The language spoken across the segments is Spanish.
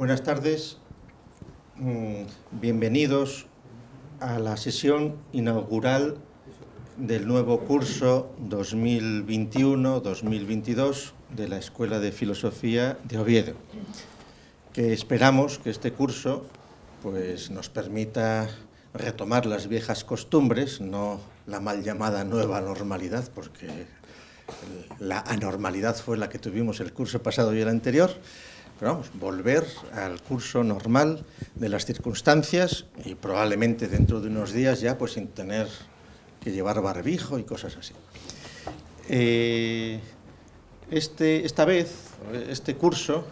Buenas tardes, mm, bienvenidos a la sesión inaugural del nuevo curso 2021-2022 de la Escuela de Filosofía de Oviedo, que esperamos que este curso pues, nos permita retomar las viejas costumbres, no la mal llamada nueva normalidad, porque la anormalidad fue la que tuvimos el curso pasado y el anterior, vamos, volver al curso normal de las circunstancias y probablemente dentro de unos días ya pues sin tener que llevar barbijo y cosas así. Eh, este, esta vez, este curso,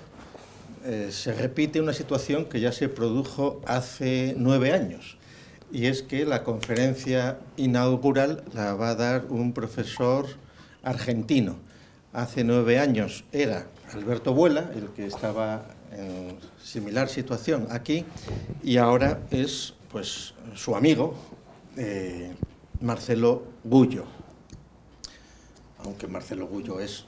eh, se repite una situación que ya se produjo hace nueve años y es que la conferencia inaugural la va a dar un profesor argentino. Hace nueve años era Alberto Vuela, el que estaba en similar situación aquí, y ahora es pues, su amigo eh, Marcelo Gullo. Aunque Marcelo Gullo es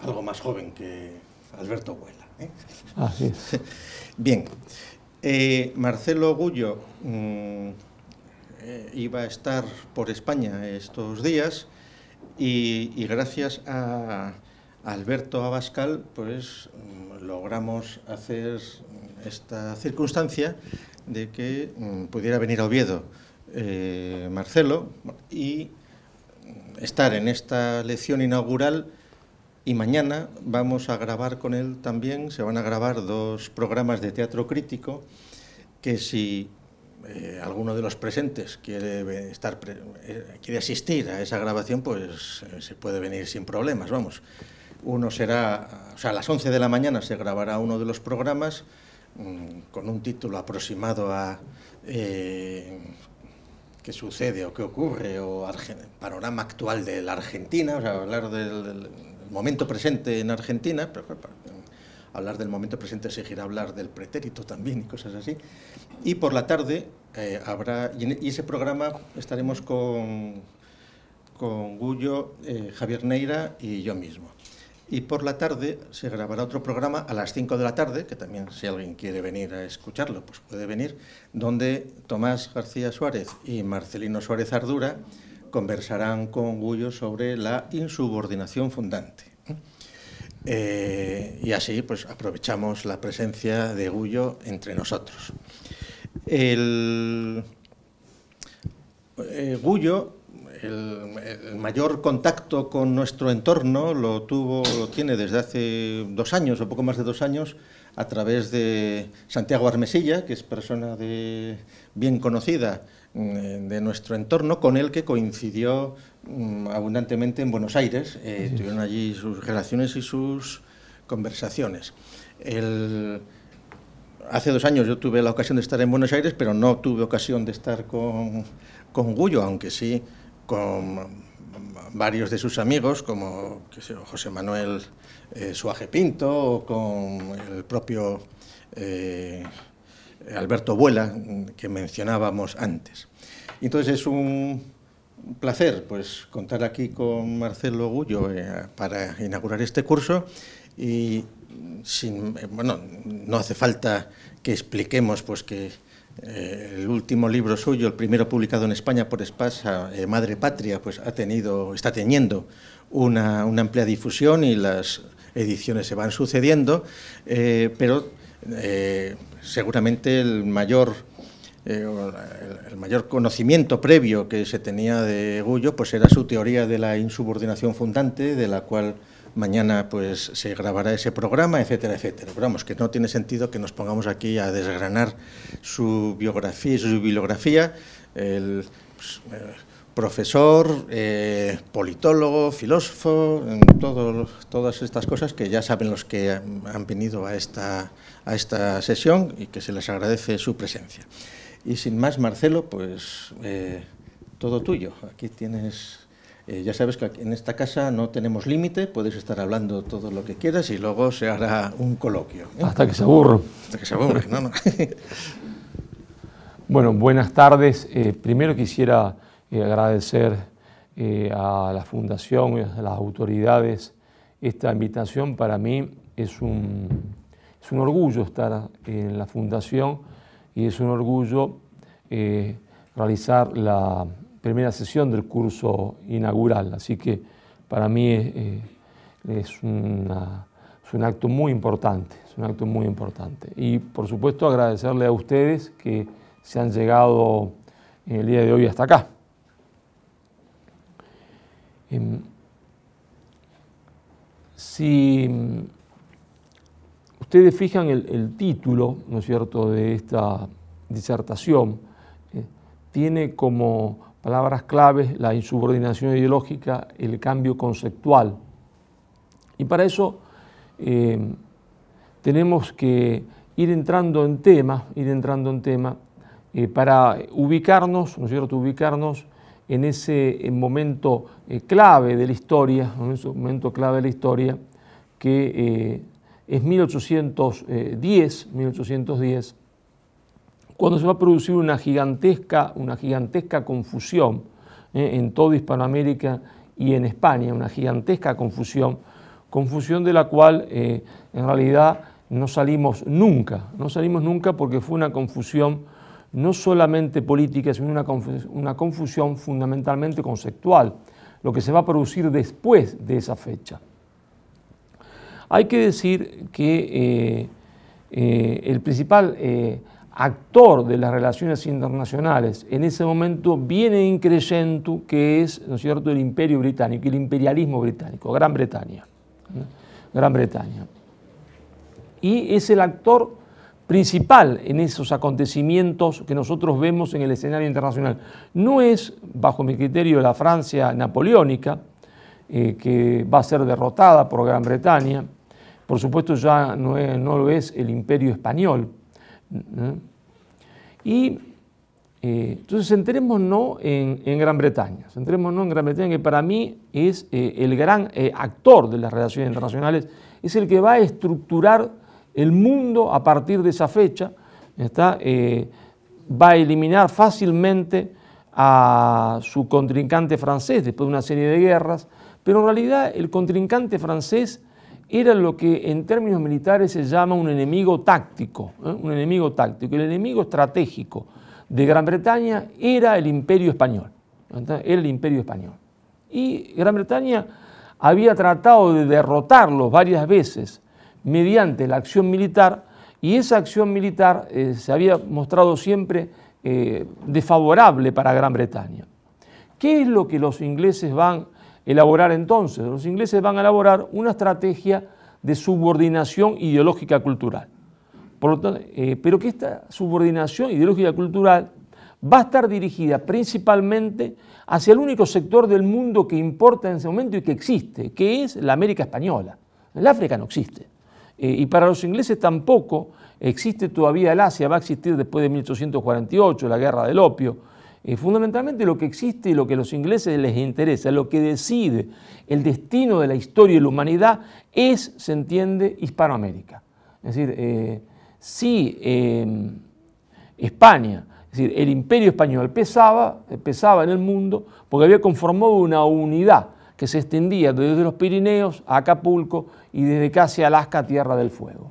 algo más joven que Alberto Vuela. ¿eh? Así Bien, eh, Marcelo Gullo mm, iba a estar por España estos días y gracias a Alberto Abascal, pues mm, logramos hacer mm, esta circunstancia de que mm, pudiera venir a Oviedo eh, Marcelo y estar en esta lección inaugural y mañana vamos a grabar con él también, se van a grabar dos programas de teatro crítico que si eh, alguno de los presentes quiere, estar, eh, quiere asistir a esa grabación, pues se puede venir sin problemas, vamos. Uno será, o sea, a las 11 de la mañana se grabará uno de los programas mm, con un título aproximado a eh, qué sucede o qué ocurre o panorama actual de la Argentina, o sea, hablar del, momento presente en Argentina, pero hablar del momento presente exigirá hablar del pretérito también y cosas así. Y por la tarde eh, habrá, y, ese programa estaremos con, con Gullo, eh, Javier Neira y yo mismo. Y por la tarde se grabará otro programa a las 5 de la tarde, que también si alguien quiere venir a escucharlo, pues puede venir, donde Tomás García Suárez y Marcelino Suárez Ardura conversarán con Gullo sobre la insubordinación fundante. Eh, y así pues aprovechamos la presencia de Gullo entre nosotros. El, eh, el, mayor contacto con nuestro entorno lo tuvo, lo tiene desde hace dos años o poco más de dos años a través de Santiago Armesilla, que es persona bien conocida mm, de nuestro entorno, con el que coincidió mm, abundantemente en Buenos Aires. Eh, tuvieron allí sus relaciones y sus conversaciones. hace dos años yo tuve la ocasión de estar en Buenos Aires, pero no tuve ocasión de estar con, con Gullo, aunque sí con varios de sus amigos, como José Manuel eh, Suaje Pinto o con el propio eh, Alberto Vuela que mencionábamos antes. Entonces es un placer pues, contar aquí con Marcelo Gullo eh, para inaugurar este curso y no hace falta que expliquemos pues, que eh, el último libro suyo, el primero publicado en España por Espasa, eh, Madre Patria, pues ha tenido, está teniendo una, amplia difusión y las ediciones se van sucediendo, eh, pero seguramente el mayor, el mayor conocimiento previo que se tenía de Gullo pues era su teoría de la insubordinación fundante, de la cual mañana pues se grabará ese programa, etcétera, etcétera. vamos, que no tiene sentido que nos pongamos aquí a desgranar su biografía y su bibliografía. El pues, eh, profesor, eh, politólogo, filósofo, todas estas cosas que ya saben los que han venido a esta, a esta sesión y que se les agradece su presencia. Y sin más, Marcelo, pues eh, todo tuyo. Aquí tienes... Eh, ya sabes que en esta casa no tenemos límite, puedes estar hablando todo lo que quieras y luego se hará un coloquio. ¿eh? Hasta que se aburro. Hasta que se aburra, no, bueno, buenas tardes. Eh, primero quisiera agradecer a la Fundación y a las autoridades esta invitación. Para mí es un, es un orgullo estar en la Fundación y es un orgullo realizar la primera sesión del curso inaugural, así que para mí eh, es, un acto muy importante, es un acto muy importante. Y por supuesto agradecerle a ustedes que se han llegado en eh, el día de hoy hasta acá. Em, si mm, ustedes fijan el, título, ¿no es cierto?, de esta disertación, eh, tiene como palabras claves, la insubordinación ideológica, el cambio conceptual. Y para eso eh, tenemos que ir entrando en temas, ir entrando en tema, eh, para ubicarnos, ¿no es cierto?, ubicarnos en ese momento eh, clave de la historia, en ese momento clave de la historia, que es 1810, 1810, cuando se va a producir una gigantesca, una gigantesca confusión ¿eh? en toda Hispanoamérica y en España, una gigantesca confusión, confusión de la cual eh, en realidad no salimos nunca, no salimos nunca porque fue una confusión no solamente política, sino una confusión, una confusión fundamentalmente conceptual, lo que se va a producir después de esa fecha. Hay que decir que eh, el principal actor de las relaciones internacionales en ese momento viene en que es, ¿no es cierto?, el imperio británico, el imperialismo británico, Gran Bretaña. Gran Bretaña. Y es el actor principal en esos acontecimientos que nosotros vemos en el escenario internacional. No es, bajo mi criterio, la Francia napoleónica, eh, que va a ser derrotada por Gran Bretaña. Por supuesto ya no, no lo es el imperio español, y eh, entonces centrémonos en, en, Gran Bretaña, centrémonos en Gran Bretaña, que para mí es eh, el gran eh, actor de las relaciones internacionales, es el que va a estructurar el mundo a partir de esa fecha, ¿está? va a eliminar fácilmente a su contrincante francés después de una serie de guerras, pero en realidad el contrincante francés era lo que en términos militares se llama un enemigo táctico, ¿eh? un enemigo táctico. El enemigo estratégico de Gran Bretaña era el imperio español, era el imperio español. Y Gran Bretaña había tratado de derrotarlos varias veces mediante la acción militar y esa acción militar eh, se había mostrado siempre eh, desfavorable para Gran Bretaña. ¿Qué es lo que los ingleses van elaborar entonces, los ingleses van a elaborar una estrategia de subordinación ideológica cultural. Eh, pero que esta subordinación ideológica cultural va a estar dirigida principalmente hacia el único sector del mundo que importa en ese momento y que existe, que es la América española. El África no existe. Eh, y para los ingleses tampoco existe todavía el Asia, va a existir después de 1848, la guerra del opio, eh, fundamentalmente lo que existe y lo que a los ingleses les interesa, lo que decide el destino de la historia y la humanidad es, se entiende, Hispanoamérica. Es decir, eh, si em, España, es decir, el imperio español pesaba, eh, pesaba en el mundo porque había conformado una unidad que se extendía desde los Pirineos a Acapulco y desde casi Alaska a Tierra del Fuego.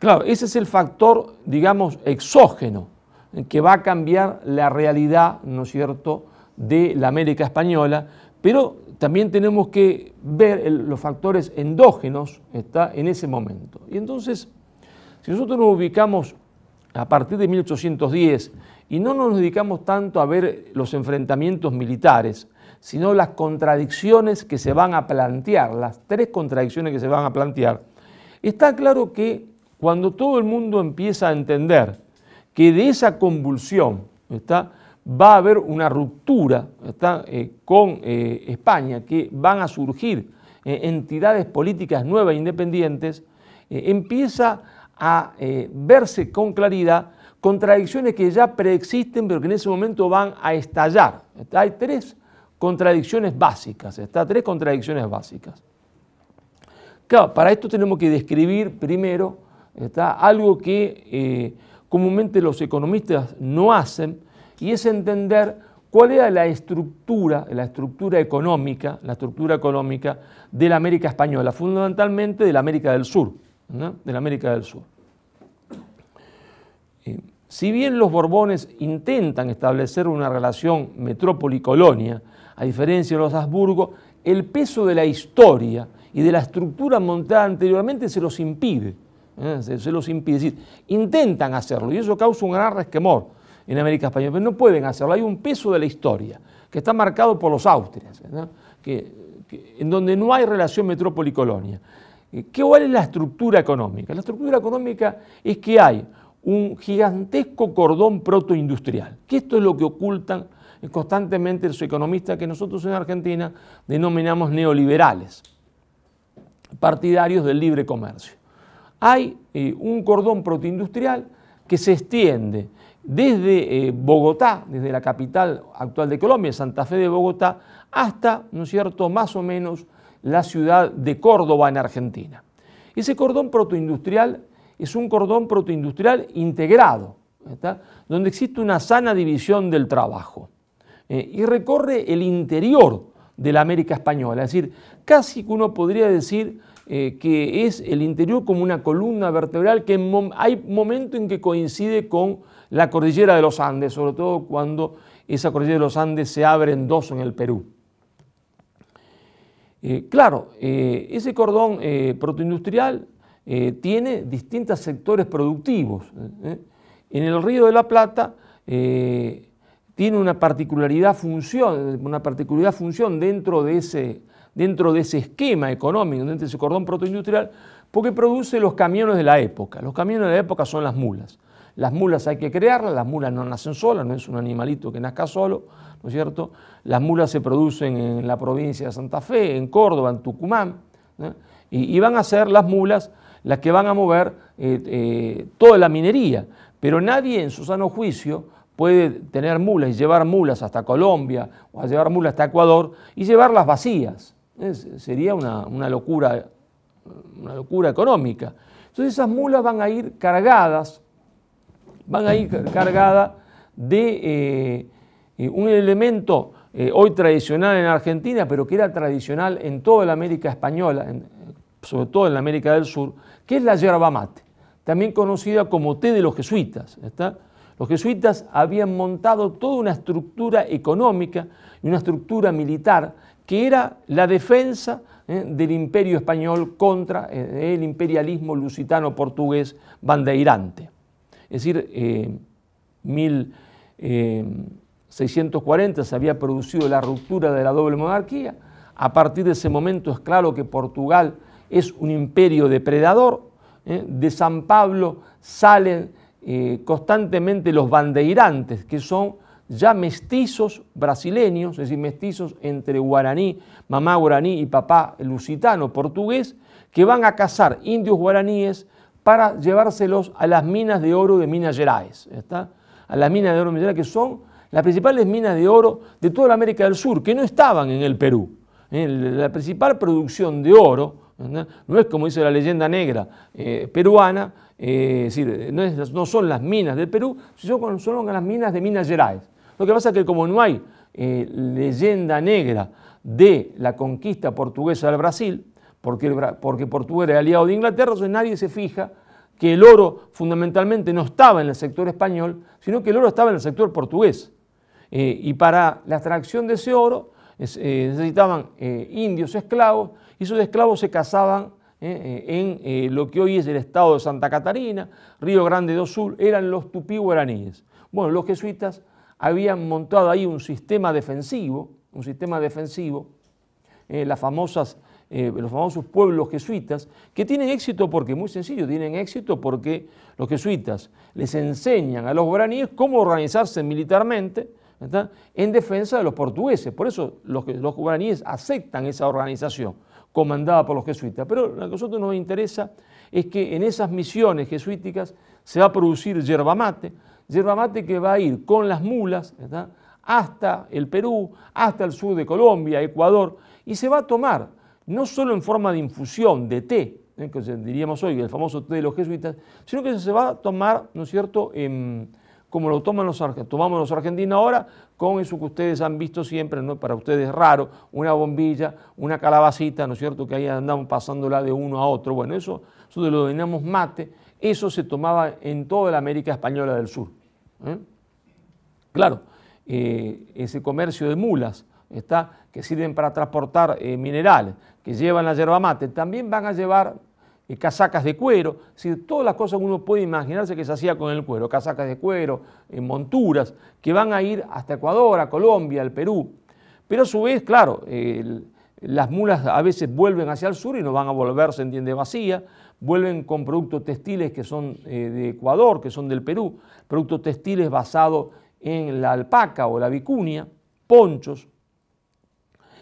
Claro, ese es el factor, digamos, exógeno que va a cambiar la realidad, ¿no es cierto?, de la América española, pero también tenemos que ver los factores endógenos está en ese momento. Y entonces, si nosotros nos ubicamos a partir de 1810 y no nos dedicamos tanto a ver los enfrentamientos militares, sino las contradicciones que se van a plantear, las tres contradicciones que se van a plantear, está claro que cuando todo el mundo empieza a entender que de esa convulsión ¿está? va a haber una ruptura eh, con eh, España, que van a surgir eh, entidades políticas nuevas e independientes, empieza a verse con claridad contradicciones que ya preexisten, pero que en ese momento van a estallar. Hay tres contradicciones básicas, tres contradicciones básicas. Claro, para esto tenemos que describir primero ¿está? algo que comúnmente los economistas no hacen, y es entender cuál era la estructura, la estructura económica, la estructura económica de la América española, fundamentalmente de la América del Sur, América del Sur. Eh, si bien los Borbones intentan establecer una relación metrópoli-colonia, a diferencia de los Habsburgo, el peso de la historia y de la estructura montada anteriormente se los impide. ¿Eh? se, los impide. decir, intentan hacerlo y eso causa un gran resquemor en América Española, pero no pueden hacerlo. Hay un peso de la historia que está marcado por los austrias, ¿eh? que, en donde no hay relación metrópoli-colonia. Eh, ¿Qué vale la estructura económica? La estructura económica es que hay un gigantesco cordón protoindustrial, que esto es lo que ocultan constantemente los economistas que nosotros en Argentina denominamos neoliberales, partidarios del libre comercio hay eh, un cordón protoindustrial que se extiende desde eh, Bogotá, desde la capital actual de Colombia, Santa Fe de Bogotá, hasta, ¿no es cierto?, más o menos la ciudad de Córdoba en Argentina. Ese cordón protoindustrial es un cordón protoindustrial integrado, donde existe una sana división del trabajo eh, y recorre el interior de la América española, es decir, casi que uno podría decir eh, que es el interior como una columna vertebral que hay momentos en que coincide con la cordillera de los Andes, sobre todo cuando esa cordillera de los Andes se abre en dos en el Perú. Eh, claro, eh, ese cordón protoindustrial tiene distintos sectores productivos. En el Río de la Plata tiene una particularidad función, una particularidad función dentro de ese dentro de ese esquema económico, dentro de ese cordón protoindustrial, porque produce los camiones de la época. Los camiones de la época son las mulas. Las mulas hay que crearlas, las mulas no nacen solas, no es un animalito que nazca solo, ¿no es cierto? Las mulas se producen en la provincia de Santa Fe, en Córdoba, en Tucumán, y, van a ser las mulas las que van a mover eh, eh, toda la minería. Pero nadie en su sano juicio puede tener mulas y llevar mulas hasta Colombia o llevar mulas hasta Ecuador y llevarlas vacías sería una, una, locura, económica. Entonces esas mulas van a ir cargadas, van a ir cargadas de eh, eh, un elemento eh, hoy tradicional en Argentina, pero que era tradicional en toda la América española, sobre todo en la América del Sur, que es la yerba mate, también conocida como té de los jesuitas. Los jesuitas habían montado toda una estructura económica y una estructura militar que era la defensa ¿eh? del imperio español contra eh, el imperialismo lusitano portugués bandeirante. Es decir, eh, en 1640 se había producido la ruptura de la doble monarquía, a partir de ese momento es claro que Portugal es un imperio depredador, de San Pablo salen constantemente los bandeirantes, que son ya mestizos brasileños, es decir, mestizos entre guaraní, mamá guaraní y papá lusitano portugués, que van a cazar indios guaraníes para llevárselos a las minas de oro de Minas Gerais, a las minas de oro de Minas Gerais, que son las principales minas de oro de toda la América del Sur, que no estaban en el Perú. ¿eh? La principal producción de oro, no es como dice la leyenda negra eh, peruana, eh, es decir, no, no, son las minas del Perú, sino son las minas de Minas Gerais. Lo que pasa es que como no hay eh, leyenda negra de la conquista portuguesa del Brasil, porque, porque Portugal era aliado de Inglaterra, entonces nadie se fija que el oro fundamentalmente no estaba en el sector español, sino que el oro estaba en el sector portugués. Eh, y para la extracción de ese oro eh, necesitaban indios esclavos, y esos esclavos se casaban en lo que hoy es el estado de Santa Catarina, Río Grande do Sul, eran los tupí guaraníes. Bueno, los jesuitas habían montado ahí un sistema defensivo, un sistema defensivo, eh, las famosas, eh, los famosos pueblos jesuitas, que tienen éxito porque, muy sencillo, tienen éxito porque los jesuitas les enseñan a los guaraníes cómo organizarse militarmente en defensa de los portugueses. Por eso los, los guaraníes aceptan esa organización comandada por los jesuitas. Pero lo que a nosotros nos interesa es que en esas misiones jesuíticas se va a producir yerba mate, yerba mate que va a ir con las mulas hasta el Perú, hasta el sur de Colombia, Ecuador, y se va a tomar no solo en forma de infusión, de té, ¿eh? que diríamos hoy, el famoso té de los jesuitas, sino que se va a tomar, ¿no es cierto?, em, como lo toman los, tomamos los argentinos ahora, con eso que ustedes han visto siempre, ¿no? para ustedes raro, una bombilla, una calabacita, ¿no es cierto?, que ahí andamos pasándola de uno a otro. Bueno, eso, eso lo denominamos mate, eso se tomaba en toda la América Española del Sur. ¿eh? Claro, eh, ese comercio de mulas que sirven para transportar eh, minerales, que llevan la yerba mate, también van a llevar casacas de cuero, todas las cosas que uno puede imaginarse que se hacía con el cuero, casacas de cuero, monturas, que van a ir hasta Ecuador, a Colombia, al Perú. Pero a su vez, claro, las mulas a veces vuelven hacia el sur y no van a volverse se entiende, vacía, vuelven con productos textiles que son eh, de Ecuador, que son del Perú, productos textiles basados en la alpaca o la vicuña, ponchos.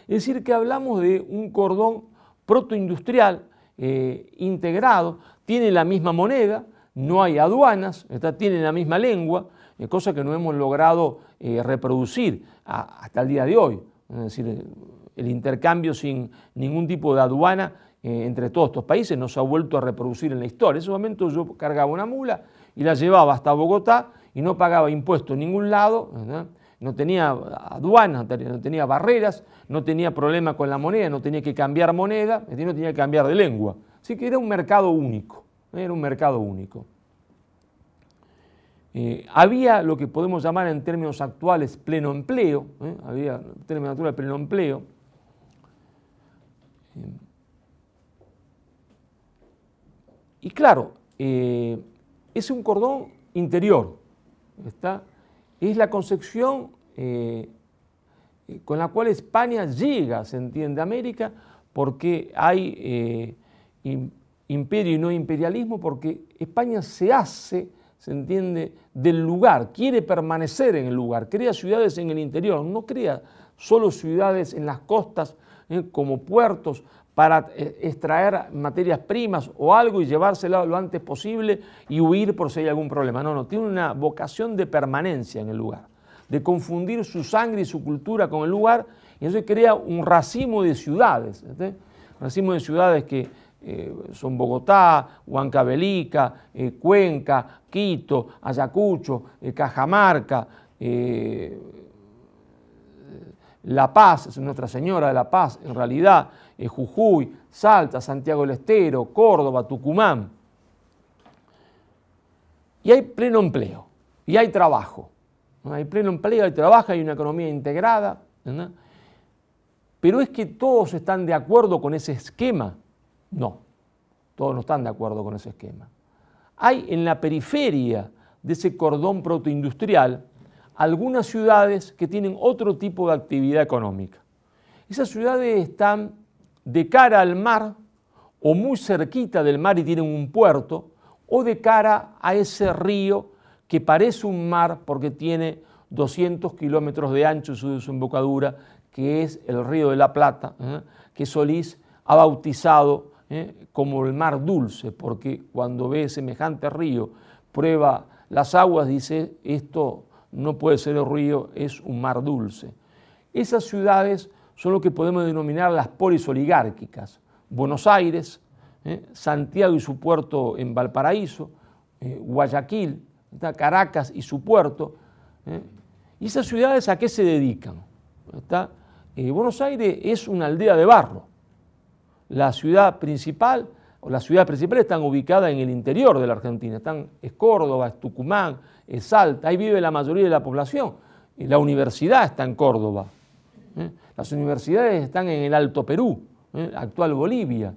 Es decir, que hablamos de un cordón protoindustrial eh, integrado, tiene la misma moneda, no hay aduanas, está, tiene la misma lengua, eh, cosa que no hemos logrado reproducir hasta el día de hoy. Es decir, el intercambio sin ningún tipo de aduana eh, entre todos estos países, no se ha vuelto a reproducir en la historia. En ese momento yo cargaba una mula y la llevaba hasta Bogotá y no pagaba impuestos en ningún lado, no tenía aduanas, no tenía barreras, no tenía problema con la moneda, no tenía que cambiar moneda, no tenía que cambiar de lengua. Así que era un mercado único, ¿eh? era un mercado único. Eh, había lo que podemos llamar en términos actuales pleno empleo, había en términos actuales pleno empleo. Y claro, eh, es un cordón interior, ¿está? es la concepción eh, eh, con la cual España llega, se entiende, a América, porque hay imperio y no imperialismo, porque España se hace, se entiende, del lugar, quiere permanecer en el lugar, crea ciudades en el interior, no crea solo ciudades en las costas, como puertos, para eh, extraer materias primas o algo y llevárselo lo antes posible y huir por si hay algún problema. No, no, tiene una vocación de permanencia en el lugar, de confundir su sangre y su cultura con el lugar y eso crea un racimo de ciudades, un racimo de ciudades que eh, son Bogotá, Huancavelica, eh, Cuenca, Quito, Ayacucho, Cajamarca, La Paz, es Nuestra Señora de la Paz en realidad, eh, Jujuy, Salta, Santiago del Estero, Córdoba, Tucumán. Y hay pleno empleo, y hay trabajo. Hay pleno empleo, hay trabajo, hay una economía integrada. Pero es que todos están de acuerdo con ese esquema. No, todos no están de acuerdo con ese esquema. Hay en la periferia de ese cordón protoindustrial algunas ciudades que tienen otro tipo de actividad económica. Esas ciudades están de cara al mar o muy cerquita del mar y tienen un puerto, o de cara a ese río que parece un mar porque tiene 200 kilómetros de ancho su desembocadura, que es el río de la Plata, ¿eh? que Solís ha bautizado ¿eh? como el mar dulce, porque cuando ve semejante río, prueba las aguas, dice, esto no puede ser el río, es un mar dulce. Esas ciudades son lo que podemos denominar las polis oligárquicas. Buenos Aires, ¿eh? Santiago y su puerto en Valparaíso, eh, Guayaquil, Caracas y su puerto. ¿eh? ¿Y esas ciudades a qué se dedican? Buenos Aires es una aldea de barro. La ciudad principal, o las ciudades principales están ubicadas en el interior de la Argentina, están, es Córdoba, es Tucumán, es Salta, ahí vive la mayoría de la población. La universidad está en Córdoba, ¿eh? Las universidades están en el Alto Perú, ¿eh? actual Bolivia.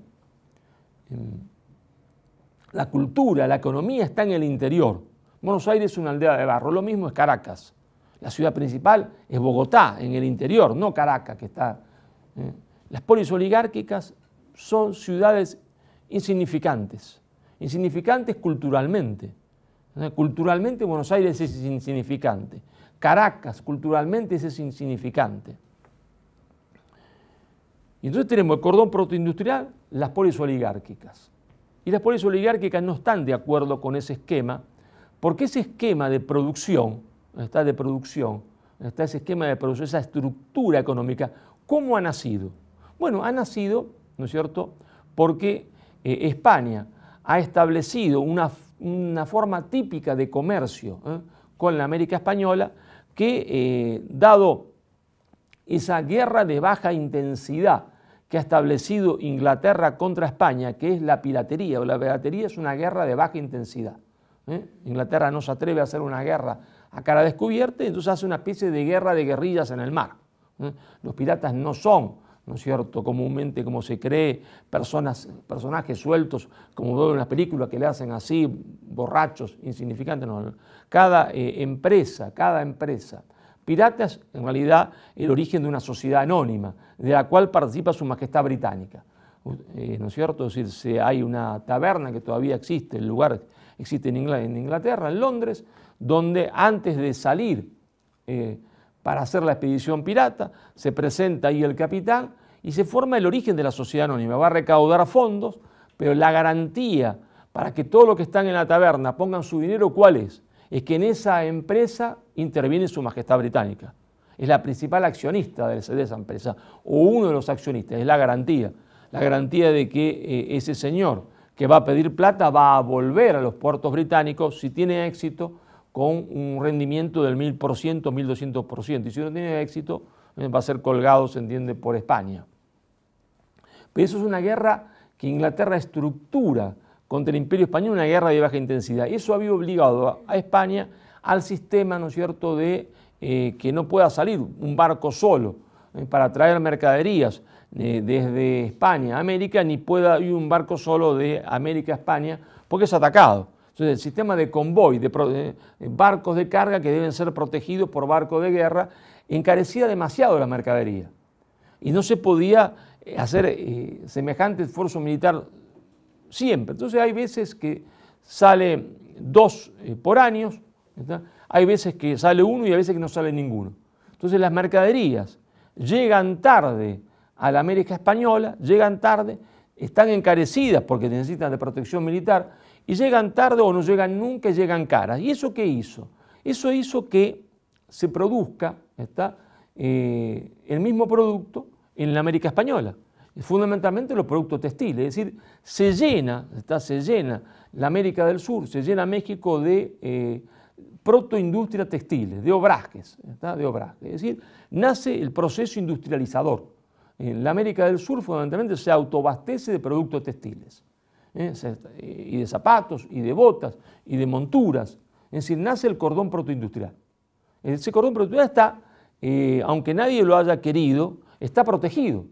Em, la cultura, la economía está en el interior. Buenos Aires es una aldea de barro, lo mismo es Caracas. La ciudad principal es Bogotá, en el interior, no Caracas, que está... ¿eh? Las polis oligárquicas son ciudades insignificantes, insignificantes culturalmente. Culturalmente Buenos Aires es insignificante. Caracas culturalmente es insignificante. Y entonces tenemos el cordón protoindustrial, las polis oligárquicas. Y las polis oligárquicas no están de acuerdo con ese esquema, porque ese esquema de producción, está de producción, está ese esquema de producción, esa estructura económica, ¿cómo ha nacido? Bueno, ha nacido, ¿no es cierto?, porque eh, España ha establecido una, forma típica de comercio ¿eh? con la América española que, eh, dado esa guerra de baja intensidad que ha establecido Inglaterra contra España, que es la piratería, o la piratería es una guerra de baja intensidad. ¿eh? Inglaterra no se atreve a hacer una guerra a cara descubierta entonces hace una especie de guerra de guerrillas en el mar. ¿eh? Los piratas no son, ¿no es cierto?, comúnmente como se cree, personas, personajes sueltos, como veo en las películas que le hacen así, borrachos, insignificantes. No. Cada eh, empresa, cada empresa es, en realidad, el origen de una sociedad anónima, de la cual participa su majestad británica. Eh, ¿No es cierto? Es decir, si hay una taberna que todavía existe, el lugar existe en, Inglaterra, en Londres, donde antes de salir eh, para hacer la expedición pirata, se presenta ahí el capitán y se forma el origen de la sociedad anónima. Va a recaudar fondos, pero la garantía para que todos los que están en la taberna pongan su dinero, ¿cuál es? es que en esa empresa interviene Su Majestad Británica. Es la principal accionista de esa empresa, o uno de los accionistas, es la garantía. La garantía de que eh, ese señor que va a pedir plata va a volver a los puertos británicos si tiene éxito con un rendimiento del 1000%, 1200%. Y si no tiene éxito, eh, va a ser colgado, se entiende, por España. Pero eso es una guerra que Inglaterra estructura contra el Imperio Español, una guerra de baja intensidad. Y eso había obligado a, España al sistema, ¿no es cierto?, de eh, que no pueda salir un barco solo eh, para traer mercaderías eh, desde España a América, ni pueda ir un barco solo de América a España, porque es atacado. Entonces, el sistema de convoy, de, barcos de carga que deben ser protegidos por barcos de guerra, encarecía demasiado la mercadería. Y no se podía hacer semejante esfuerzo militar siempre. Entonces hay veces que sale dos eh, por año, hay veces que sale uno y hay veces que no sale ninguno. Entonces las mercaderías llegan tarde a la América Española, llegan tarde, están encarecidas porque necesitan de protección militar y llegan tarde o no llegan nunca y llegan caras. ¿Y eso qué hizo? Eso hizo que se produzca ¿está? Eh, el mismo producto en la América Española fundamentalmente los productos textiles. Es decir, se llena, está, se llena la América del Sur, se llena México de eh, protoindustria textiles, de obrajes, de obrajes. Es decir, nace el proceso industrializador. En la América del Sur fundamentalmente se autobastece de productos textiles, ¿eh? Eh, y de zapatos, y de botas, y de monturas. Es decir, nace el cordón protoindustrial. Ese cordón protoindustrial está, eh, aunque nadie lo haya querido, está protegido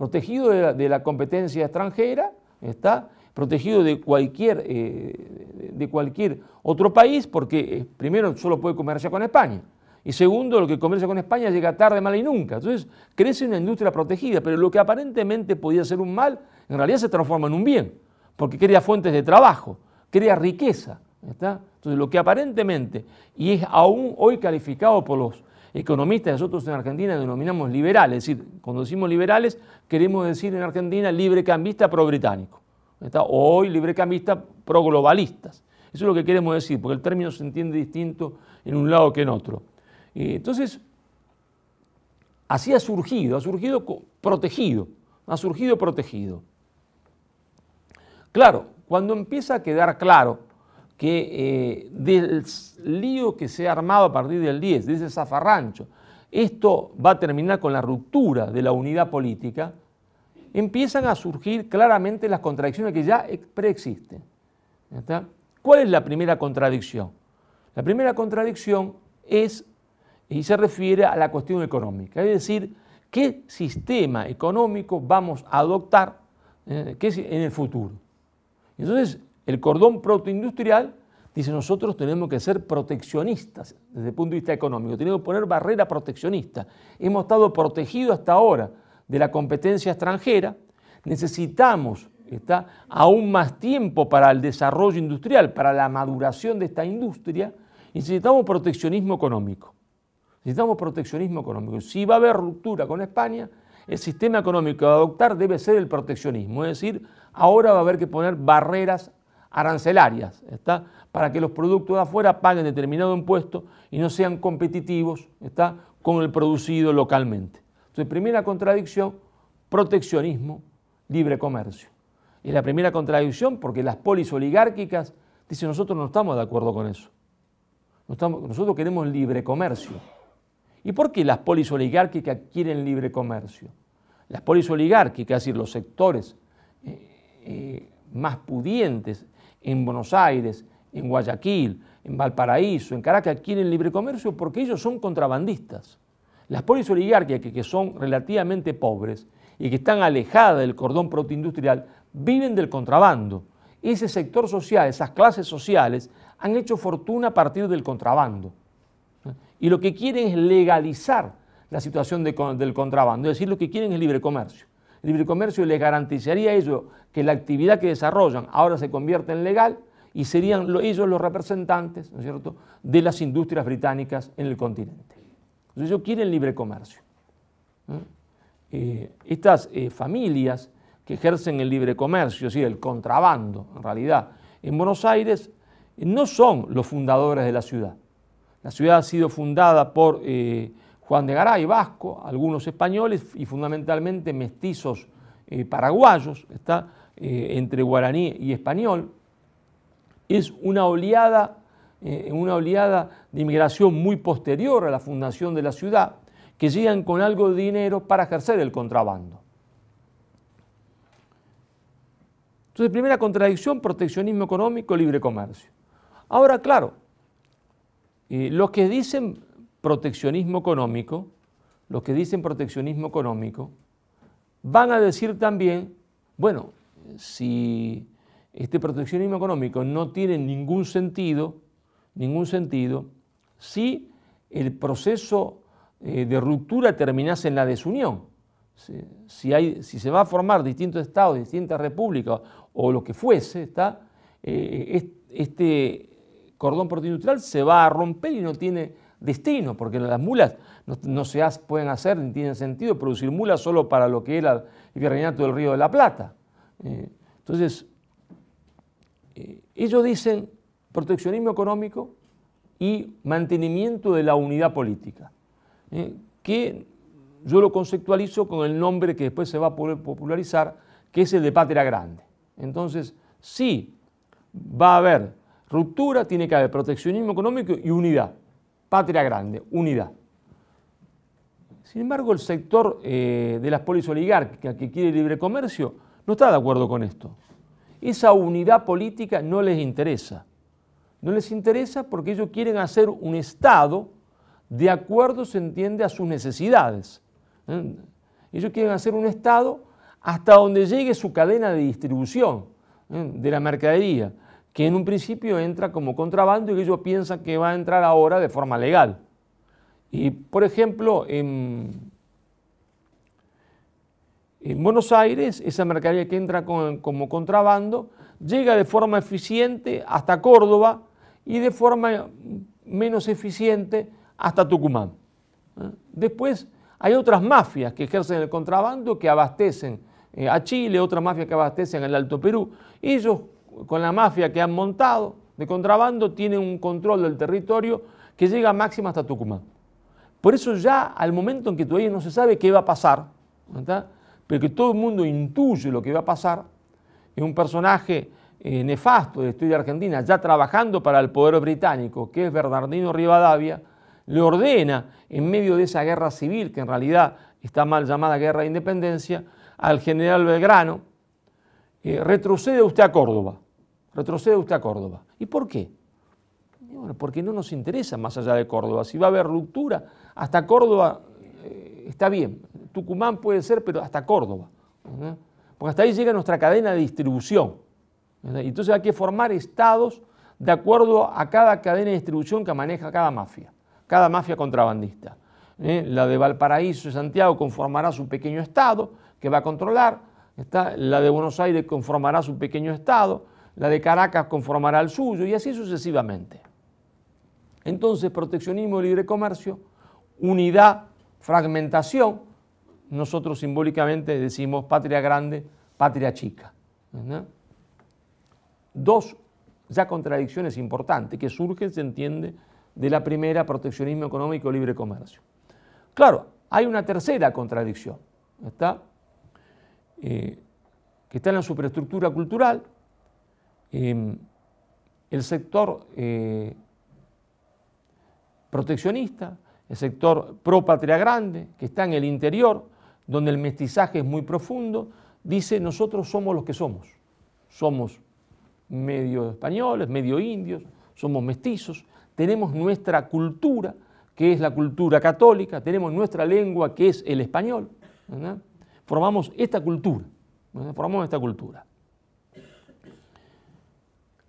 protegido de la, competencia extranjera, está protegido de cualquier, eh, de cualquier otro país, porque eh, primero solo puede comerciar con España. Y segundo, lo que comercia con España llega tarde, mal y nunca. Entonces, crece una industria protegida, pero lo que aparentemente podía ser un mal, en realidad se transforma en un bien, porque crea fuentes de trabajo, crea riqueza. ¿está? Entonces, lo que aparentemente, y es aún hoy calificado por los economistas nosotros en Argentina denominamos liberales, es decir, cuando decimos liberales queremos decir en Argentina librecambista pro-británico, hoy librecambista pro-globalistas. Eso es lo que queremos decir, porque el término se entiende distinto en un lado que en otro. Entonces, así ha surgido, ha surgido protegido, ha surgido protegido. Claro, cuando empieza a quedar claro que eh, del lío que se ha armado a partir del 10, de ese zafarrancho, esto va a terminar con la ruptura de la unidad política, empiezan a surgir claramente las contradicciones que ya preexisten. ¿Cuál es la primera contradicción? La primera contradicción es, y se refiere a la cuestión económica, es decir, qué sistema económico vamos a adoptar eh, qué, en el futuro. Entonces, el cordón protoindustrial dice nosotros tenemos que ser proteccionistas desde el punto de vista económico, tenemos que poner barrera proteccionista. Hemos estado protegidos hasta ahora de la competencia extranjera, necesitamos está, aún más tiempo para el desarrollo industrial, para la maduración de esta industria, necesitamos proteccionismo económico. Necesitamos proteccionismo económico. Si va a haber ruptura con España, el sistema económico a adoptar debe ser el proteccionismo, es decir, ahora va a haber que poner barreras arancelarias, ¿está? para que los productos de afuera paguen determinado impuesto y no sean competitivos ¿está? con el producido localmente. Entonces, primera contradicción, proteccionismo, libre comercio. Y la primera contradicción porque las polis oligárquicas dicen nosotros no estamos de acuerdo con eso. nosotros queremos libre comercio. ¿Y por qué las polis oligárquicas quieren libre comercio? Las polis oligárquicas, es decir, los sectores eh, eh, más pudientes en Buenos Aires, en Guayaquil, en Valparaíso, en Caracas, quieren libre comercio porque ellos son contrabandistas. Las polis oligárquicas que, son relativamente pobres y que están alejadas del cordón protoindustrial viven del contrabando. Ese sector social, esas clases sociales, han hecho fortuna a partir del contrabando. Y lo que quieren es legalizar la situación del contrabando, es decir, lo que quieren es libre comercio libre comercio les garantizaría a ellos que la actividad que desarrollan ahora se convierte en legal y serían ellos los representantes, ¿no es cierto?, de las industrias británicas en el continente. Entonces ellos quieren libre comercio. Eh, estas eh, familias que ejercen el libre comercio, es el contrabando, en realidad, en Buenos Aires, eh, no son los fundadores de la ciudad. La ciudad ha sido fundada por... Juan de Garay, vasco, algunos españoles y fundamentalmente mestizos eh, paraguayos, está eh, entre guaraní y español. Es una oleada, eh, una oleada de inmigración muy posterior a la fundación de la ciudad, que llegan con algo de dinero para ejercer el contrabando. Entonces, primera contradicción, proteccionismo económico, libre comercio. Ahora, claro, los que dicen proteccionismo económico, los que dicen proteccionismo económico, van a decir también, bueno, si este proteccionismo económico no tiene ningún sentido, ningún sentido, si el proceso eh, de ruptura terminase en la desunión, si, hay, si se va a formar distintos estados, distintas repúblicas o lo que fuese, está, eh, este cordón protindustrial se va a romper y no tiene destino, porque las mulas no, se pueden hacer ni tienen sentido producir mulas solo para lo que era el virreinato del Río de la Plata. Eh, entonces, eh, ellos dicen proteccionismo económico y mantenimiento de la unidad política, eh, que yo lo conceptualizo con el nombre que después se va a poder popularizar, que es el de patria grande. Entonces, sí, va a haber ruptura, tiene que haber proteccionismo económico y unidad patria grande, unidad. Sin embargo, el sector eh, de las polis oligárquicas que quiere libre comercio no está de acuerdo con esto. Esa unidad política no les interesa. No les interesa porque ellos quieren hacer un Estado de acuerdo, se entiende, a sus necesidades. ¿Eh? Ellos quieren hacer un Estado hasta donde llegue su cadena de distribución ¿eh? de la mercadería, que en un principio entra como contrabando y ellos piensan que va a entrar ahora de forma legal. Y, por ejemplo, en, Buenos Aires, esa mercadería que entra como contrabando llega de forma eficiente hasta Córdoba y de forma menos eficiente hasta Tucumán. ¿eh? Después hay otras mafias que ejercen el contrabando, que abastecen eh, a Chile, otras mafias que abastecen el Alto Perú. Ellos con la mafia que han montado de contrabando tienen un control del territorio que llega máxima hasta Tucumán. Por eso ya al momento en que todavía no se sabe qué va a pasar, pero que todo el mundo intuye lo que va a pasar, un personaje eh, nefasto de Estudio de Argentina, ya trabajando para el poder británico, que es Bernardino Rivadavia, le ordena, en medio de esa guerra civil, que en realidad está mal llamada guerra de independencia, al general Belgrano, eh, retrocede usted a Córdoba retrocede usted a Córdoba. ¿Y por qué? Bueno, porque no nos interesa más allá de Córdoba. Si va a haber ruptura, hasta Córdoba eh, está bien. Tucumán puede ser, pero hasta Córdoba. Porque hasta ahí llega nuestra cadena de distribución. Entonces hay que formar estados de acuerdo a cada cadena de distribución que maneja cada mafia, cada mafia contrabandista. ¿eh? La de Valparaíso y Santiago conformará su pequeño estado que va a controlar. la de Buenos Aires conformará su pequeño estado la de Caracas conformará el suyo y así sucesivamente. Entonces, proteccionismo y libre comercio, unidad, fragmentación, nosotros simbólicamente decimos patria grande, patria chica. Dos ya contradicciones importantes que surgen, se entiende, de la primera, proteccionismo económico, libre comercio. Claro, hay una tercera contradicción, ¿está? Eh, que está en la superestructura cultural, Em, el sector eh, proteccionista, el sector pro patria grande, que está en el interior, donde el mestizaje es muy profundo, dice nosotros somos los que somos. Somos medio españoles, medio indios, somos mestizos, tenemos nuestra cultura, que es la cultura católica, tenemos nuestra lengua, que es el español. Formamos esta cultura, formamos esta cultura.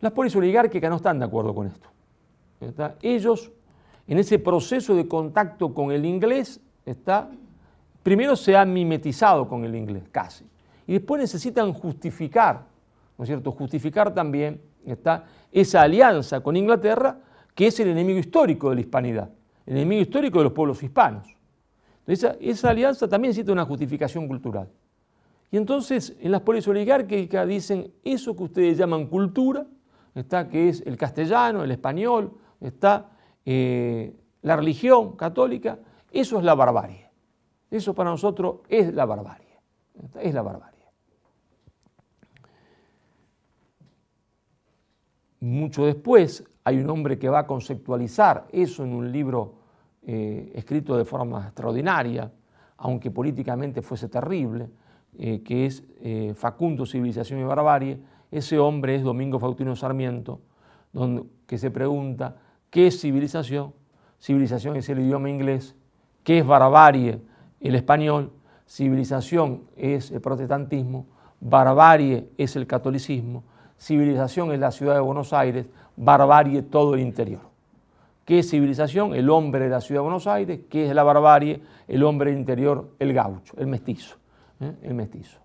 Las polis oligárquicas no están de acuerdo con esto. Ellos, en ese proceso de contacto con el inglés, ¿está? primero se han mimetizado con el inglés, casi. Y después necesitan justificar, ¿no es cierto? Justificar también ¿está? esa alianza con Inglaterra, que es el enemigo histórico de la hispanidad, el enemigo histórico de los pueblos hispanos. Entonces, esa, esa alianza también necesita una justificación cultural. Y entonces, en las polis oligárquicas dicen, eso que ustedes llaman cultura, está que es el castellano, el español, está eh, la religión católica, eso es la barbarie. Eso para nosotros es la barbarie. Es la barbarie. Mucho después hay un hombre que va a conceptualizar eso en un libro eh, escrito de forma extraordinaria, aunque políticamente fuese terrible, eh, que es Facundo, Civilización y Barbarie, ese hombre es Domingo Faustino Sarmiento, donde, que se pregunta, ¿qué es civilización? Civilización es el idioma inglés, ¿qué es barbarie? El español, civilización es el protestantismo, barbarie es el catolicismo, civilización es la ciudad de Buenos Aires, barbarie todo el interior. ¿Qué es civilización? El hombre de la ciudad de Buenos Aires. ¿Qué es la barbarie? El hombre del interior, el gaucho, el mestizo. ¿eh? El mestizo.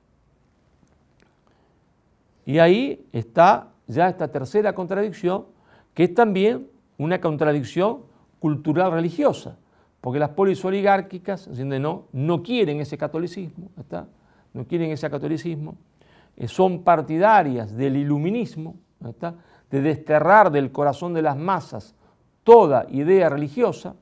Y ahí está ya esta tercera contradicción, que es también una contradicción cultural religiosa, porque las polis oligárquicas no, no quieren ese catolicismo, ¿está? no quieren ese catolicismo, eh, son partidarias del iluminismo, ¿está? de desterrar del corazón de las masas toda idea religiosa.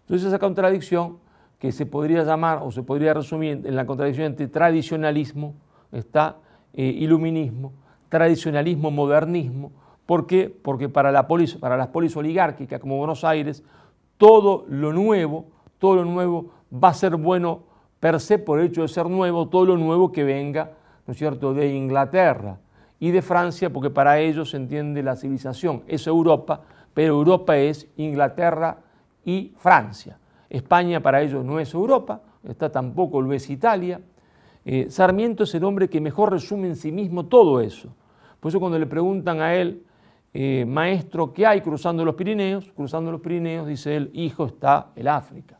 Entonces esa contradicción que se podría llamar o se podría resumir en la contradicción entre tradicionalismo, está eh, iluminismo, tradicionalismo, modernismo. ¿Por qué? Porque para, la para las polis oligárquicas como Buenos Aires, todo lo nuevo, todo lo nuevo va a ser bueno per se por el hecho de ser nuevo, todo lo nuevo que venga, ¿no es cierto?, de Inglaterra y de Francia, porque para ellos se entiende la civilización, es Europa, pero Europa es Inglaterra y Francia. España para ellos no es Europa, está, tampoco lo es Italia, eh, Sarmiento es el hombre que mejor resume en sí mismo todo eso. Por eso cuando le preguntan a él, eh, maestro, ¿qué hay cruzando los Pirineos? Cruzando los Pirineos, dice él, hijo está el África.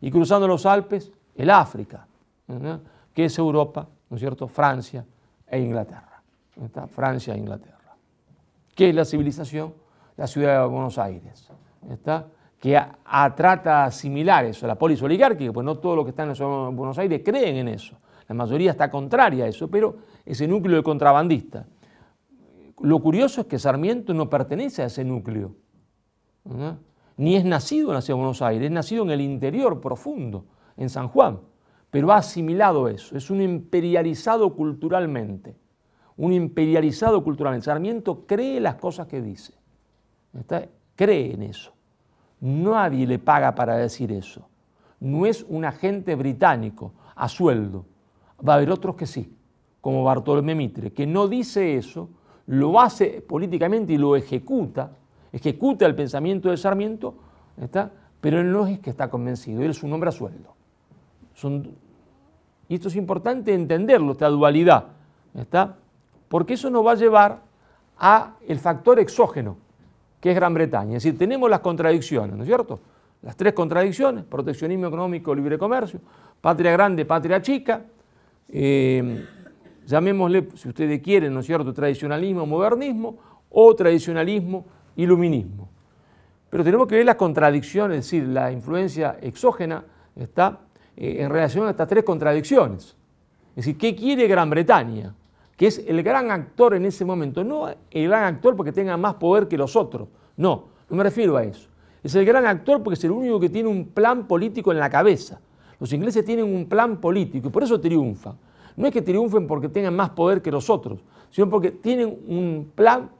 Y cruzando los Alpes, el África, ¿Qué que es Europa, ¿no es cierto? Francia e Inglaterra. Está Francia e Inglaterra. ¿Qué es la civilización? La ciudad de Buenos Aires. ¿está? que a, trata de asimilar eso, la polis oligárquica, pues no todos los que están en Buenos Aires creen en eso. La mayoría está contraria a eso, pero ese núcleo de contrabandista. Lo curioso es que Sarmiento no pertenece a ese núcleo, ¿eh? ni es nacido en la Ciudad de Buenos Aires, es nacido en el interior profundo, en San Juan, pero ha asimilado eso, es un imperializado culturalmente, un imperializado culturalmente. Sarmiento cree las cosas que dice, cree en eso. Nadie le paga para decir eso. No es un agente británico a sueldo. Va a haber otros que sí, como Bartolomé Mitre, que no dice eso, lo hace políticamente y lo ejecuta, ejecuta el pensamiento de Sarmiento, ¿está? pero él no es que está convencido, él es un hombre a sueldo. y esto es importante entenderlo, esta dualidad, ¿está? porque eso nos va a llevar a el factor exógeno, que es Gran Bretaña. Es decir, tenemos las contradicciones, ¿no es cierto? Las tres contradicciones, proteccionismo económico, libre comercio, patria grande, patria chica, eh, llamémosle, si ustedes quieren, ¿no es cierto?, tradicionalismo, modernismo o tradicionalismo, iluminismo. Pero tenemos que ver las contradicciones, es decir, la influencia exógena está eh, en relación a estas tres contradicciones. Es decir, ¿qué quiere Gran Bretaña? Que es el gran actor en ese momento, no el gran actor porque tenga más poder que los otros, no, no me refiero a eso. Es el gran actor porque es el único que tiene un plan político en la cabeza. Los ingleses tienen un plan político y por eso triunfa. No es que triunfen porque tengan más poder que los otros, sino porque tienen un plan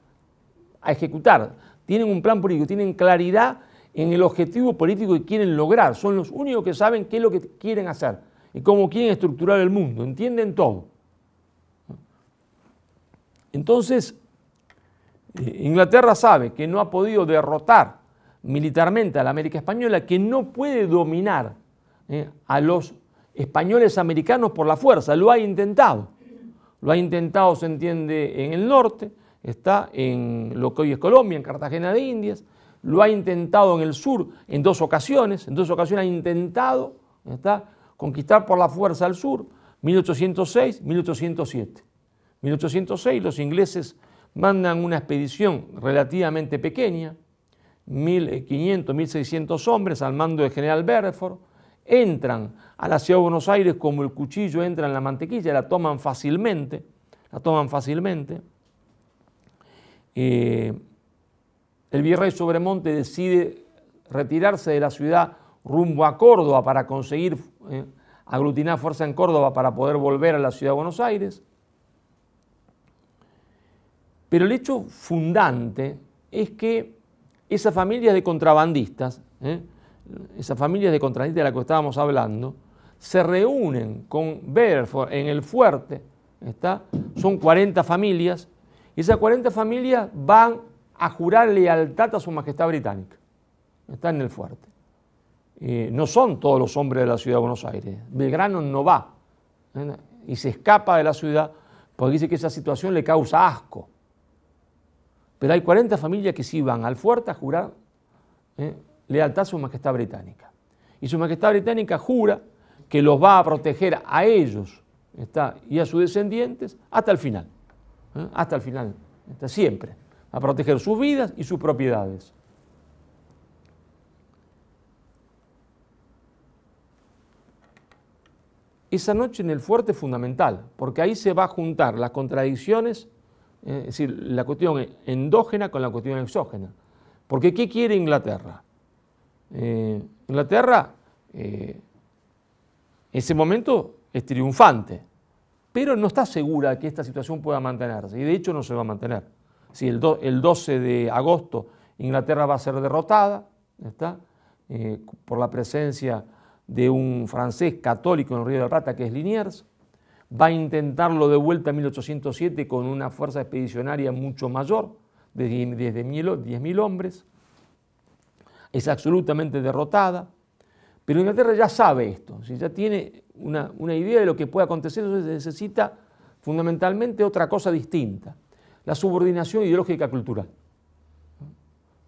a ejecutar, tienen un plan político, tienen claridad en el objetivo político que quieren lograr. Son los únicos que saben qué es lo que quieren hacer y cómo quieren estructurar el mundo. Entienden todo. Entonces, eh, Inglaterra sabe que no ha podido derrotar militarmente a la América Española, que no puede dominar ¿eh? a los españoles americanos por la fuerza, lo ha intentado. Lo ha intentado, se entiende, en el norte, está en lo que hoy es Colombia, en Cartagena de Indias, lo ha intentado en el sur en dos ocasiones, en dos ocasiones ha intentado conquistar por la fuerza al sur, 1806, 1807. 1806 los ingleses mandan una expedición relativamente pequeña, 1.500, 1.600 hombres al mando del general bereford entran a la ciudad de Buenos Aires como el cuchillo entra en la mantequilla, la toman fácilmente, la toman fácilmente. Eh, el virrey Sobremonte decide retirarse de la ciudad rumbo a Córdoba para conseguir eh, aglutinar fuerza en Córdoba para poder volver a la ciudad de Buenos Aires. Pero el hecho fundante es que esa familia de contrabandistas, ¿eh? esas familias de contratistas de las que estábamos hablando, se reúnen con Belfort en el fuerte, ¿está? son 40 familias, y esas 40 familias van a jurar lealtad a su majestad británica. Está en el fuerte. Eh, no son todos los hombres de la ciudad de Buenos Aires. Belgrano no va ¿eh? y se escapa de la ciudad porque dice que esa situación le causa asco. Pero hay 40 familias que sí van al fuerte a jurar ¿eh? lealtad a su Majestad Británica. Y su Majestad Británica jura que los va a proteger a ellos y a sus descendientes hasta el final, ¿eh? hasta el final, hasta siempre, a proteger sus vidas y sus propiedades. Esa noche en el fuerte es fundamental, porque ahí se va a juntar las contradicciones, eh, es decir, la cuestión endógena con la cuestión exógena. Porque ¿qué quiere Inglaterra? Eh, Inglaterra, en eh, ese momento es triunfante, pero no está segura que esta situación pueda mantenerse, y de hecho no se va a mantener. Si el, 12 de agosto Inglaterra va a ser derrotada, eh, por la presencia de un francés católico en el Río de la Plata, que es Liniers, va a intentarlo de vuelta en 1807 con una fuerza expedicionaria mucho mayor, de 10.000 hombres es absolutamente derrotada. Pero Inglaterra ya sabe esto, ya tiene una, idea de lo que puede acontecer, entonces necesita fundamentalmente otra cosa distinta, la subordinación ideológica cultural,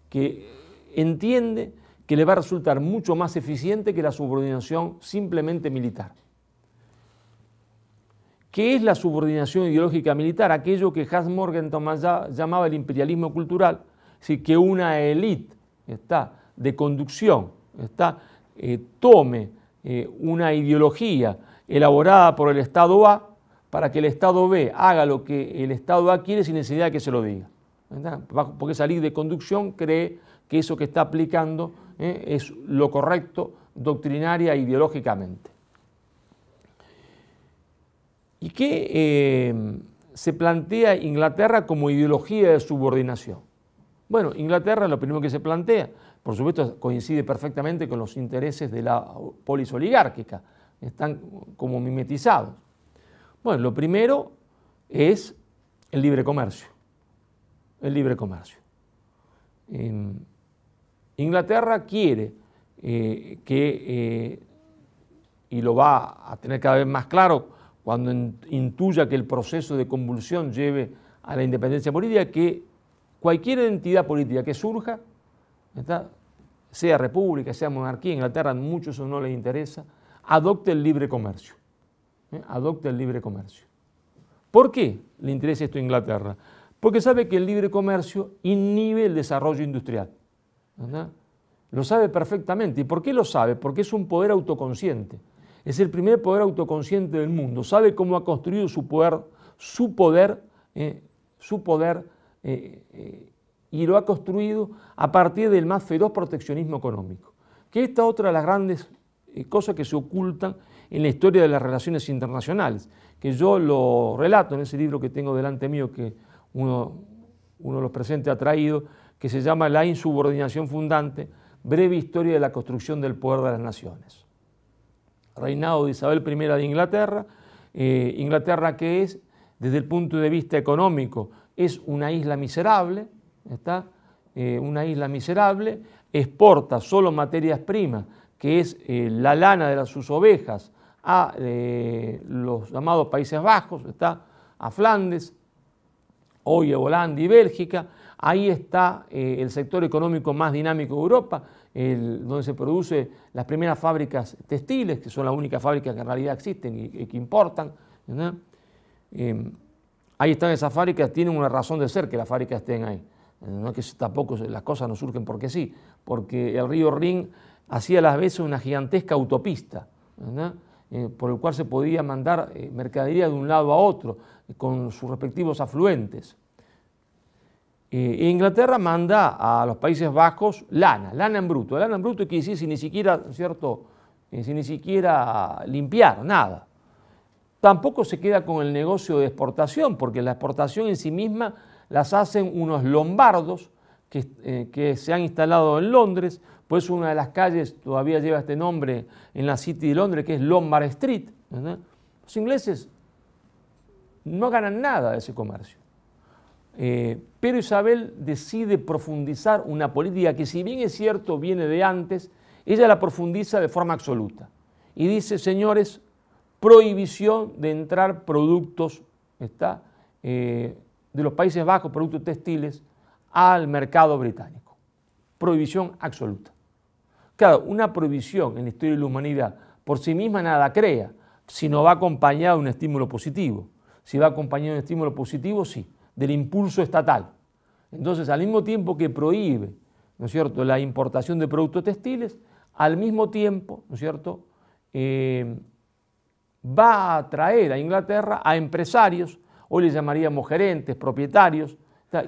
que entiende que le va a resultar mucho más eficiente que la subordinación simplemente militar. ¿Qué es la subordinación ideológica militar? Aquello que Hans Morgenthau llamaba el imperialismo cultural, es que una élite está de conducción ¿está? Eh, tome eh, una ideología elaborada por el Estado A para que el Estado B haga lo que el Estado A quiere sin necesidad de que se lo diga. Porque salir de conducción cree que eso que está aplicando ¿eh? es lo correcto doctrinaria e ideológicamente. ¿Y qué se plantea Inglaterra como ideología de subordinación? Bueno, Inglaterra lo primero que se plantea por supuesto, coincide perfectamente con los intereses de la polis oligárquica, están como mimetizados. Bueno, lo primero es el libre comercio. El libre comercio. Em, Inglaterra quiere eh, que, eh, y lo va a tener cada vez más claro cuando intuya que el proceso de convulsión lleve a la independencia política, que cualquier entidad política que surja sea república, sea monarquía, Inglaterra muchos eso no les interesa, adopte el libre comercio. ¿eh? el libre comercio. ¿Por qué le interesa esto a Inglaterra? Porque sabe que el libre comercio inhibe el desarrollo industrial. Lo sabe perfectamente. ¿Y por qué lo sabe? Porque es un poder autoconsciente. Es el primer poder autoconsciente del mundo. Sabe cómo ha construido su poder, su poder, eh, su poder eh, y lo ha construido a partir del más feroz proteccionismo económico, que esta otra de las grandes eh, cosas que se ocultan en la historia de las relaciones internacionales, que yo lo relato en ese libro que tengo delante mío, que uno, de los presentes ha traído, que se llama La insubordinación fundante, breve historia de la construcción del poder de las naciones. Reinado de Isabel I de Inglaterra, eh, Inglaterra que es, desde el punto de vista económico, es una isla miserable, ¿está? Eh, una isla miserable, exporta solo materias primas, que es eh, la lana de sus ovejas, a eh, los llamados Países Bajos, ¿está? a Flandes, hoy a Holanda y Bélgica. Ahí está el sector económico más dinámico de Europa, donde se producen las primeras fábricas textiles, que son las únicas fábricas que en realidad existen y que importan. Em, ahí están esas fábricas, tienen una razón de ser que las fábricas estén ahí. No es que tampoco las cosas no surgen porque sí, porque el río Rin hacía a las veces una gigantesca autopista, eh, por el cual se podía mandar eh, mercadería de un lado a otro, eh, con sus respectivos afluentes. Inglaterra manda a los Países Bajos lana, lana en bruto. Lana en bruto quiere decir ni siquiera, ¿cierto? sin ni siquiera limpiar, nada. Tampoco se queda con el negocio de exportación, porque la exportación en sí misma las hacen unos lombardos eh, que, se han instalado en Londres, pues una de las calles todavía lleva este nombre en la City de Londres, que es Lombard Street. Los ingleses no ganan nada de ese comercio. Eh, pero Isabel decide profundizar una política que si bien es cierto viene de antes, ella la profundiza de forma absoluta y dice, señores, prohibición de entrar productos ¿está? Eh, de los Países Bajos productos textiles al mercado británico. Prohibición absoluta. Claro, una prohibición en la historia de la humanidad por sí misma nada crea, si no va acompañada de un estímulo positivo. Si va acompañada de un estímulo positivo, sí, del impulso estatal. Entonces, al mismo tiempo que prohíbe, ¿no es cierto?, la importación de productos textiles, al mismo tiempo, ¿no es cierto?, eh, va a atraer a Inglaterra a empresarios hoy les llamaríamos gerentes, propietarios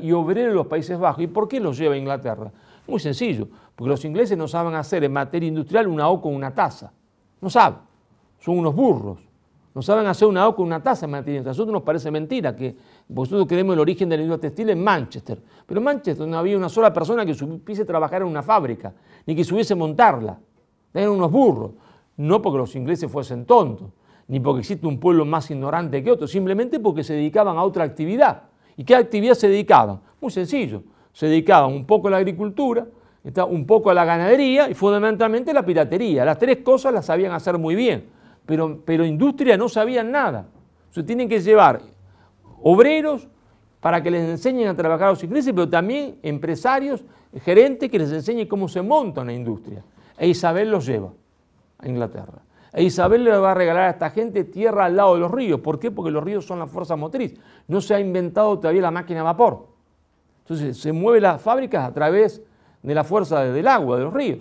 y obreros de los Países Bajos. ¿Y por qué los lleva a Inglaterra? Muy sencillo, porque los ingleses no saben hacer en materia industrial una O con una taza. No saben, son unos burros. No saben hacer una O con una taza en materia industrial. A nosotros nos parece mentira que vosotros queremos el origen de la industria textil en Manchester. Pero en Manchester no había una sola persona que supiese trabajar en una fábrica, ni que supiese montarla. Eran unos burros. No porque los ingleses fuesen tontos, ni porque existe un pueblo más ignorante que otro, simplemente porque se dedicaban a otra actividad. ¿Y qué actividad se dedicaban? Muy sencillo, se dedicaban un poco a la agricultura, un poco a la ganadería y fundamentalmente a la piratería. Las tres cosas las sabían hacer muy bien, pero, pero industria no sabían nada. Se tienen que llevar obreros para que les enseñen a trabajar a los ingleses, pero también empresarios, gerentes que les enseñen cómo se monta una industria. E Isabel los lleva a Inglaterra. E Isabel le va a regalar a esta gente tierra al lado de los ríos. ¿Por qué? Porque los ríos son la fuerza motriz. No se ha inventado todavía la máquina de vapor. Entonces se mueven las fábricas a través de la fuerza del agua, de los ríos.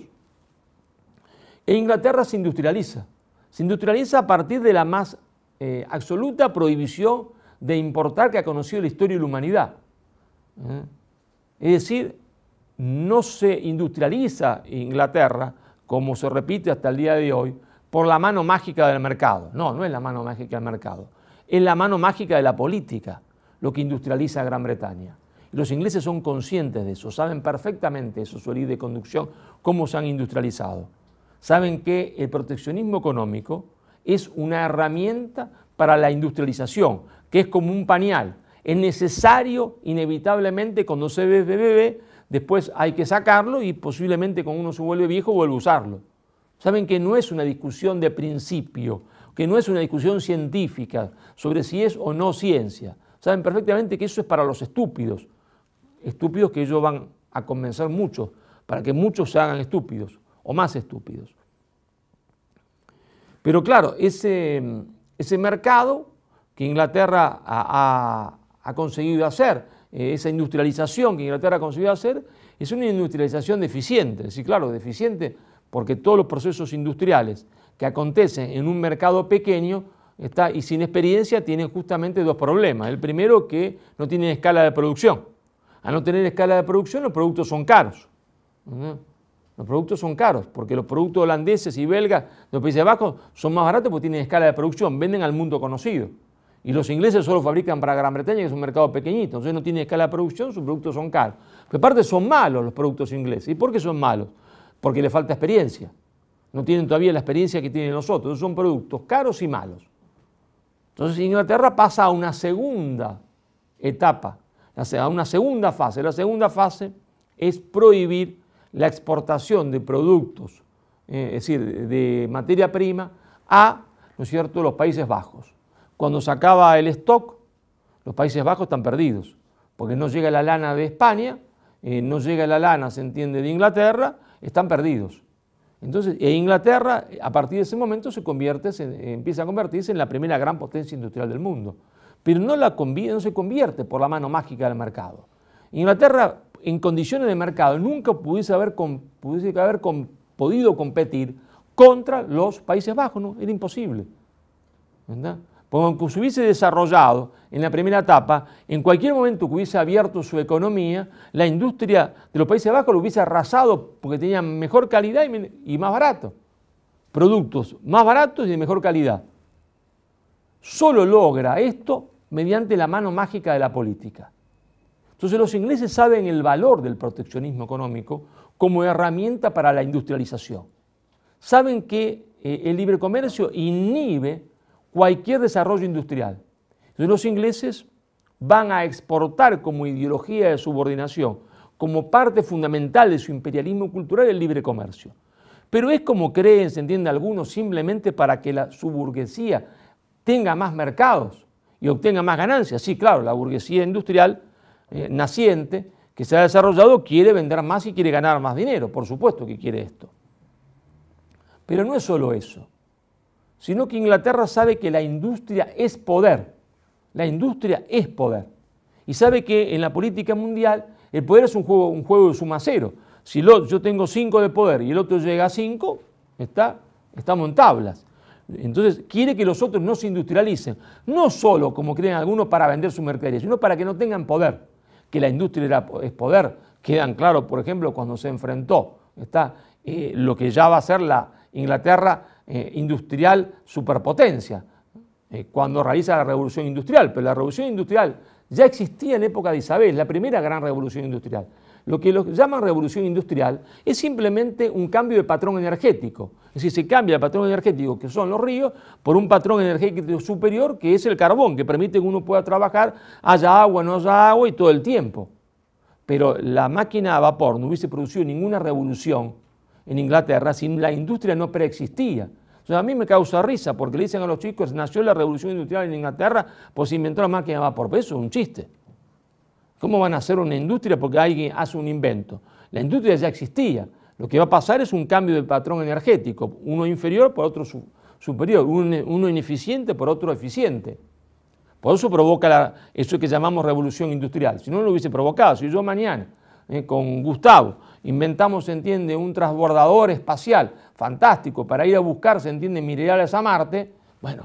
E Inglaterra se industrializa. Se industrializa a partir de la más eh, absoluta prohibición de importar que ha conocido la historia de la humanidad. ¿Eh? Es decir, no se industrializa Inglaterra, como se repite hasta el día de hoy, por la mano mágica del mercado. No, no es la mano mágica del mercado. Es la mano mágica de la política lo que industrializa a Gran Bretaña. los ingleses son conscientes de eso, saben perfectamente eso, su de conducción, cómo se han industrializado. Saben que el proteccionismo económico es una herramienta para la industrialización, que es como un pañal. Es necesario, inevitablemente, cuando se ve bebé, después hay que sacarlo y posiblemente cuando uno se vuelve viejo vuelve a usarlo saben que no es una discusión de principio, que no es una discusión científica sobre si es o no ciencia. Saben perfectamente que eso es para los estúpidos, estúpidos que ellos van a convencer muchos, para que muchos se hagan estúpidos o más estúpidos. Pero claro, ese, mercado que Inglaterra ha, conseguido hacer, eh, esa industrialización que Inglaterra ha conseguido hacer, es una industrialización deficiente, sí, claro, deficiente porque todos los procesos industriales que acontecen en un mercado pequeño está, y sin experiencia tienen justamente dos problemas. El primero que no tienen escala de producción. Al no tener escala de producción los productos son caros. Los productos son caros, porque los productos holandeses y belgas de los Países Bajos son más baratos porque tienen escala de producción, venden al mundo conocido. Y los ingleses solo fabrican para Gran Bretaña, que es un mercado pequeñito, entonces no tienen escala de producción, sus productos son caros. Pero aparte son malos los productos ingleses. ¿Y por qué son malos? porque le falta experiencia. No tienen todavía la experiencia que tienen nosotros. son productos caros y malos. Entonces Inglaterra pasa a una segunda etapa, a una segunda fase. La segunda fase es prohibir la exportación de productos, eh, es decir, de materia prima, a ¿no cierto?, los Países Bajos. Cuando se acaba el stock, los Países Bajos están perdidos, porque no llega la lana de España, eh, no llega la lana, se entiende, de Inglaterra, están perdidos. Entonces, Inglaterra a partir de ese momento se convierte, se, eh, empieza a convertirse en la primera gran potencia industrial del mundo, pero no, la se convierte por la mano mágica del mercado. Inglaterra en condiciones de mercado nunca pudiese haber, pudiese haber podido competir contra los Países Bajos, ¿no? era imposible. ¿verdad? Porque aunque se hubiese desarrollado en la primera etapa, en cualquier momento que hubiese abierto su economía, la industria de los Países Bajos lo hubiese arrasado porque tenía mejor calidad y, más barato. Productos más baratos y de mejor calidad. Solo logra esto mediante la mano mágica de la política. Entonces los ingleses saben el valor del proteccionismo económico como herramienta para la industrialización. Saben que eh, el libre comercio inhibe cualquier desarrollo industrial los ingleses van a exportar como ideología de subordinación, como parte fundamental de su imperialismo cultural, el libre comercio. Pero es como creen, se entiende algunos, simplemente para que la, su burguesía tenga más mercados y obtenga más ganancias. Sí, claro, la burguesía industrial eh, naciente que se ha desarrollado quiere vender más y quiere ganar más dinero, por supuesto que quiere esto. Pero no es solo eso, sino que Inglaterra sabe que la industria es poder la industria es poder. Y sabe que en la política mundial el poder es un juego, de suma cero. Si yo tengo cinco de poder y el otro llega a cinco, está, estamos en tablas. Entonces quiere que los otros no se industrialicen, no solo como creen algunos para vender su mercadería, sino para que no tengan poder. Que la industria es poder, quedan claro, por ejemplo, cuando se enfrentó está, eh, lo que ya va a ser la Inglaterra eh, industrial superpotencia, eh, cuando realiza la revolución industrial, pero la revolución industrial ya existía en época de Isabel, la primera gran revolución industrial. Lo que los llaman revolución industrial es simplemente un cambio de patrón energético. Es decir, se cambia el patrón energético que son los ríos por un patrón energético superior que es el carbón, que permite que uno pueda trabajar, haya agua, no haya agua y todo el tiempo. Pero la máquina a vapor no hubiese producido ninguna revolución en Inglaterra si la industria no preexistía a mí me causa risa porque le dicen a los chicos, nació la revolución industrial en Inglaterra, pues se inventó la máquina de vapor. Pero es un chiste. ¿Cómo van a hacer una industria porque alguien hace un invento? La industria ya existía. Lo que va a pasar es un cambio de patrón energético, uno inferior por otro superior, uno ineficiente por otro eficiente. Por eso provoca eso que llamamos revolución industrial. Si no, lo hubiese provocado. Si yo mañana, eh, con Gustavo, Inventamos, se entiende, un transbordador espacial, fantástico, para ir a buscar, se entiende, minerales a Marte. Bueno,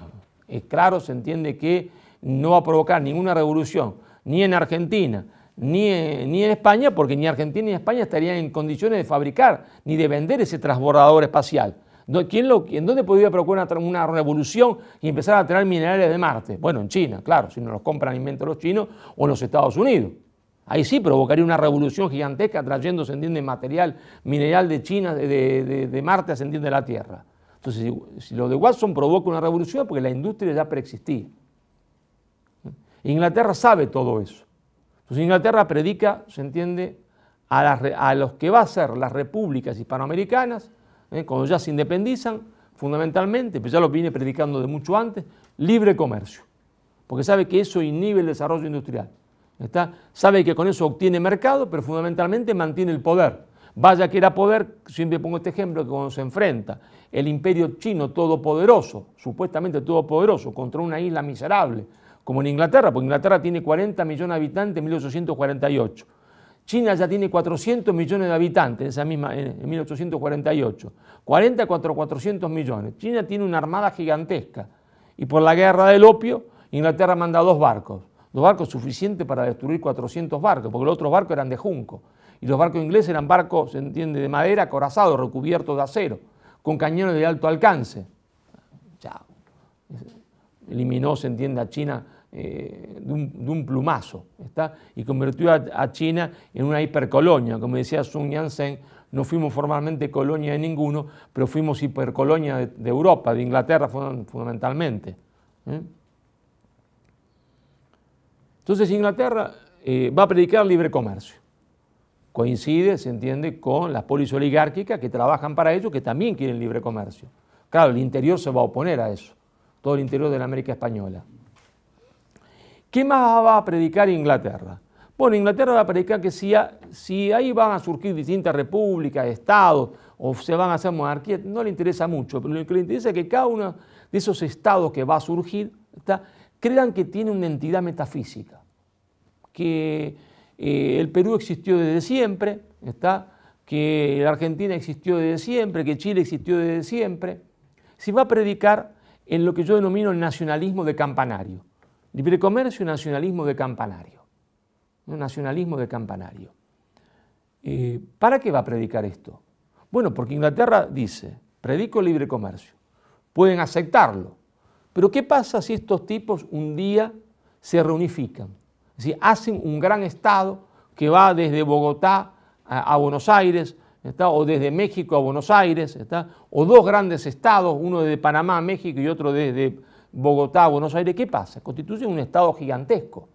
es claro, se entiende que no va a provocar ninguna revolución, ni en Argentina, ni en, España, porque ni Argentina ni España estarían en condiciones de fabricar ni de vender ese transbordador espacial. ¿Quién ¿En dónde podría provocar una, revolución y empezar a tener minerales de Marte? Bueno, en China, claro, si no los compran inventan los chinos o en los Estados Unidos. Ahí sí provocaría una revolución gigantesca trayendo, se entiende, material mineral de China, de, Marte, se entiende, la Tierra. Entonces, si, lo de Watson provoca una revolución, porque la industria ya preexistía. Inglaterra sabe todo eso. Entonces, Inglaterra predica, se entiende, a, los que va a ser las repúblicas hispanoamericanas, ¿eh? cuando ya se independizan, fundamentalmente, pues ya lo viene predicando de mucho antes, libre comercio. Porque sabe que eso inhibe el desarrollo industrial. Sabe que con eso obtiene mercado, pero fundamentalmente mantiene el poder. Vaya que era poder, siempre pongo este ejemplo, que cuando se enfrenta el imperio chino todopoderoso, supuestamente todopoderoso, contra una isla miserable, como en Inglaterra, porque Inglaterra tiene 40 millones de habitantes en 1848. China ya tiene 400 millones de habitantes en, esa misma, en 1848. 40 400 millones. China tiene una armada gigantesca. Y por la guerra del opio, Inglaterra manda dos barcos barcos suficientes para destruir 400 barcos, porque los otros barcos eran de junco. Y los barcos ingleses eran barcos, se entiende, de madera, acorazados, recubiertos de acero, con cañones de alto alcance. Eliminó, se entiende, a China eh, de, un, plumazo. ¿está? Y convirtió a, China en una hipercolonia. Como decía Sun Yat-sen, no fuimos formalmente colonia de ninguno, pero fuimos hipercolonia de, Europa, de Inglaterra fundamentalmente. ¿eh? Entonces Inglaterra eh, va a predicar libre comercio. Coincide, se entiende, con las polis oligárquicas que trabajan para ello, que también quieren libre comercio. Claro, el interior se va a oponer a eso, todo el interior de la América Española. ¿Qué más va a predicar Inglaterra? Bueno, Inglaterra va a predicar que si, ahí van a surgir distintas repúblicas, estados, o se van a hacer monarquías, no le interesa mucho, pero lo que le interesa es que cada uno de esos estados que va a surgir, crean que tiene una entidad metafísica que eh, el Perú existió desde siempre, ¿está? que la Argentina existió desde siempre, que Chile existió desde siempre, se va a predicar en lo que yo denomino el nacionalismo de campanario. Libre comercio, nacionalismo de campanario. Nacionalismo de campanario. Eh, ¿Para qué va a predicar esto? Bueno, porque Inglaterra dice, predico libre comercio. Pueden aceptarlo. Pero ¿qué pasa si estos tipos un día se reunifican? Es decir, hacen un gran estado que va desde Bogotá a, Buenos Aires, o desde México a Buenos Aires, o dos grandes estados, uno desde Panamá a México y otro desde Bogotá a Buenos Aires. ¿Qué pasa? Constituyen un estado gigantesco.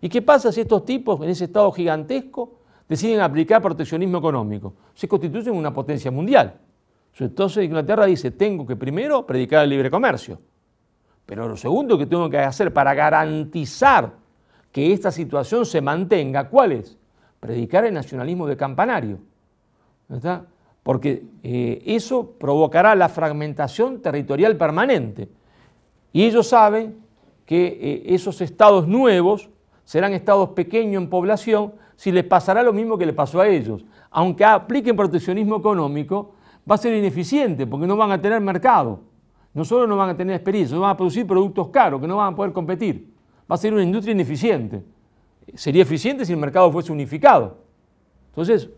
¿Y qué pasa si estos tipos en ese estado gigantesco deciden aplicar proteccionismo económico? Se constituyen una potencia mundial. Entonces Inglaterra dice, tengo que primero predicar el libre comercio, pero lo segundo que tengo que hacer para garantizar que esta situación se mantenga, ¿cuál es? Predicar el nacionalismo de campanario. Porque eh, eso provocará la fragmentación territorial permanente. Y ellos saben que eh, esos estados nuevos serán estados pequeños en población, si les pasará lo mismo que le pasó a ellos. Aunque apliquen proteccionismo económico, va a ser ineficiente porque no van a tener mercado. No solo no van a tener experiencia, no van a producir productos caros que no van a poder competir va a ser una industria ineficiente. Sería eficiente si el mercado fuese unificado. Entonces,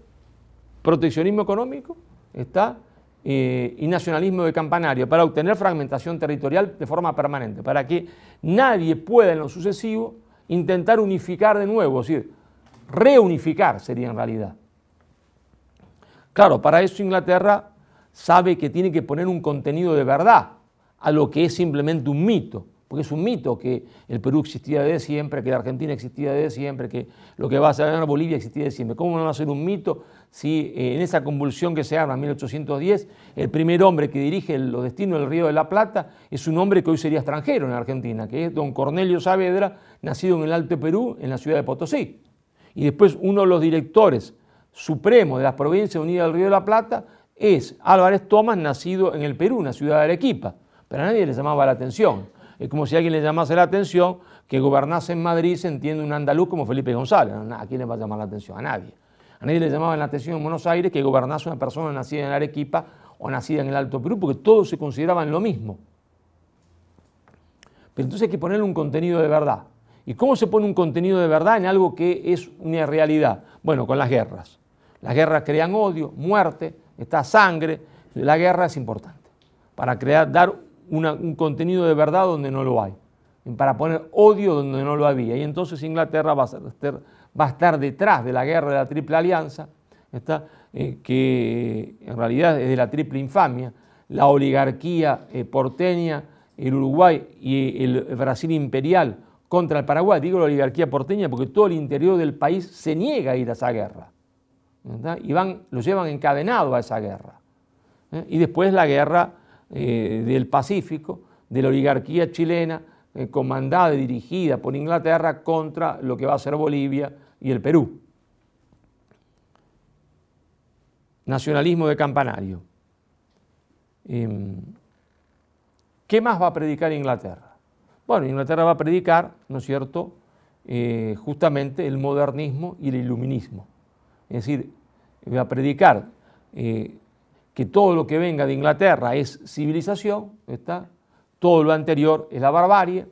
proteccionismo económico está eh, y nacionalismo de campanario para obtener fragmentación territorial de forma permanente, para que nadie pueda en lo sucesivo intentar unificar de nuevo, es decir, reunificar sería en realidad. Claro, para eso Inglaterra sabe que tiene que poner un contenido de verdad a lo que es simplemente un mito porque es un mito que el Perú existía desde siempre, que la Argentina existía desde siempre, que lo que va a ser Bolivia existía desde siempre. ¿Cómo no va a ser un mito si eh, en esa convulsión que se arma en 1810, el primer hombre que dirige los destinos del Río de la Plata es un hombre que hoy sería extranjero en Argentina, que es don Cornelio Saavedra, nacido en el Alto Perú, en la ciudad de Potosí? Y después uno de los directores supremos de las provincias unidas del Río de la Plata es Álvarez Tomás, nacido en el Perú, en la ciudad de Arequipa. Pero a nadie le llamaba la atención es como si a alguien le llamase la atención que gobernase en Madrid se entiende un andaluz como Felipe González. ¿A quién le va a llamar la atención? A nadie. A nadie le llamaba la atención en Buenos Aires que gobernase una persona nacida en Arequipa o nacida en el Alto Perú, porque todos se consideraban lo mismo. Pero entonces hay que ponerle un contenido de verdad. ¿Y cómo se pone un contenido de verdad en algo que es una realidad? Bueno, con las guerras. Las guerras crean odio, muerte, está sangre. La guerra es importante para crear, dar un contenido de verdad donde no lo hay, para poner odio donde no lo había. Y entonces Inglaterra va a, estar detrás de la guerra de la Triple Alianza, ¿está? Eh, que eh, en realidad es de la Triple Infamia, la oligarquía eh, porteña, el Uruguay y el Brasil imperial contra el Paraguay. Digo la oligarquía porteña porque todo el interior del país se niega a ir a esa guerra. Y van, lo llevan encadenado a esa guerra. Y después la guerra eh, del Pacífico, de la oligarquía chilena, eh, comandada y dirigida por Inglaterra contra lo que va a ser Bolivia y el Perú. Nacionalismo de campanario. Em, ¿Qué más va a predicar Inglaterra? Bueno, Inglaterra va a predicar, ¿no es cierto?, eh, justamente el modernismo y el iluminismo. Es decir, va a predicar que todo lo que venga de Inglaterra es civilización, ¿está? todo lo anterior es la barbarie,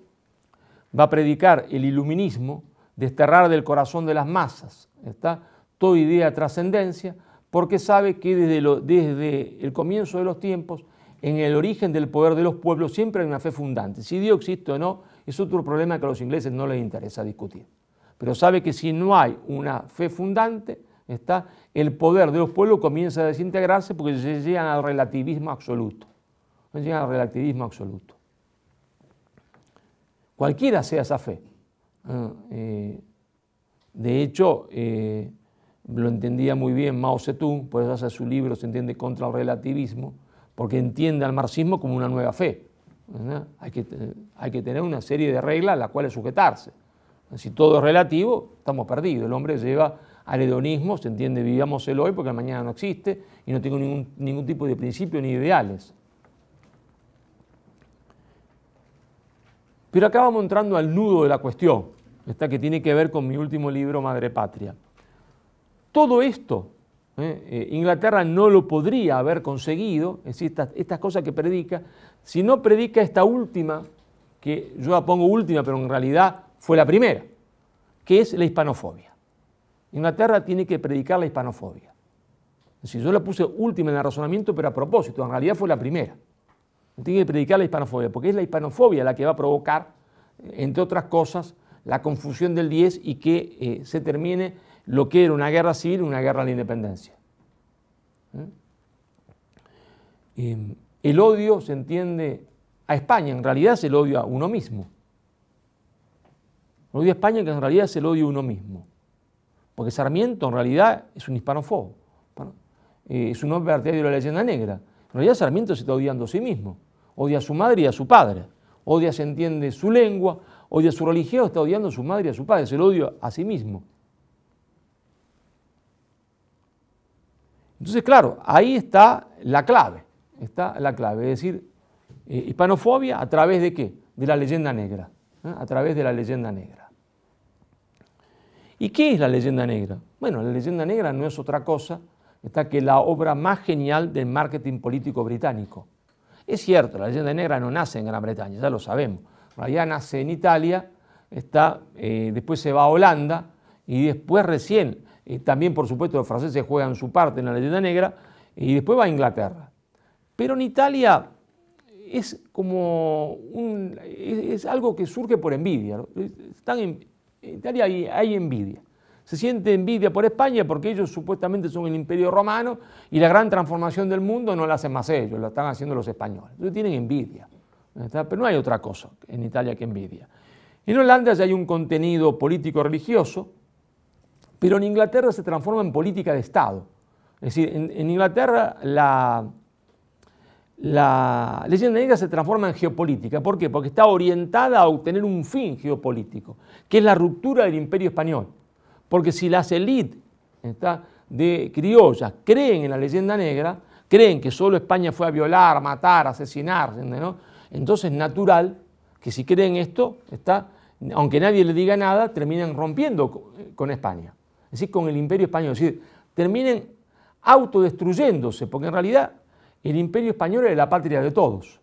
va a predicar el iluminismo, desterrar del corazón de las masas ¿está? toda idea de trascendencia, porque sabe que desde, desde el comienzo de los tiempos, en el origen del poder de los pueblos, siempre hay una fe fundante. Si Dios existe o no, es otro problema que a los ingleses no les interesa discutir. Pero sabe que si no hay una fe fundante, ¿está? el poder de los pueblos comienza a desintegrarse porque se llegan al relativismo absoluto. al relativismo absoluto. Cualquiera sea esa fe. Ah, eh, de hecho, eh, lo entendía muy bien Mao Zedong, por eso hace su libro, se entiende contra el relativismo, porque entiende al marxismo como una nueva fe. Hay que, hay que, tener una serie de reglas a las cuales sujetarse. Si todo es relativo, estamos perdidos. El hombre lleva al hedonismo, se entiende, vivamos el hoy porque el mañana no existe y no tengo ningún, tipo de principio ni ideales. Pero acá vamos entrando al nudo de la cuestión, esta que tiene que ver con mi último libro, Madre Patria. Todo esto, ¿eh? Eh, Inglaterra no lo podría haber conseguido, es decir, estas, estas cosas que predica, si no predica esta última, que yo la pongo última, pero en realidad fue la primera, que es la hispanofobia. Inglaterra tiene que predicar la hispanofobia. Si yo la puse última en el razonamiento, pero a propósito, en realidad fue la primera. Tiene que predicar la hispanofobia, porque es la hispanofobia la que va a provocar, entre otras cosas, la confusión del 10 y que eh, se termine lo que era una guerra civil, una guerra a la independencia. ¿Mm? Em, el odio se entiende a España, en realidad es el odio a uno mismo. El odio a España que en realidad es el odio a uno mismo porque Sarmiento en realidad es un hispanofobo, eh, es un hombre partidario de la leyenda negra. En realidad Sarmiento se está odiando a sí mismo, odia a su madre y a su padre, odia, se entiende, su lengua, odia su religión, está odiando a su madre y a su padre, se lo odio a sí mismo. Entonces, claro, ahí está la clave, está la clave, es decir, eh, hispanofobia a través de qué? De la leyenda negra, ¿eh? a través de la leyenda negra. ¿Y qué es la leyenda negra? Bueno, la leyenda negra no es otra cosa está que la obra más genial del marketing político británico. Es cierto, la leyenda negra no nace en Gran Bretaña, ya lo sabemos. Ya nace en Italia, está, eh, después se va a Holanda y después recién, eh, también por supuesto los franceses juegan su parte en la leyenda negra y después va a Inglaterra. Pero en Italia es como un, algo que surge por envidia. Están en, en eh, Italia hay, envidia. Se siente envidia por España porque ellos supuestamente son el imperio romano y la gran transformación del mundo no la hacen más ellos, la están haciendo los españoles. Entonces tienen envidia. Pero no hay otra cosa en Italia que envidia. En Holanda ya hay un contenido político-religioso, pero en Inglaterra se transforma en política de Estado. Es decir, en Inglaterra la, la leyenda negra se transforma en geopolítica. ¿Por qué? Porque está orientada a obtener un fin geopolítico, que es la ruptura del imperio español. Porque si las élites de criollas creen en la leyenda negra, creen que solo España fue a violar, matar, asesinar, entonces es natural que si creen esto, está, aunque nadie le diga nada, terminen rompiendo con España, es decir, con el imperio español, es decir, terminen autodestruyéndose, porque en realidad el imperio español era la patria de todos.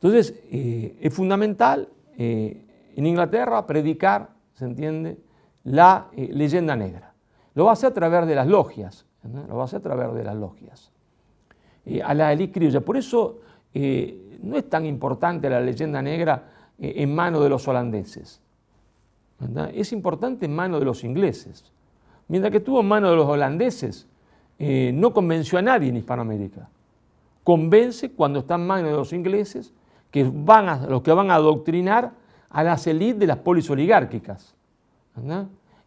Entonces, eh, es fundamental eh, en Inglaterra predicar, ¿se entiende?, la eh, leyenda negra. Lo va a hacer a través de las logias, lo va a través de las logias. a la Por eso no es tan importante la leyenda negra en mano de los holandeses. Es importante en manos de los ingleses mientras que estuvo en manos de los holandeses, eh, no convenció a nadie en Hispanoamérica. Convence cuando está en manos de los ingleses, que van a, los que van a adoctrinar a las élites de las polis oligárquicas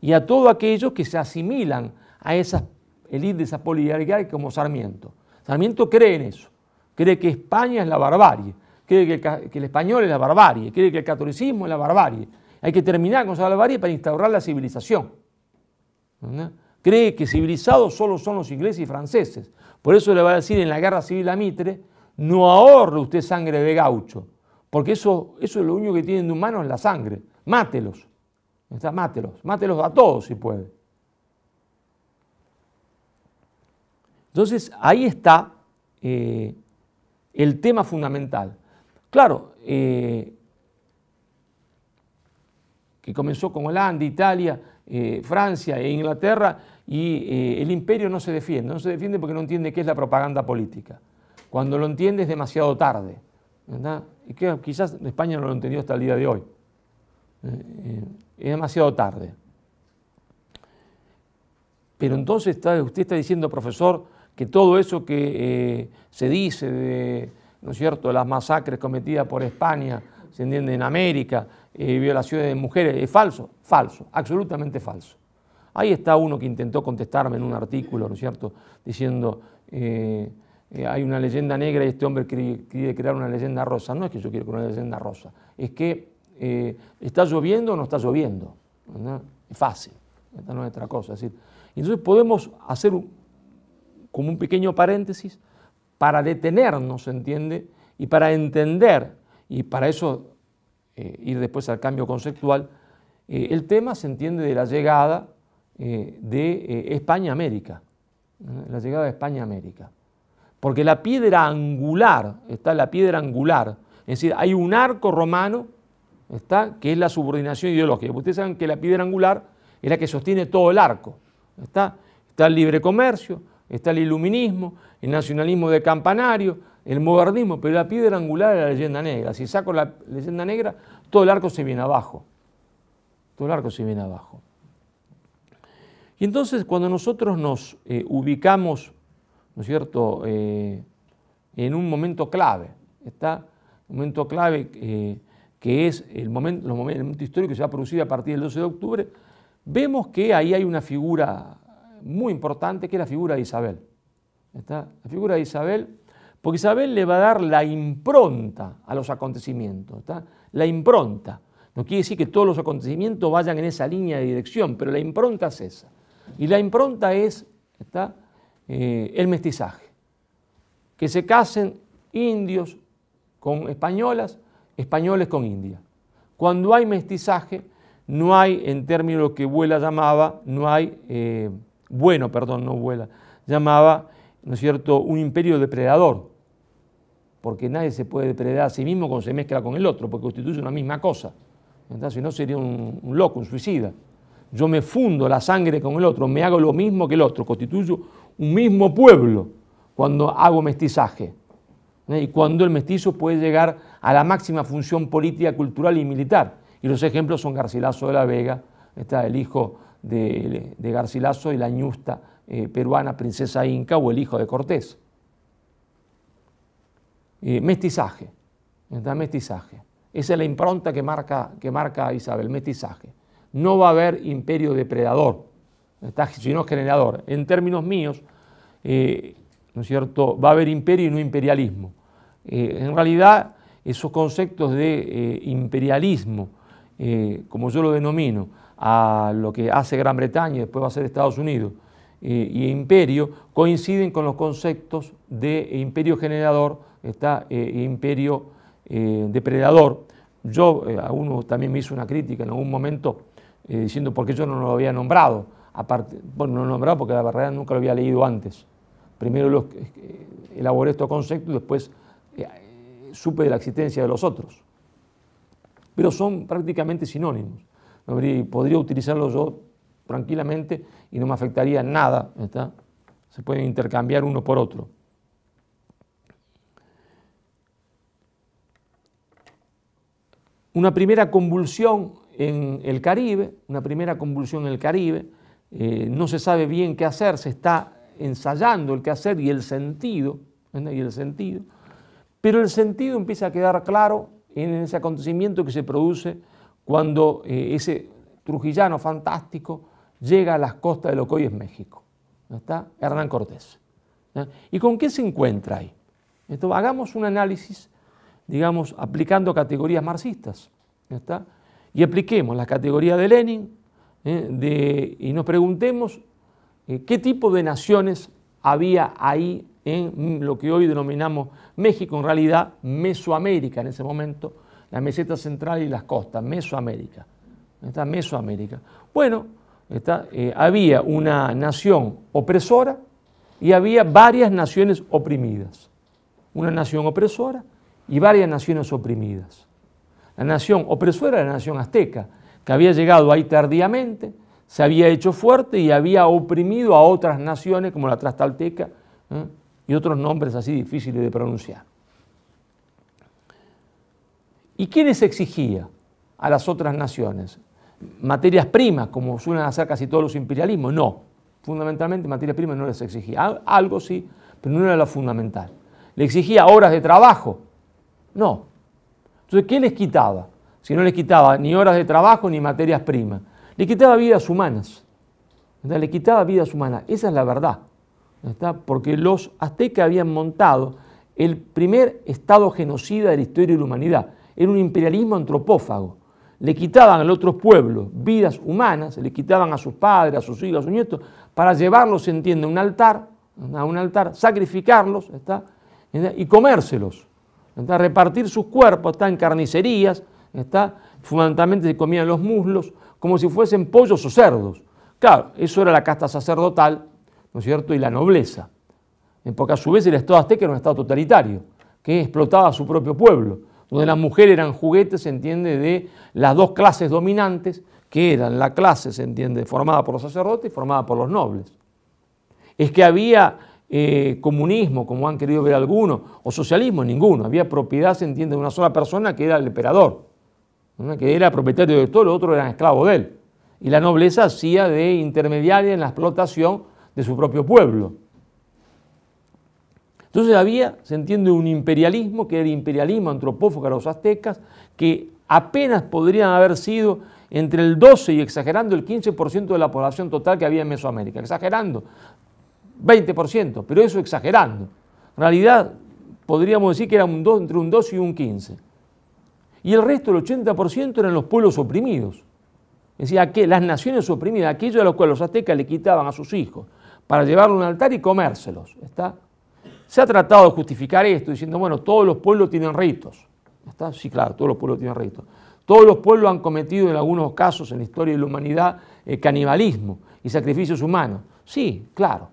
y a todos aquellos que se asimilan a esas élites de esas polis como Sarmiento. Sarmiento cree en eso, cree que España es la barbarie, cree que que el español es la barbarie, cree que el catolicismo es la barbarie. Hay que terminar con esa barbarie para instaurar la civilización. Cree que civilizados solo son los ingleses y franceses. Por eso le va a decir en la guerra civil a Mitre, no ahorre usted sangre de gaucho, porque eso, eso es lo único que tienen de humanos, la sangre. Mátelos, mátelos, mátelos a todos si puede. Entonces ahí está eh, el tema fundamental. Claro, eh, que comenzó con Holanda, Italia, eh, Francia e Inglaterra y eh, el imperio no se defiende, no se defiende porque no entiende qué es la propaganda política. Cuando lo entiende es demasiado tarde, ¿verdad? Y que quizás España no lo entendió hasta el día de hoy. Eh, es demasiado tarde. Pero entonces usted está diciendo, profesor, que todo eso que se dice de, ¿no es cierto?, las masacres cometidas por España, se entiende, en América, violación eh, violaciones de mujeres. ¿Es falso? Falso, absolutamente falso. Ahí está uno que intentó contestarme en un artículo, ¿no es cierto?, diciendo, eh, eh, hay una leyenda negra y este hombre quiere, crear una leyenda rosa. No es que yo quiero crear una leyenda rosa, es que está lloviendo o no está lloviendo. Es fácil, esta no es otra cosa. entonces podemos hacer como un pequeño paréntesis para detenernos, entiende? Y para entender, y para eso eh, ir después al cambio conceptual, eh, el tema se entiende de la llegada eh, de España América, la llegada de España América. Porque la piedra angular, está la piedra angular, es decir, hay un arco romano, que es la subordinación ideológica. Ustedes saben que la piedra angular es la que sostiene todo el arco. Está, está el libre comercio, está el iluminismo, el nacionalismo de campanario, el modernismo, pero la piedra angular es la leyenda negra. Si saco la leyenda negra, todo el arco se viene abajo. Todo el arco se viene abajo. Y entonces cuando nosotros nos eh, ubicamos, ¿no es cierto?, eh, en un momento clave, está un momento clave eh, que es el momento, momento histórico que se va a producir a partir del 12 de octubre, vemos que ahí hay una figura muy importante que es la figura de Isabel. ¿está? La figura de Isabel porque Isabel le va a dar la impronta a los acontecimientos, la impronta. No quiere decir que todos los acontecimientos vayan en esa línea de dirección, pero la impronta es esa. Y la impronta es eh, el mestizaje. Que se casen indios con españolas, españoles con indias. Cuando hay mestizaje, no hay, en términos que Vuela llamaba, no hay, eh, bueno, perdón, no Vuela, llamaba, ¿no es cierto?, un imperio depredador, porque nadie se puede depredar a sí mismo cuando se mezcla con el otro, porque constituye una misma cosa. Entonces, si no, sería un, loco, un suicida. Yo me fundo la sangre con el otro, me hago lo mismo que el otro, constituyo un mismo pueblo cuando hago mestizaje. Y cuando el mestizo puede llegar a la máxima función política, cultural y militar. Y los ejemplos son Garcilaso de la Vega, está el hijo de, Garcilaso y la ñusta eh, peruana, princesa Inca, o el hijo de Cortés. Eh, mestizaje, Mestizaje. Esa es la impronta que marca, que marca Isabel, mestizaje. No va a haber imperio depredador, sino generador. En términos míos, eh, ¿no es cierto? Va a haber imperio y no imperialismo. Eh, en realidad, esos conceptos de imperialismo, como yo lo denomino, a lo que hace Gran Bretaña y después va a ser Estados Unidos, y imperio coinciden con los conceptos de imperio generador, está eh, imperio eh, depredador. Yo, eh, a uno también me hizo una crítica en algún momento diciendo por qué yo no lo había nombrado. Aparte, bueno, no lo nombrado porque la barrera nunca lo había leído antes. Primero los, elaboré estos conceptos y después supe de la existencia de los otros. Pero son prácticamente sinónimos. Podría utilizarlo yo tranquilamente y no me afectaría nada. ¿está? Se pueden intercambiar uno por otro. una primera convulsión en el Caribe, una primera convulsión en el Caribe, eh, no se sabe bien qué hacer, se está ensayando el qué hacer y el sentido, y el sentido, pero el sentido empieza a quedar claro en ese acontecimiento que se produce cuando eh, ese trujillano fantástico llega a las costas de lo que hoy es México. está? Hernán Cortés. ¿Y con qué se encuentra ahí? hagamos un análisis digamos, aplicando categorías marxistas. está? Y apliquemos la categoría de Lenin ¿eh? y nos preguntemos eh, qué tipo de naciones había ahí en lo que hoy denominamos México, en realidad Mesoamérica en ese momento, la meseta central y las costas, Mesoamérica. Está Mesoamérica. Bueno, eh, había una nación opresora y había varias naciones oprimidas. Una nación opresora y varias naciones oprimidas. La nación opresora era la nación azteca, que había llegado ahí tardíamente, se había hecho fuerte y había oprimido a otras naciones como la Trastalteca ¿eh? y otros nombres así difíciles de pronunciar. ¿Y qué les exigía a las otras naciones? ¿Materias primas, como suelen hacer casi todos los imperialismos? No, fundamentalmente materias primas no les exigía. Algo sí, pero no era lo fundamental. Le exigía horas de trabajo, no. Entonces, ¿qué les quitaba? Si no les quitaba ni horas de trabajo ni materias primas. les quitaba vidas humanas. Le quitaba vidas humanas. Esa es la verdad. ¿Está? Porque los aztecas habían montado el primer estado genocida de la historia de la humanidad. Era un imperialismo antropófago. Le quitaban a otros pueblos vidas humanas, le quitaban a sus padres, a sus hijos, a sus nietos, para llevarlos, se entiende, a un altar, a un altar, sacrificarlos ¿está? y comérselos. Está repartir sus cuerpos, está en carnicerías, está fundamentalmente se comían los muslos, como si fuesen pollos o cerdos. Claro, eso era la casta sacerdotal, ¿no es cierto?, y la nobleza. Porque a su vez el Estado azteca era un Estado totalitario, que explotaba a su propio pueblo, donde las mujeres eran juguetes, se entiende, de las dos clases dominantes, que eran la clase, se entiende, formada por los sacerdotes y formada por los nobles. Es que había eh, comunismo, como han querido ver algunos, o socialismo, ninguno. Había propiedad, se entiende, de una sola persona que era el emperador, que era propietario de todo, los otros eran esclavos de él. Y la nobleza hacía de intermediaria en la explotación de su propio pueblo. Entonces había, se entiende, un imperialismo que era el imperialismo antropófago de los aztecas, que apenas podrían haber sido entre el 12 y exagerando el 15% de la población total que había en Mesoamérica, exagerando, 20%, pero eso exagerando. En realidad podríamos decir que era un entre un 2 y un 15. Y el resto, el 80%, eran los pueblos oprimidos. Es decir, las naciones oprimidas, aquellos a los cuales los aztecas le quitaban a sus hijos para llevarlo a un altar y comérselos. ¿está? Se ha tratado de justificar esto diciendo, bueno, todos los pueblos tienen ritos. ¿está? Sí, claro, todos los pueblos tienen ritos. Todos los pueblos han cometido en algunos casos en la historia de la humanidad eh, canibalismo y sacrificios humanos. Sí, claro,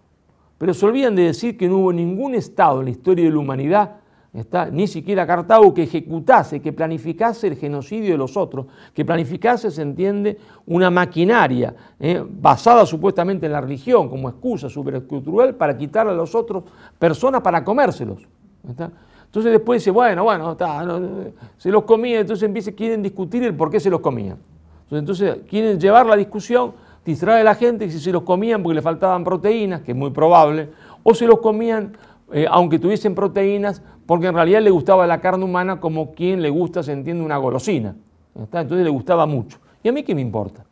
pero se olvidan de decir que no hubo ningún Estado en la historia de la humanidad, ni siquiera Cartago, que ejecutase, que planificase el genocidio de los otros, que planificase, se entiende, una maquinaria eh, basada supuestamente en la religión como excusa supercultural para quitar a los otros personas para comérselos. Entonces después dice, bueno, bueno, se los comía, entonces empiezan, quieren discutir el por qué se los comían. Entonces, entonces quieren llevar la discusión distrae a la gente si se los comían porque le faltaban proteínas, que es muy probable, o se los comían eh, aunque tuviesen proteínas, porque en realidad le gustaba la carne humana como quien le gusta, se entiende, una golosina. Entonces le gustaba mucho. ¿Y a mí qué me importa?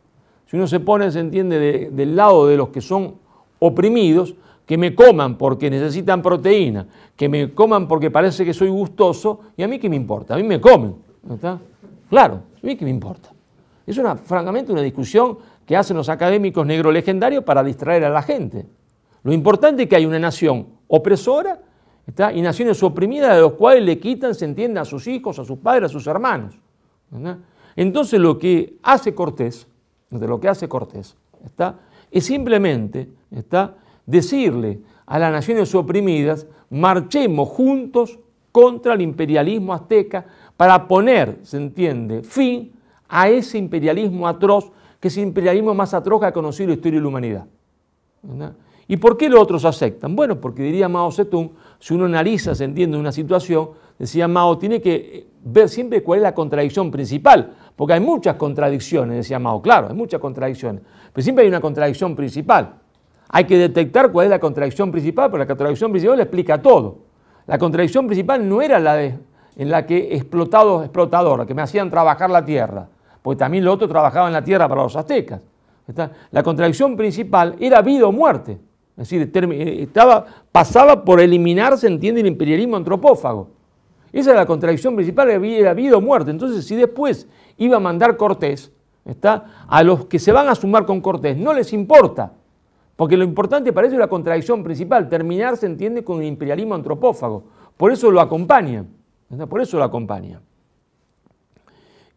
Si uno se pone, se entiende, del lado de los que son oprimidos, que me coman porque necesitan proteína, que me coman porque parece que soy gustoso, ¿y a mí qué me importa? A mí me comen. ¿está? Claro, ¿a mí qué me importa? Es una, francamente una discusión que hacen los académicos negro legendarios para distraer a la gente. Lo importante es que hay una nación opresora y naciones oprimidas de los cuales le quitan, se entiende, a sus hijos, a sus padres, a sus hermanos. Entonces lo que hace Cortés, lo que hace Cortés, es simplemente ¿está? decirle a las naciones oprimidas, marchemos juntos contra el imperialismo azteca para poner, se entiende, fin a ese imperialismo atroz que es imperialismo más atroz que ha conocido la historia de la humanidad. ¿Y por qué los otros aceptan? Bueno, porque diría Mao Zedong, si uno analiza, se entiende una situación, decía Mao, tiene que eh, ver siempre cuál es la contradicción principal, porque hay muchas contradicciones, decía Mao, claro, hay muchas contradicciones, pero siempre hay una contradicción principal. Hay que detectar cuál es la contradicción principal, porque la contradicción principal le explica todo. La contradicción principal no era la de, en la que explotados, explotador, que me hacían trabajar la tierra, porque también lo otro trabajaba en la tierra para los aztecas. La contradicción principal era vida o muerte. Es decir, eh, estaba, pasaba por eliminar, se entiende, el imperialismo antropófago. Esa era la contradicción principal, era vida o muerte. Entonces, si después iba a mandar Cortés, ¿está? a los que se van a sumar con Cortés, no les importa. Porque lo importante para ellos es la contradicción principal, terminar, se entiende, con el imperialismo antropófago. Por eso lo acompañan. Por eso lo acompañan.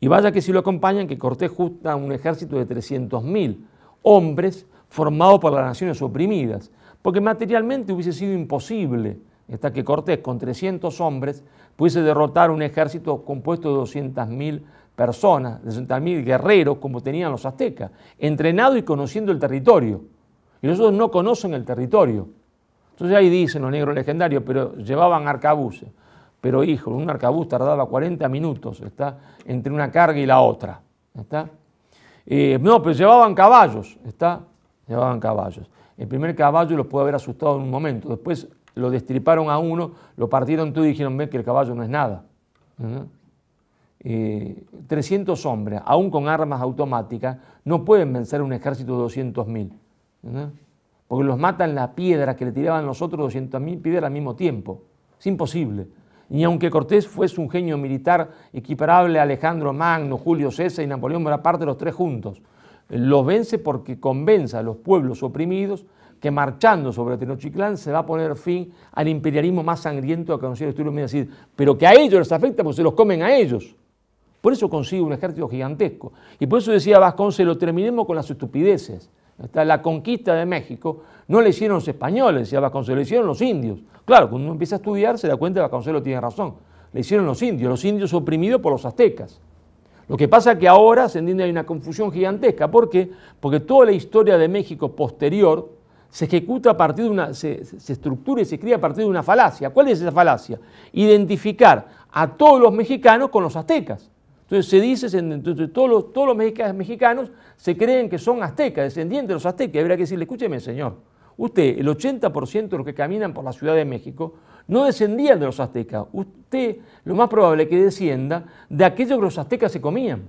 Y vaya que si lo acompañan que Cortés junta un ejército de 300.000 hombres formado por las naciones oprimidas, porque materialmente hubiese sido imposible hasta que Cortés con 300 hombres pudiese derrotar un ejército compuesto de 200.000 personas, de 200.000 guerreros como tenían los aztecas, entrenado y conociendo el territorio. Y nosotros no conocen el territorio. Entonces ahí dicen los negros legendarios, pero llevaban arcabuces pero hijo, un arcabuz tardaba 40 minutos, ¿está? Entre una carga y la otra, ¿está? Eh, no, pero llevaban caballos, ¿está? Llevaban caballos. El primer caballo los puede haber asustado en un momento, después lo destriparon a uno, lo partieron todo y dijeron, ve que el caballo no es nada. 300 eh, hombres, aún con armas automáticas, no pueden vencer un ejército de 200.000. Porque los matan la piedra que le tiraban los otros 200.000 piedras al mismo tiempo. Es imposible. Y aunque Cortés fuese un genio militar equiparable a Alejandro Magno, Julio César y Napoleón de los tres juntos, los vence porque convence a los pueblos oprimidos que marchando sobre Tenochtitlán se va a poner fin al imperialismo más sangriento que conocido la el me decir, pero que a ellos les afecta porque se los comen a ellos. Por eso consigue un ejército gigantesco. Y por eso decía Vasconcelos, terminemos con las estupideces. Hasta la conquista de México no le hicieron los españoles, a Vasconcelos, le hicieron los indios. Claro, cuando uno empieza a estudiar se da cuenta que Vasconcelos tiene razón. Le hicieron los indios, los indios oprimidos por los aztecas. Lo que pasa es que ahora se entiende hay una confusión gigantesca. ¿Por qué? Porque toda la historia de México posterior se ejecuta a partir de una, se, estructura y se cría a partir de una falacia. ¿Cuál es esa falacia? Identificar a todos los mexicanos con los aztecas. Entonces se dice, entonces, todos los, todos los mexicanos se creen que son aztecas, descendientes de los aztecas. Habría que decirle, escúcheme, señor, Usted, el 80% de los que caminan por la Ciudad de México no descendían de los aztecas. Usted lo más probable es que descienda de aquello que los aztecas se comían.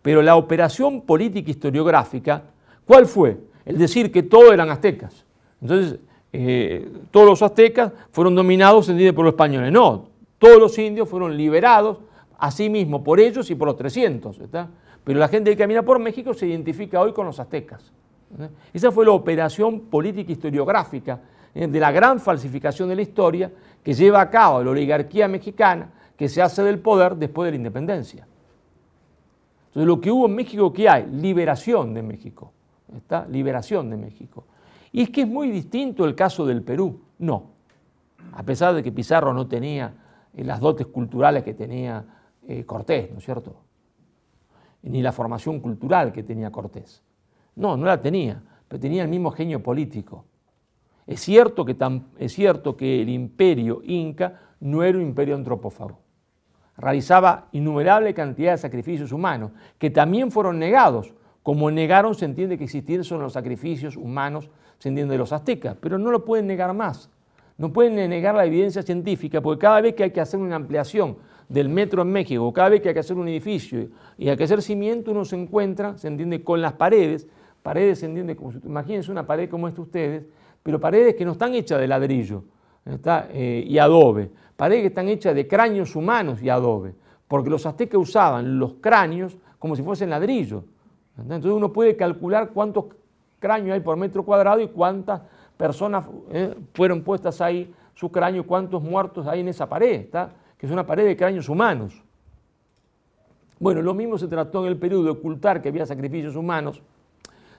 Pero la operación política historiográfica, ¿cuál fue? El decir que todos eran aztecas. Entonces, eh, todos los aztecas fueron dominados por los españoles. No, todos los indios fueron liberados a sí por ellos y por los 300. Pero la gente que camina por México se identifica hoy con los aztecas. ¿Eh? Esa fue la operación política historiográfica ¿eh? de la gran falsificación de la historia que lleva a cabo la oligarquía mexicana que se hace del poder después de la independencia. Entonces lo que hubo en México, ¿qué hay? Liberación de México. ¿Está? Liberación de México. Y es que es muy distinto el caso del Perú. No. A pesar de que Pizarro no tenía eh, las dotes culturales que tenía Cortés, ¿no es cierto? Ni la formación cultural que tenía Cortés. No, no la tenía, pero tenía el mismo genio político. Es cierto que, es cierto que el imperio inca no era un imperio antropófago. Realizaba innumerable cantidad de sacrificios humanos, que también fueron negados. Como negaron, se entiende que existieron los sacrificios humanos, se entiende de los aztecas, pero no lo pueden negar más. No pueden negar la evidencia científica, porque cada vez que hay que hacer una ampliación del metro en México, cada vez que hay que hacer un edificio y hay que hacer cimiento, uno se encuentra, se entiende, con las paredes paredes como Imagínense una pared como esta ustedes, pero paredes que no están hechas de ladrillo está, eh, y adobe, paredes que están hechas de cráneos humanos y adobe, porque los aztecas usaban los cráneos como si fuesen ladrillos. Entonces uno puede calcular cuántos cráneos hay por metro cuadrado y cuántas personas ¿eh? fueron puestas ahí su cráneo, cuántos muertos hay en esa pared, ¿está? que es una pared de cráneos humanos. Bueno, lo mismo se trató en el periodo de ocultar que había sacrificios humanos,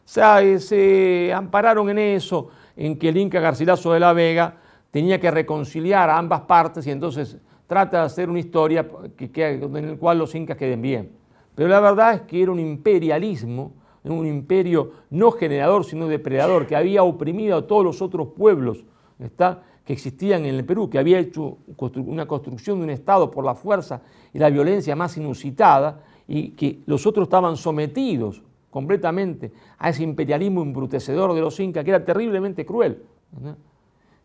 se, eh, se ampararon en eso, en que el Inca Garcilaso de la Vega tenía que reconciliar a ambas partes y entonces trata de hacer una historia en la cual los incas queden bien. Pero la verdad es que era un imperialismo, un imperio no generador sino depredador, que había oprimido a todos los otros pueblos ¿está? que existían en el Perú, que había hecho una construcción de un Estado por la fuerza y la violencia más inusitada y que los otros estaban sometidos completamente a ese imperialismo embrutecedor de los incas, que era terriblemente cruel.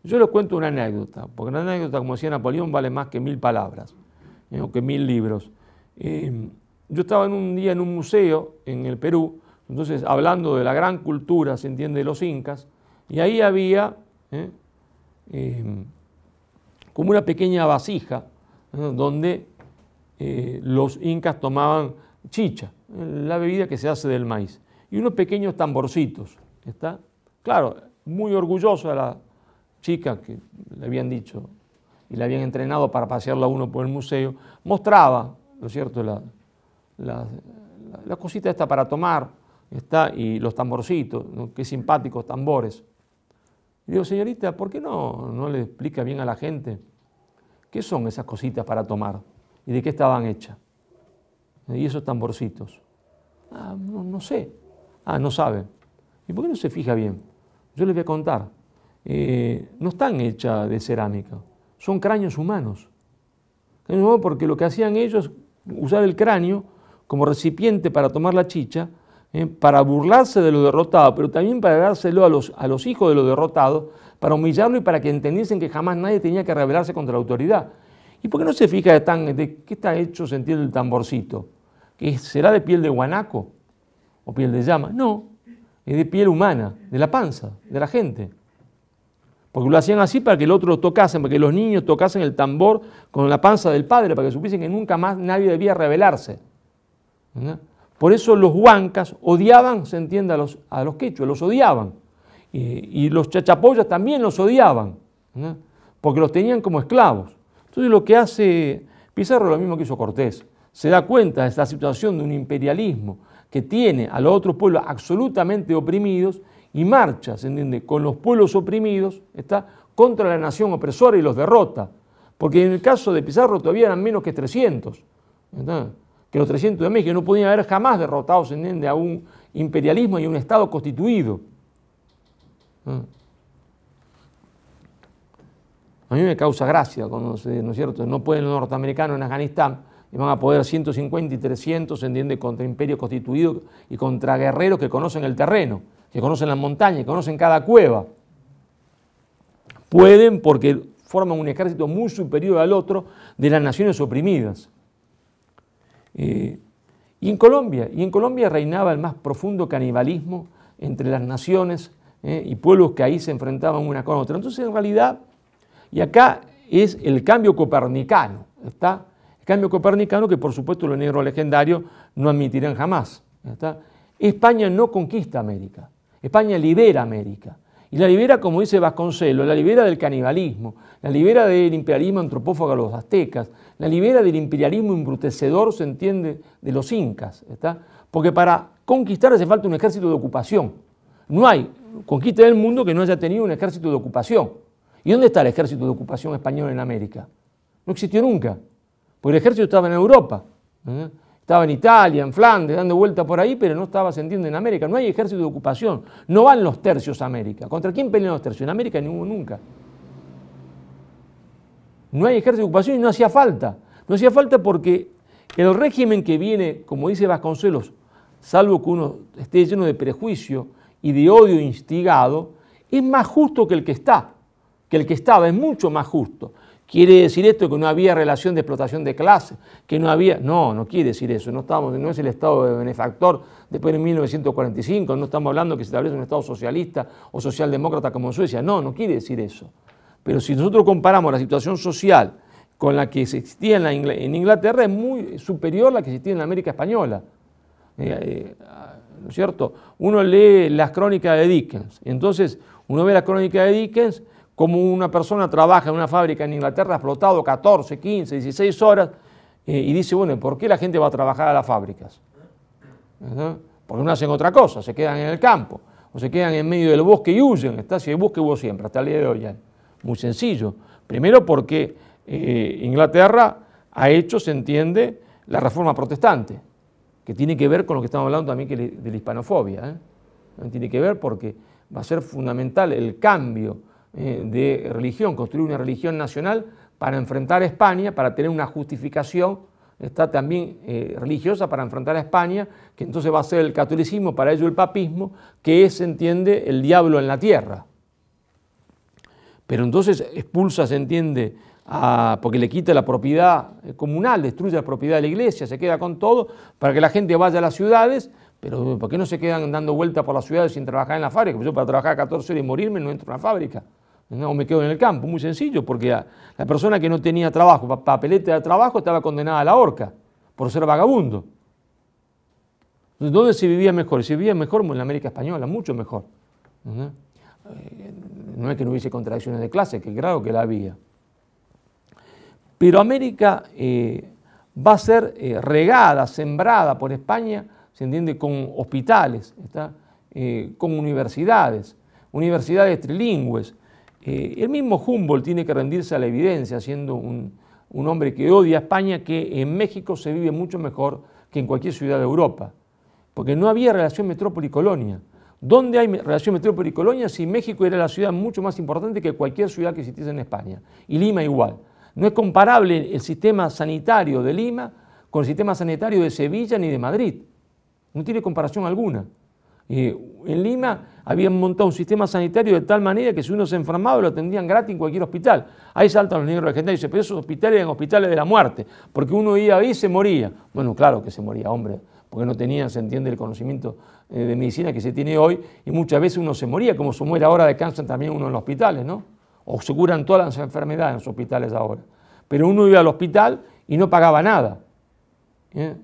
Yo les cuento una anécdota, porque una anécdota, como decía Napoleón, vale más que mil palabras, ¿eh? o que mil libros. Eh, yo estaba en un día en un museo en el Perú, entonces hablando de la gran cultura, se entiende, de los incas, y ahí había ¿eh? como una pequeña vasija donde los incas tomaban chicha la bebida que se hace del maíz. Y unos pequeños tamborcitos. Está, claro, muy orgullosa de la chica que le habían dicho y la habían entrenado para pasearla uno por el museo. Mostraba, lo cierto?, la, cosita esta para tomar, está, y los tamborcitos, qué simpáticos tambores. Y digo, señorita, ¿por qué no, no le explica bien a la gente qué son esas cositas para tomar y de qué estaban hechas? ¿Y esos tamborcitos? Ah, no, sé. Ah, no sabe. ¿Y por qué no se fija bien? Yo les voy a contar. Eh, no están hechas de cerámica, son cráneos humanos. porque lo que hacían ellos, usar el cráneo como recipiente para tomar la chicha, eh, para burlarse de lo derrotado, pero también para dárselo a los, hijos de los derrotados, para humillarlo y para que entendiesen que jamás nadie tenía que rebelarse contra la autoridad. ¿Y por qué no se fija de, tan, de qué está hecho, se el tamborcito? será de piel de guanaco o piel de llama. No, es de piel humana, de la panza, de la gente. Porque lo hacían así para que el otro lo tocasen, para que los niños tocasen el tambor con la panza del padre, para que supiesen que nunca más nadie debía rebelarse. Por eso los huancas odiaban, se entiende, a los, a los los odiaban. Y, los chachapoyas también los odiaban, porque los tenían como esclavos. Entonces lo que hace Pizarro es lo mismo que hizo Cortés se da cuenta de esta situación de un imperialismo que tiene a los otros pueblos absolutamente oprimidos y marcha, con los pueblos oprimidos, está contra la nación opresora y los derrota. Porque en el caso de Pizarro todavía eran menos que 300, que los 300 de México no podían haber jamás derrotado, entiende?, a un imperialismo y a un Estado constituido. ¿Ah? A mí me causa gracia cuando, ¿no es cierto?, no pueden los norteamericanos en Afganistán van a poder 150 y 300, se entiende, contra imperios constituidos y contra guerreros que conocen el terreno, que conocen las montañas, que conocen cada cueva. Pueden porque forman un ejército muy superior al otro de las naciones oprimidas. Eh, y en Colombia, y en Colombia reinaba el más profundo canibalismo entre las naciones eh, y pueblos que ahí se enfrentaban una con otra. Entonces, en realidad, y acá es el cambio copernicano, está cambio copernicano que por supuesto los negros legendarios no admitirán jamás. España no conquista América, España libera América. Y la libera, como dice Vasconcelo, la libera del canibalismo, la libera del imperialismo antropófago de los aztecas, la libera del imperialismo embrutecedor, se entiende, de los incas. ¿está? Porque para conquistar hace falta un ejército de ocupación. No hay conquista del mundo que no haya tenido un ejército de ocupación. ¿Y dónde está el ejército de ocupación español en América? No existió nunca. Porque el ejército estaba en Europa, ¿eh? estaba en Italia, en Flandes, dando vuelta por ahí, pero no estaba ascendiendo en América. No hay ejército de ocupación, no van los tercios a América. ¿Contra quién pelean los tercios? En América no nunca. No hay ejército de ocupación y no hacía falta. No hacía falta porque el régimen que viene, como dice Vasconcelos, salvo que uno esté lleno de prejuicio y de odio instigado, es más justo que el que está, que el que estaba, es mucho más justo. Quiere decir esto que no había relación de explotación de clase, que no había, no, no quiere decir eso, no estamos, no es el Estado de benefactor después de 1945, no estamos hablando que se establece un Estado socialista o socialdemócrata como en Suecia, no, no quiere decir eso. Pero si nosotros comparamos la situación social con la que existía en, Inglaterra, es muy superior a la que existía en América Española. Eh, eh, ¿No es cierto? Uno lee las crónicas de Dickens, entonces uno ve las crónicas de Dickens como una persona trabaja en una fábrica en Inglaterra, ha explotado 14, 15, 16 horas, eh, y dice, bueno, ¿por qué la gente va a trabajar a las fábricas? Porque no hacen otra cosa, se quedan en el campo, o se quedan en medio del bosque y huyen, está si el bosque hubo siempre, hasta el día de hoy Muy sencillo. Primero porque eh, Inglaterra ha hecho, se entiende, la reforma protestante, que tiene que ver con lo que estamos hablando también de la hispanofobia. ¿eh? Tiene que ver porque va a ser fundamental el cambio eh, de religión, construir una religión nacional para enfrentar a España, para tener una justificación está también eh, religiosa para enfrentar a España, que entonces va a ser el catolicismo, para ello el papismo, que es, se entiende, el diablo en la tierra. Pero entonces expulsa, se entiende, porque le quita la propiedad eh, comunal, destruye la propiedad de la iglesia, se queda con todo, para que la gente vaya a las ciudades, pero ¿por qué no se quedan dando vueltas por las ciudades sin trabajar en la fábrica? porque yo para trabajar 14 horas y morirme no entro en una fábrica o me quedo en el campo, muy sencillo, porque la persona que no tenía trabajo, papeleta de trabajo, estaba condenada a la horca por ser vagabundo. ¿dónde se vivía mejor? Se vivía mejor en la América Española, mucho mejor. No eh, es que no hubiese contradicciones de clase, que claro que la había. Pero América eh, va a ser eh, regada, sembrada por España, se entiende, con hospitales, ¿está? con universidades, universidades trilingües, eh, el mismo Humboldt tiene que rendirse a la evidencia, siendo un, hombre que odia a España, que en México se vive mucho mejor que en cualquier ciudad de Europa, porque no había relación metrópoli-colonia. ¿Dónde hay relación metrópoli-colonia si México era la ciudad mucho más importante que cualquier ciudad que existiese en España? Y Lima igual. No es comparable el sistema sanitario de Lima con el sistema sanitario de Sevilla ni de Madrid. No tiene comparación alguna. Eh, en Lima habían montado un sistema sanitario de tal manera que si uno se enfermaba lo atendían gratis en cualquier hospital. Ahí saltan los negros de gente y dicen, pero esos hospitales eran hospitales de la muerte, porque uno iba ahí y se moría. Bueno, claro que se moría, hombre, porque no tenían, se entiende, el conocimiento eh, de medicina que se tiene hoy, y muchas veces uno se moría, como se muere ahora de cáncer también uno en los hospitales, ¿no? O se curan todas las enfermedades en los hospitales ahora. Pero uno iba al hospital y no pagaba nada. ¿eh?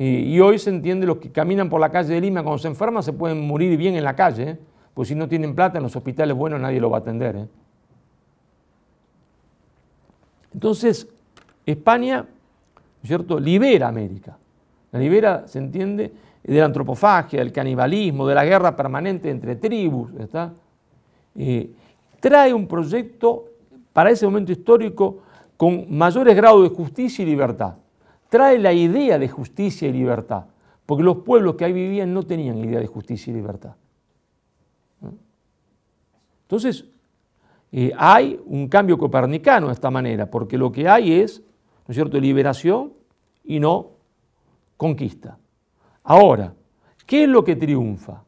Y, hoy se entiende los que caminan por la calle de Lima cuando se enferman se pueden morir bien en la calle, porque ¿eh? pues si no tienen plata en los hospitales buenos nadie lo va a atender. ¿eh? Entonces, España, ¿cierto?, libera América. La libera, se entiende, de la antropofagia, del canibalismo, de la guerra permanente entre tribus, eh, trae un proyecto para ese momento histórico con mayores grados de justicia y libertad trae la idea de justicia y libertad, porque los pueblos que ahí vivían no tenían idea de justicia y libertad. ¿Mm? Entonces, eh, hay un cambio copernicano de esta manera, porque lo que hay es, ¿no es cierto?, liberación y no conquista. Ahora, ¿qué es lo que triunfa?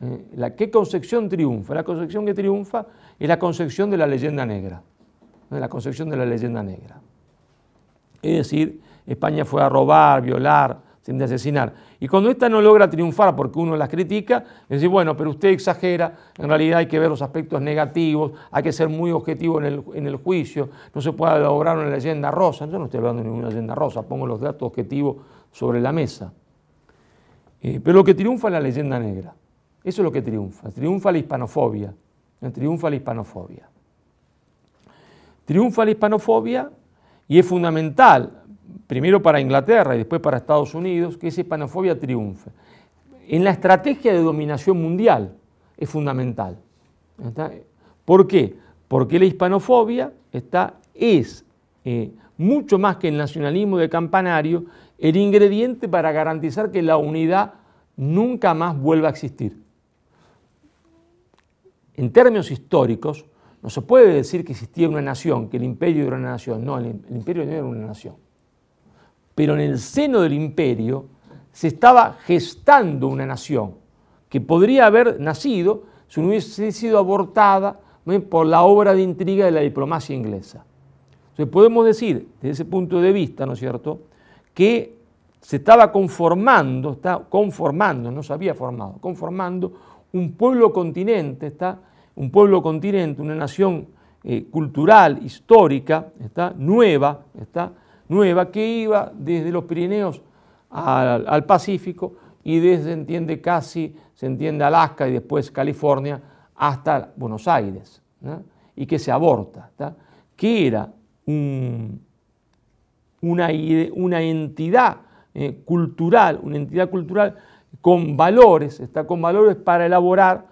Eh, ¿Qué concepción triunfa? La concepción que triunfa es la concepción de la leyenda negra, la concepción de la leyenda negra. Es decir, España fue a robar, violar, sin de asesinar. Y cuando esta no logra triunfar porque uno las critica, decir, bueno, pero usted exagera, en realidad hay que ver los aspectos negativos, hay que ser muy objetivo en el, juicio, no se puede lograr una leyenda rosa. Yo no estoy hablando de ninguna leyenda rosa, pongo los datos objetivos sobre la mesa. Eh, pero lo que triunfa es la leyenda negra. Eso es lo que triunfa. Triunfa la hispanofobia. Eh, triunfa la hispanofobia. Triunfa la hispanofobia y es fundamental primero para Inglaterra y después para Estados Unidos, que esa hispanofobia triunfe. En la estrategia de dominación mundial es fundamental. ¿Por qué? Porque la hispanofobia está, es, eh, mucho más que el nacionalismo de campanario, el ingrediente para garantizar que la unidad nunca más vuelva a existir. En términos históricos, no se puede decir que existía una nación, que el imperio era una nación. No, el, imperio no era una nación pero en el seno del imperio se estaba gestando una nación que podría haber nacido si no hubiese sido abortada por la obra de intriga de la diplomacia inglesa. Entonces podemos decir, desde ese punto de vista, ¿no es cierto?, que se estaba conformando, está conformando, no se había formado, conformando un pueblo continente, está, un pueblo continente, una nación eh, cultural, histórica, está, nueva, está, nueva que iba desde los Pirineos al, Pacífico y desde, entiende, casi, se entiende Alaska y después California hasta Buenos Aires, y que se aborta, que era una, entidad eh, cultural, una entidad cultural con valores, está con valores para elaborar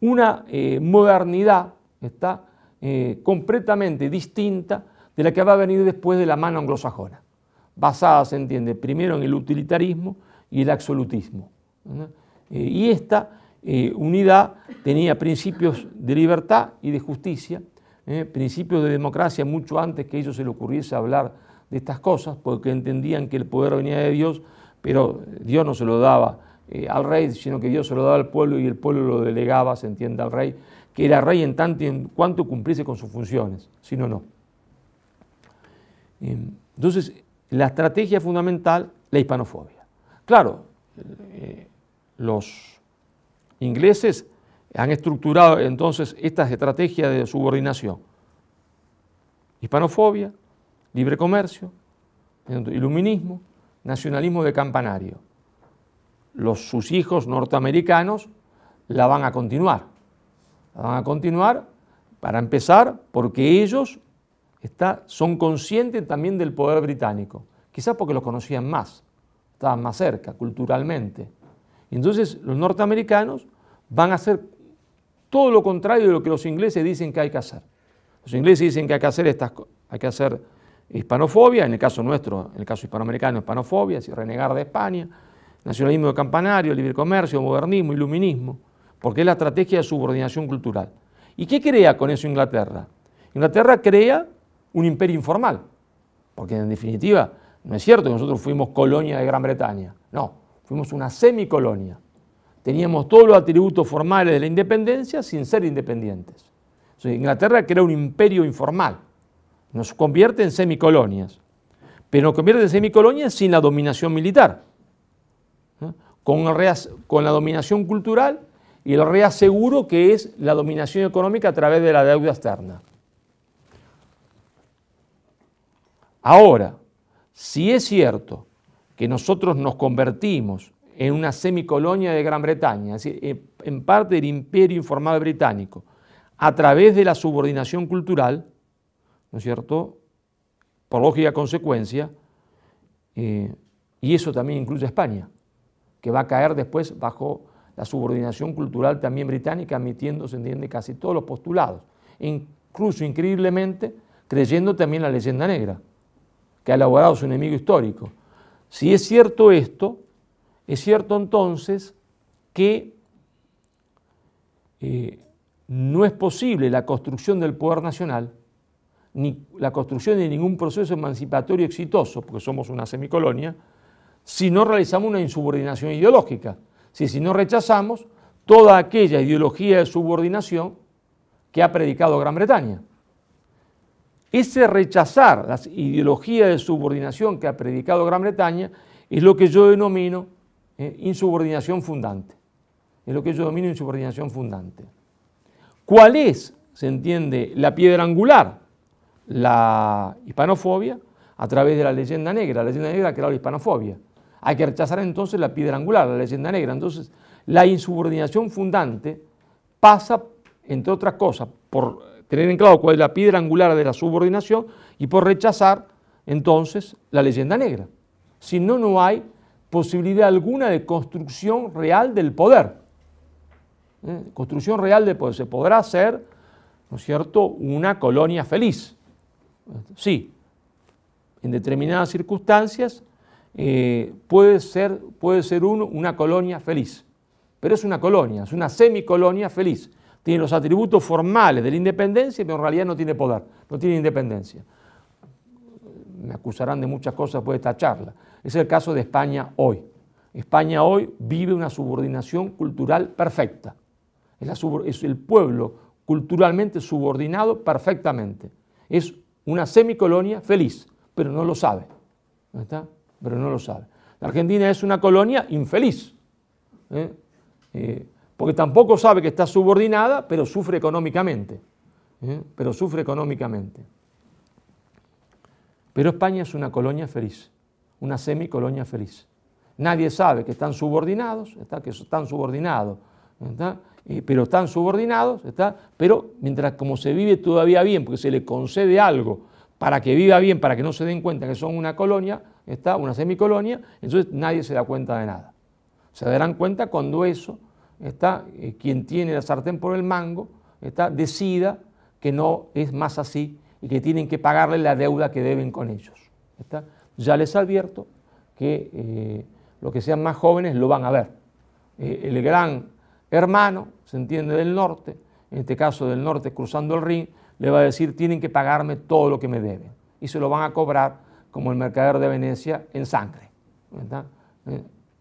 una eh, modernidad, está eh, completamente distinta de la que va a venir después de la mano anglosajona, basada, se entiende, primero en el utilitarismo y el absolutismo. Eh, y esta eh, unidad tenía principios de libertad y de justicia, ¿eh? principios de democracia mucho antes que a ellos se les ocurriese hablar de estas cosas, porque entendían que el poder venía de Dios, pero Dios no se lo daba al rey, sino que Dios se lo daba al pueblo y el pueblo lo delegaba, se entiende, al rey, que era rey en tanto y en cuanto cumpliese con sus funciones, si no, no. Em, entonces, la estrategia fundamental, la hispanofobia. Claro, eh, los ingleses han estructurado entonces estas estrategias de subordinación. Hispanofobia, libre comercio, iluminismo, nacionalismo de campanario. Los, sus hijos norteamericanos la van a continuar. La van a continuar, para empezar, porque ellos son conscientes también del poder británico, quizás porque los conocían más, estaban más cerca culturalmente. entonces los norteamericanos van a hacer todo lo contrario de lo que los ingleses dicen que hay que hacer. Los ingleses dicen que hay que hacer estas hay que hacer hispanofobia, en el caso nuestro, en el caso hispanoamericano, hispanofobia, es renegar de España, nacionalismo de campanario, libre comercio, modernismo, iluminismo, porque es la estrategia de subordinación cultural. ¿Y qué crea con eso Inglaterra? Inglaterra crea un imperio informal, porque en definitiva no es cierto que nosotros fuimos colonia de Gran Bretaña, no, fuimos una semicolonia. Teníamos todos los atributos formales de la independencia sin ser independientes. Inglaterra crea un imperio informal, nos convierte en semicolonias, pero nos convierte en semicolonias sin la dominación militar, ¿Eh? con, con la dominación cultural y el reaseguro que es la dominación económica a través de la deuda externa. Ahora, si es cierto que nosotros nos convertimos en una semicolonia de Gran Bretaña, en parte del imperio informal británico, a través de la subordinación cultural, ¿no es cierto? Por lógica consecuencia, eh, y eso también incluye a España, que va a caer después bajo la subordinación cultural también británica, admitiendo, se entiende, casi todos los postulados, incluso increíblemente creyendo también la leyenda negra que ha elaborado su enemigo histórico. Si es cierto esto, es cierto entonces que eh, no es posible la construcción del poder nacional, ni la construcción de ningún proceso emancipatorio exitoso, porque somos una semicolonia, si no realizamos una insubordinación ideológica. Si, si no rechazamos toda aquella ideología de subordinación que ha predicado Gran Bretaña. Ese rechazar las ideologías de subordinación que ha predicado Gran Bretaña es lo que yo denomino eh, insubordinación fundante. Es lo que yo denomino insubordinación fundante. ¿Cuál es, se entiende, la piedra angular? La hispanofobia a través de la leyenda negra. La leyenda negra ha creado la hispanofobia. Hay que rechazar entonces la piedra angular, la leyenda negra. Entonces, la insubordinación fundante pasa, entre otras cosas, por tener en claro cuál es la piedra angular de la subordinación y por rechazar entonces la leyenda negra. Si no, no hay posibilidad alguna de construcción real del poder. ¿Eh? Construcción real del poder. Se podrá hacer, ¿no es cierto?, una colonia feliz. Sí, en determinadas circunstancias eh, puede ser, puede ser uno una colonia feliz, pero es una colonia, es una semicolonia feliz tiene los atributos formales de la independencia, pero en realidad no tiene poder, no tiene independencia. Me acusarán de muchas cosas después de esta charla. Es el caso de España hoy. España hoy vive una subordinación cultural perfecta. Es, el pueblo culturalmente subordinado perfectamente. Es una semicolonia feliz, pero no lo sabe. está? Pero no lo sabe. La Argentina es una colonia infeliz. ¿eh? eh porque tampoco sabe que está subordinada, pero sufre económicamente. ¿eh? Pero sufre económicamente. Pero España es una colonia feliz, una semicolonia feliz. Nadie sabe que están subordinados, que están subordinados, pero están subordinados, pero mientras como se vive todavía bien, porque se le concede algo para que viva bien, para que no se den cuenta que son una colonia, ¿está? una semicolonia, entonces nadie se da cuenta de nada. Se darán cuenta cuando eso está, eh, quien tiene la sartén por el mango, está, decida que no es más así y que tienen que pagarle la deuda que deben con ellos. Está. Ya les advierto que eh, los que sean más jóvenes lo van a ver. Eh, el gran hermano, se entiende del norte, en este caso del norte cruzando el Rin, le va a decir tienen que pagarme todo lo que me deben y se lo van a cobrar como el mercader de Venecia en sangre.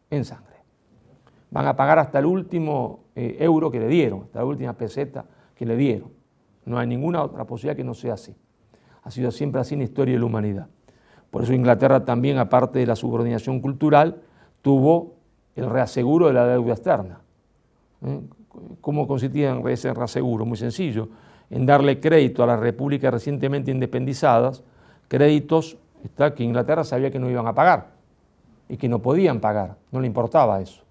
En sangre van a pagar hasta el último eh, euro que le dieron, hasta la última peseta que le dieron. No hay ninguna otra posibilidad que no sea así. Ha sido siempre así en la historia de la humanidad. Por eso Inglaterra también, aparte de la subordinación cultural, tuvo el reaseguro de la deuda externa. ¿Eh? ¿Cómo consistía ese reaseguro? Muy sencillo, en darle crédito a las repúblicas recientemente independizadas, créditos que Inglaterra sabía que no iban a pagar y que no podían pagar, no le importaba eso.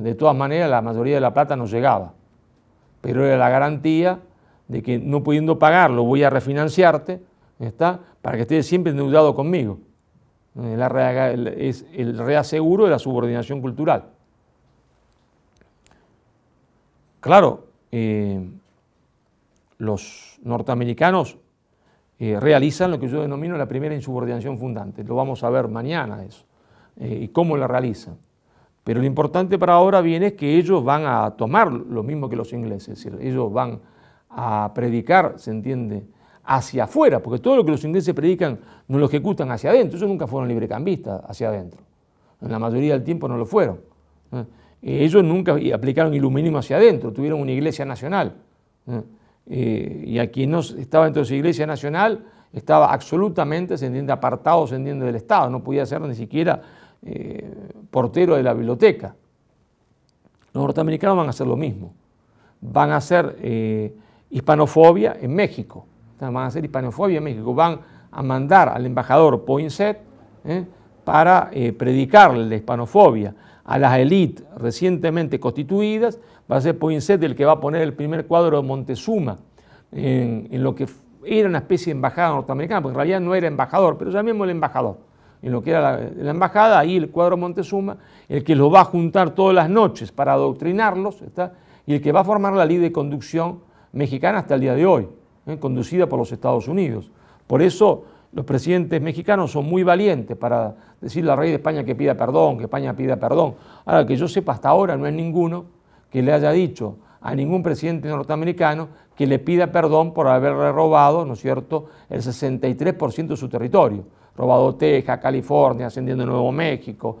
De todas maneras, la mayoría de la plata no llegaba, pero era la garantía de que no pudiendo pagarlo voy a refinanciarte, ¿está? Para que estés siempre endeudado conmigo. es el reaseguro de la subordinación cultural. Claro, eh, los norteamericanos eh, realizan lo que yo denomino la primera insubordinación fundante. Lo vamos a ver mañana eso, eh, y cómo la realizan. Pero lo importante para ahora viene es que ellos van a tomar lo mismo que los ingleses, ellos van a predicar, ¿se entiende?, hacia afuera, porque todo lo que los ingleses predican no lo ejecutan hacia adentro, ellos nunca fueron librecambistas hacia adentro, en la mayoría del tiempo no lo fueron. ¿eh? Eh, ellos nunca aplicaron iluminismo hacia adentro, tuvieron una iglesia nacional. ¿eh? y a quien no estaba dentro de su iglesia nacional estaba absolutamente, se entiende, apartado, se entiende, del Estado, no podía ser ni siquiera eh, portero de la biblioteca. Los norteamericanos van a hacer lo mismo. Van a hacer eh, hispanofobia en México. Van a hacer hispanofobia en México. Van a mandar al embajador Poinsett eh, para predicarle la hispanofobia a las élites recientemente constituidas. Va a ser Poinsett el que va a poner el primer cuadro de Montezuma en, en lo que era una especie de embajada norteamericana, porque en realidad no era embajador, pero llamémosle embajador en lo que era la, embajada, ahí el cuadro Montezuma, el que los va a juntar todas las noches para adoctrinarlos, y el que va a formar la ley de conducción mexicana hasta el día de hoy, ¿eh? conducida por los Estados Unidos. Por eso los presidentes mexicanos son muy valientes para decirle al rey de España que pida perdón, que España pida perdón. Ahora, que yo sepa hasta ahora, no hay ninguno que le haya dicho a ningún presidente norteamericano que le pida perdón por haberle robado, ¿no es cierto?, el 63% de su territorio robado Texas, California, ascendiendo Nuevo México,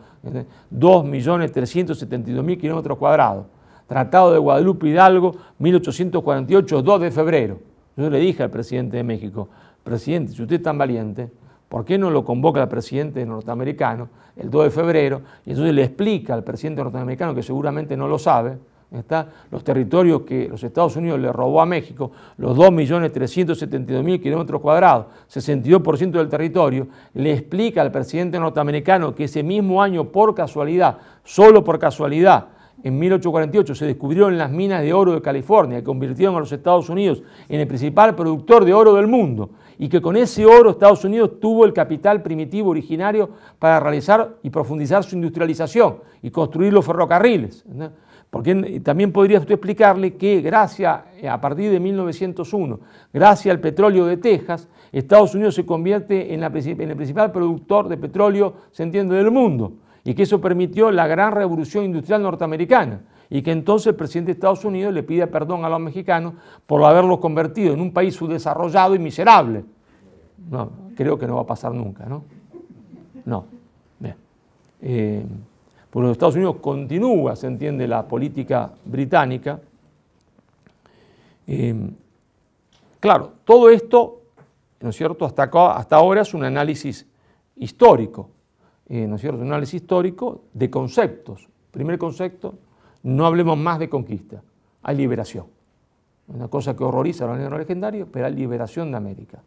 2.372.000 kilómetros cuadrados. Tratado de Guadalupe Hidalgo, 1848, 2 de febrero. Yo le dije al presidente de México, presidente, si usted es tan valiente, ¿por qué no lo convoca al presidente norteamericano el 2 de febrero? Y entonces le explica al presidente norteamericano, que seguramente no lo sabe, Está, los territorios que los Estados Unidos le robó a México, los 2.372.000 kilómetros cuadrados, 62% del territorio, le explica al presidente norteamericano que ese mismo año, por casualidad, solo por casualidad, en 1848 se descubrieron las minas de oro de California que convirtieron a los Estados Unidos en el principal productor de oro del mundo y que con ese oro Estados Unidos tuvo el capital primitivo originario para realizar y profundizar su industrialización y construir los ferrocarriles. Porque también podría usted explicarle que gracias, eh, a partir de 1901, gracias al petróleo de Texas, Estados Unidos se convierte en, el principal productor de petróleo, se entiende, del mundo, y que eso permitió la gran revolución industrial norteamericana, y que entonces el presidente de Estados Unidos le pide perdón a los mexicanos por haberlos convertido en un país subdesarrollado y miserable. No, creo que no va a pasar nunca, ¿no? No. Bien. Eh, por los Estados Unidos continúa, se entiende, la política británica. Eh, claro, todo esto, ¿no es cierto?, hasta, hasta ahora es un análisis histórico, eh, ¿no es cierto?, un análisis histórico de conceptos. Primer concepto, no hablemos más de conquista, hay liberación. Una cosa que horroriza a los negros legendarios, pero hay liberación de América.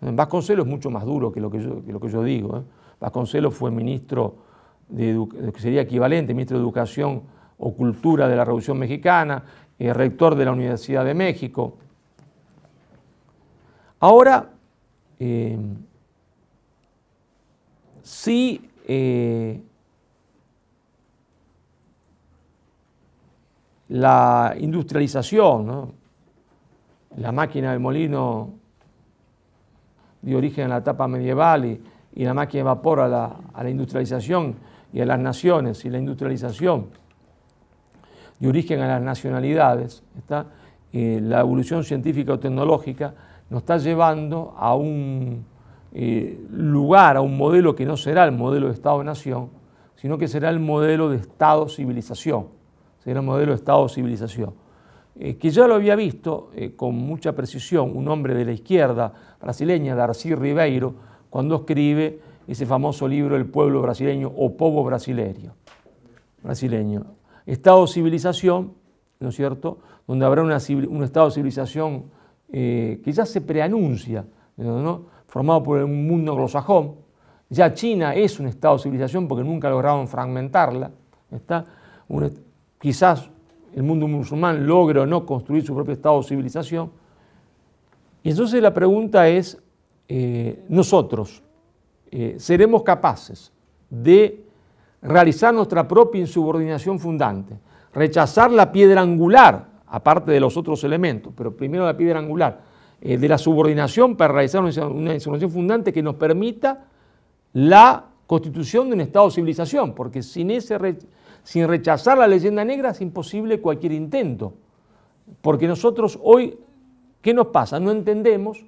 Eh, Vasconcelos es mucho más duro que lo que yo, que lo que yo digo. ¿eh? Vasconcelos fue ministro que sería equivalente, ministro de Educación o Cultura de la Revolución Mexicana, eh, rector de la Universidad de México. Ahora, eh, sí eh, la industrialización, la máquina del molino de origen a la etapa medieval y, la máquina de vapor a la industrialización, y a las naciones y la industrialización de origen a las nacionalidades, ¿está? Eh, la evolución científica o tecnológica nos está llevando a un eh, lugar, a un modelo que no será el modelo de Estado-nación, sino que será el modelo de Estado-civilización, será el modelo de Estado-civilización, eh, que ya lo había visto con mucha precisión un hombre de la izquierda brasileña, Darcy Ribeiro, cuando escribe ese famoso libro El pueblo brasileño o Povo brasileño. brasileño. Estado civilización, ¿no es cierto? Donde habrá una, un estado civilización eh, que ya se preanuncia, formado por un mundo glosajón, Ya China es un estado civilización porque nunca lograron fragmentarla. ¿está? quizás el mundo musulmán logre o no construir su propio estado civilización. Y entonces la pregunta es, eh, nosotros, eh, seremos capaces de realizar nuestra propia insubordinación fundante, rechazar la piedra angular, aparte de los otros elementos, pero primero la piedra angular, eh, de la subordinación para realizar una, insubordinación fundante que nos permita la constitución de un Estado de civilización, porque sin, ese sin rechazar la leyenda negra es imposible cualquier intento, porque nosotros hoy, ¿qué nos pasa? No entendemos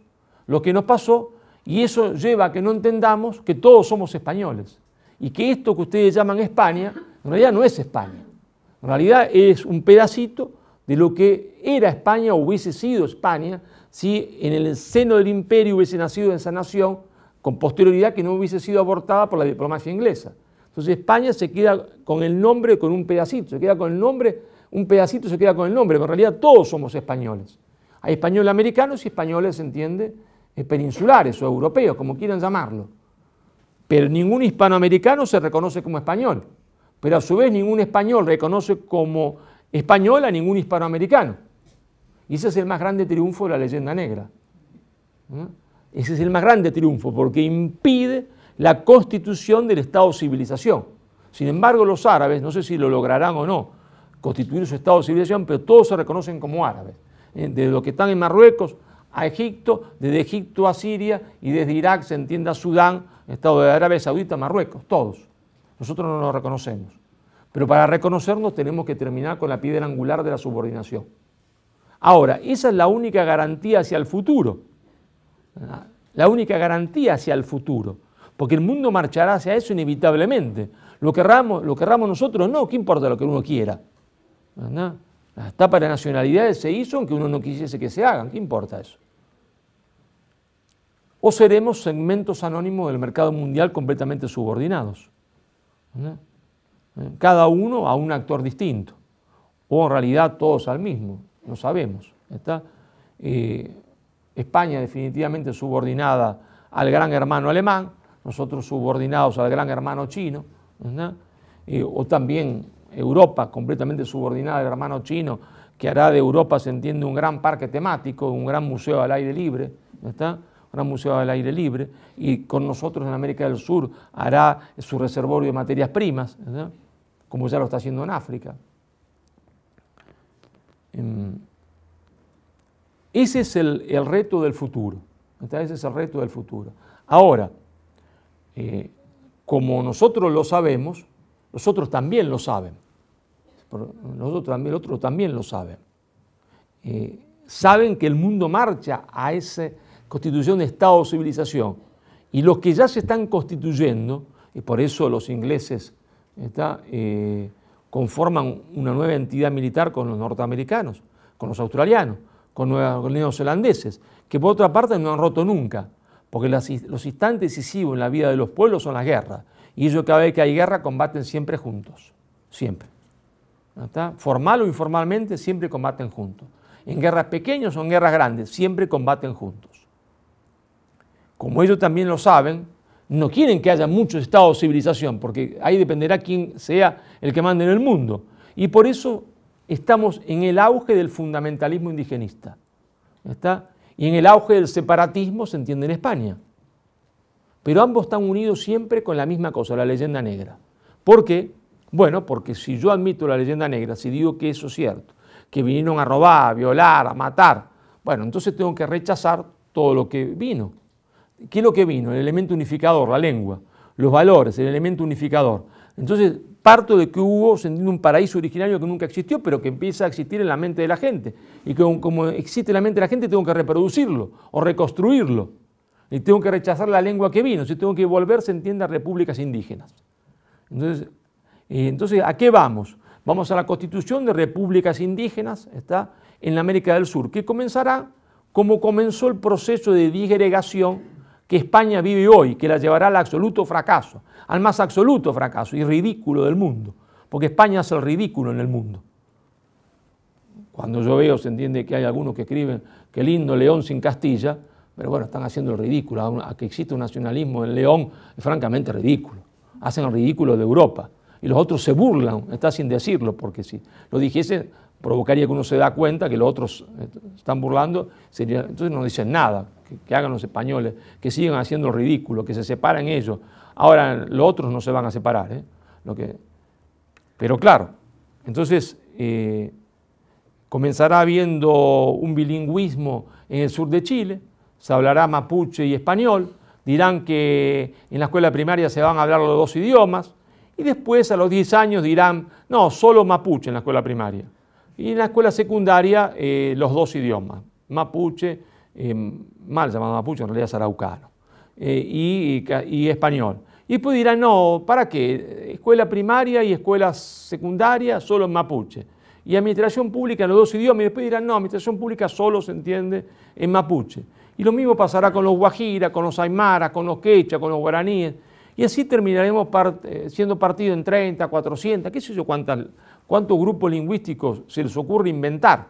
lo que nos pasó y eso lleva a que no entendamos que todos somos españoles y que esto que ustedes llaman España, en realidad no es España. En realidad es un pedacito de lo que era España o hubiese sido España si en el seno del imperio hubiese nacido esa nación con posterioridad que no hubiese sido abortada por la diplomacia inglesa. Entonces España se queda con el nombre, con un pedacito, se queda con el nombre, un pedacito se queda con el nombre, pero en realidad todos somos españoles. Hay españoles americanos y españoles, ¿se entiende? Eh, peninsulares o europeos, como quieran llamarlo. Pero ningún hispanoamericano se reconoce como español. Pero a su vez ningún español reconoce como español a ningún hispanoamericano. Y ese es el más grande triunfo de la leyenda negra. ¿Mm? Ese es el más grande triunfo porque impide la constitución del Estado-civilización. Sin embargo, los árabes, no sé si lo lograrán o no, constituir su Estado-civilización, pero todos se reconocen como árabes. ¿eh? De lo que están en Marruecos a Egipto, desde Egipto a Siria y desde Irak se entiende a Sudán, Estado de Arabia Saudita, Marruecos, todos. Nosotros no nos reconocemos. Pero para reconocernos tenemos que terminar con la piedra angular de la subordinación. Ahora, esa es la única garantía hacia el futuro. La única garantía hacia el futuro. Porque el mundo marchará hacia eso inevitablemente. Lo querramos, lo querramos nosotros, no, ¿qué importa lo que uno quiera? ¿verdad? Las tapas de nacionalidades se hizo aunque uno no quisiese que se hagan, ¿qué importa eso? O seremos segmentos anónimos del mercado mundial completamente subordinados. Eh, cada uno a un actor distinto, o en realidad todos al mismo, no sabemos. ¿está? Eh, España definitivamente subordinada al gran hermano alemán, nosotros subordinados al gran hermano chino, eh, o también Europa completamente subordinada al hermano chino, que hará de Europa, se entiende, un gran parque temático, un gran museo al aire libre, ¿no está? Un gran museo al aire libre, y con nosotros en América del Sur hará su reservorio de materias primas, ¿no como ya lo está haciendo en África. Em, ese es el, reto del futuro, ¿no ese es el reto del futuro. Ahora, eh, como nosotros lo sabemos, nosotros también lo saben. Los otros también, también lo saben. saben que el mundo marcha a esa constitución de Estado civilización. Y los que ya se están constituyendo, y por eso los ingleses eh, conforman una nueva entidad militar con los norteamericanos, con los australianos, con los neozelandeses, que por otra parte no han roto nunca, porque los instantes decisivos en la vida de los pueblos son las guerras. Y ellos cada vez que hay guerra combaten siempre juntos, siempre. Formal o informalmente siempre combaten juntos. En guerras pequeñas o en guerras grandes, siempre combaten juntos. Como ellos también lo saben, no quieren que haya muchos estados de civilización, porque ahí dependerá quién sea el que mande en el mundo. Y por eso estamos en el auge del fundamentalismo indigenista. ¿Está? Y en el auge del separatismo se entiende en España pero ambos están unidos siempre con la misma cosa, la leyenda negra. ¿Por qué? Bueno, porque si yo admito la leyenda negra, si digo que eso es cierto, que vinieron a robar, a violar, a matar, bueno, entonces tengo que rechazar todo lo que vino. ¿Qué es lo que vino? El elemento unificador, la lengua, los valores, el elemento unificador. Entonces parto de que hubo un paraíso originario que nunca existió, pero que empieza a existir en la mente de la gente. Y que como existe en la mente de la gente, tengo que reproducirlo o reconstruirlo y tengo que rechazar la lengua que vino, si tengo que volver se entiende a repúblicas indígenas. Eh, entonces, ¿a qué vamos? Vamos a la constitución de repúblicas indígenas, está en la América del Sur, que comenzará como comenzó el proceso de digregación que España vive hoy, que la llevará al absoluto fracaso, al más absoluto fracaso y ridículo del mundo, porque España es el ridículo en el mundo. Cuando yo veo, se entiende que hay algunos que escriben, qué lindo León sin Castilla, pero bueno, están haciendo el ridículo. A, que existe un nacionalismo en León es francamente ridículo. Hacen el ridículo de Europa. Y los otros se burlan, está sin decirlo, porque si lo dijese provocaría que uno se da cuenta que los otros eh, están burlando, entonces no dicen nada, que, hagan los españoles, que sigan haciendo el ridículo, que se separen ellos. Ahora los otros no se van a separar. ¿eh? Lo que, pero claro, entonces eh, comenzará habiendo un bilingüismo en el sur de Chile, se hablará mapuche y español, dirán que en la escuela primaria se van a hablar los dos idiomas, y después a los 10 años dirán, no, solo mapuche en la escuela primaria. Y en la escuela secundaria eh, los dos idiomas, mapuche, eh, mal llamado mapuche, en realidad es araucano, eh, y, español. Y después dirán, no, ¿para qué? Escuela primaria y escuela secundaria solo en mapuche. Y administración pública en los dos idiomas, y después dirán, no, administración pública solo se entiende en mapuche. Y lo mismo pasará con los guajira, con los aymaras, con los quechas, con los guaraníes. Y así terminaremos eh, siendo partido en 30, 400, qué sé yo cuántos grupos lingüísticos se les ocurre inventar.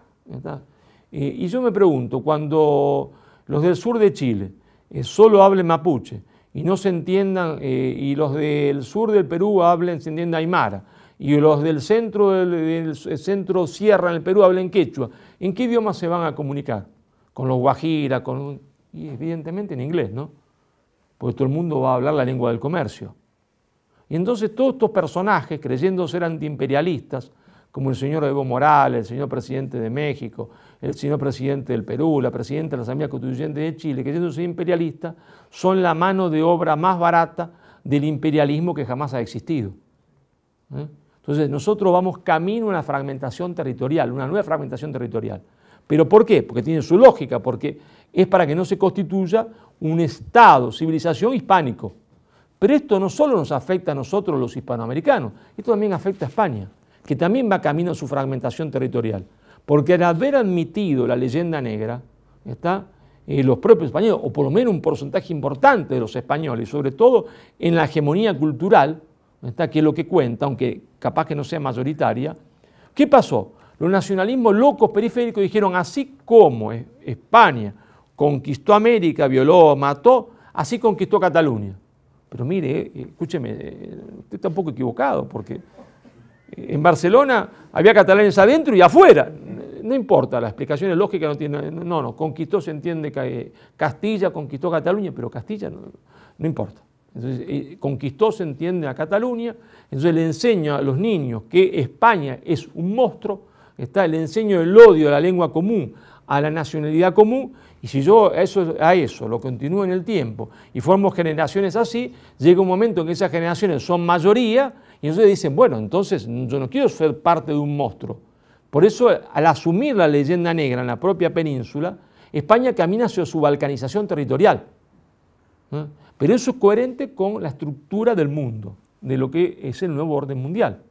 Y, yo me pregunto, cuando los del sur de Chile eh, solo hablen mapuche y no se entiendan, eh, y los del sur del Perú hablen, se Aimara, aymara, y los del centro, del, del centro sierra en el Perú hablen quechua, ¿en qué idioma se van a comunicar? con los guajira, con y evidentemente en inglés, ¿no? Porque todo el mundo va a hablar la lengua del comercio. Y entonces todos estos personajes, creyendo ser antiimperialistas, como el señor Evo Morales, el señor presidente de México, el señor presidente del Perú, la presidenta de la Asamblea Constituyente de Chile, creyendo ser imperialistas, son la mano de obra más barata del imperialismo que jamás ha existido. ¿eh? Entonces nosotros vamos camino a una fragmentación territorial, una nueva fragmentación territorial. ¿Pero por qué? Porque tiene su lógica, porque es para que no se constituya un Estado, civilización hispánico. Pero esto no solo nos afecta a nosotros los hispanoamericanos, esto también afecta a España, que también va camino a su fragmentación territorial. Porque al haber admitido la leyenda negra, ¿está? Eh, los propios españoles, o por lo menos un porcentaje importante de los españoles, sobre todo en la hegemonía cultural, ¿está? que es lo que cuenta, aunque capaz que no sea mayoritaria, ¿qué pasó? Los nacionalismos locos periféricos dijeron, así como España conquistó América, violó, mató, así conquistó Cataluña. Pero mire, eh, eh, escúcheme, eh, usted está un poco equivocado, porque en Barcelona había catalanes adentro y afuera. No importa, la explicación lógica no tiene. No, no, conquistó, se entiende que Castilla conquistó Cataluña, pero Castilla no, importa. Entonces, conquistó, se entiende a Cataluña. Entonces le enseño a los niños que España es un monstruo, está el enseño del odio a la lengua común, a la nacionalidad común, y si yo a eso, a eso lo continúo en el tiempo y formo generaciones así, llega un momento en que esas generaciones son mayoría y entonces dicen, bueno, entonces yo no quiero ser parte de un monstruo. Por eso, al asumir la leyenda negra en la propia península, España camina hacia su balcanización territorial. ¿eh? Pero eso es coherente con la estructura del mundo, de lo que es el nuevo orden mundial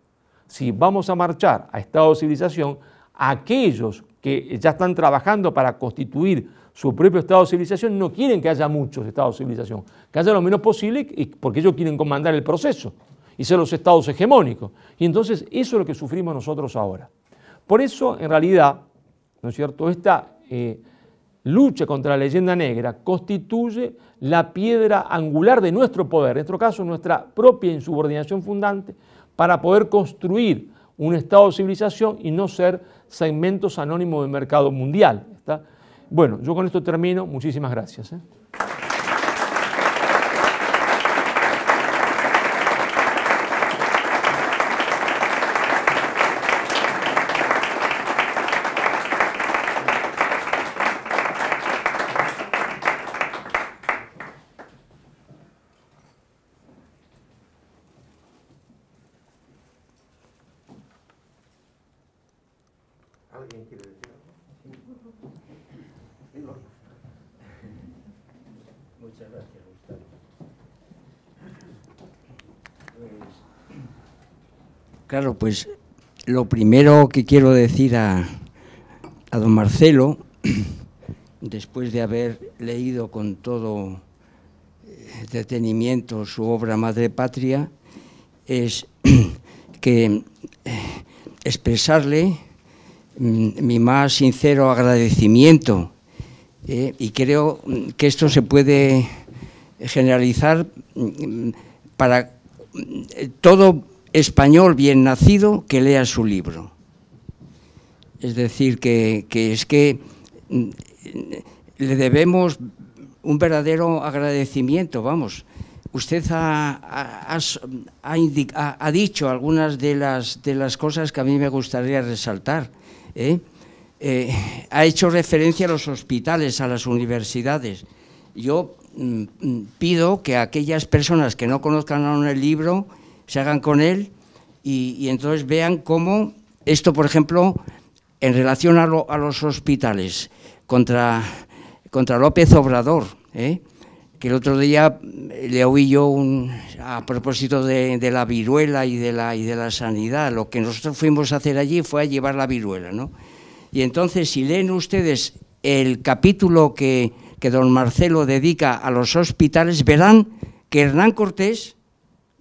si vamos a marchar a estado de civilización, aquellos que ya están trabajando para constituir su propio estado de civilización no quieren que haya muchos estados de civilización, que haya lo menos posible porque ellos quieren comandar el proceso y ser los estados hegemónicos. Y entonces eso es lo que sufrimos nosotros ahora. Por eso, en realidad, ¿no es cierto?, esta eh, lucha contra la leyenda negra constituye la piedra angular de nuestro poder, en nuestro caso nuestra propia insubordinación fundante, para poder construir un estado de civilización y no ser segmentos anónimos del mercado mundial. ¿está? Bueno, yo con esto termino. Muchísimas gracias. ¿eh? Claro, pues lo primero que quiero decir a, don Marcelo, después de haber leído con todo eh, detenimiento su obra Madre Patria, es que eh, expresarle mm, mi más sincero agradecimiento eh, y creo mm, que esto se puede generalizar mm, para todo español bien nacido que lea su libro. Es decir, que, es que mm, le debemos un verdadero agradecimiento, vamos. Usted ha, dicho algunas de las, de las cosas que a mí me gustaría resaltar. ¿eh? Eh, ha hecho referencia a los hospitales, a las universidades. Yo mm, mm, pido que aquellas personas que no conozcan aún el libro se hagan con él y, entonces vean cómo esto, por ejemplo, en relación a, los hospitales contra, contra López Obrador, ¿eh? que el otro día mm, le oí yo un, a propósito de, la viruela y de la, y de la sanidad, lo que nosotros fuimos a hacer allí fue a llevar la viruela, ¿no? Y entonces, si leen ustedes el capítulo que, que don Marcelo dedica a los hospitales, verán que Hernán Cortés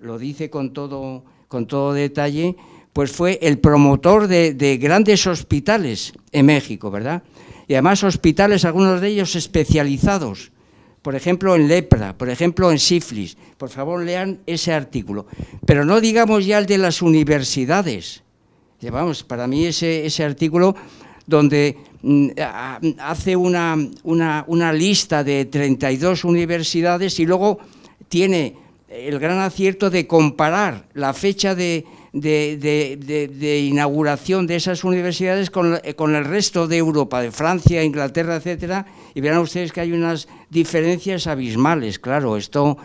lo dice con todo, con todo detalle, pues fue el promotor de, grandes hospitales en México, ¿verdad? Y además hospitales, algunos de ellos especializados, por ejemplo en lepra, por ejemplo en sífilis. Por favor, lean ese artículo. Pero no digamos ya el de las universidades. Llevamos para mí ese, ese artículo donde mm, hace una, una, una, lista de 32 universidades y luego tiene el gran acierto de comparar la fecha de, inauguración de esas universidades eh, con, el resto de Europa, de Francia, Inglaterra, etcétera, y verán ustedes que hay unas diferencias abismales, claro, esto...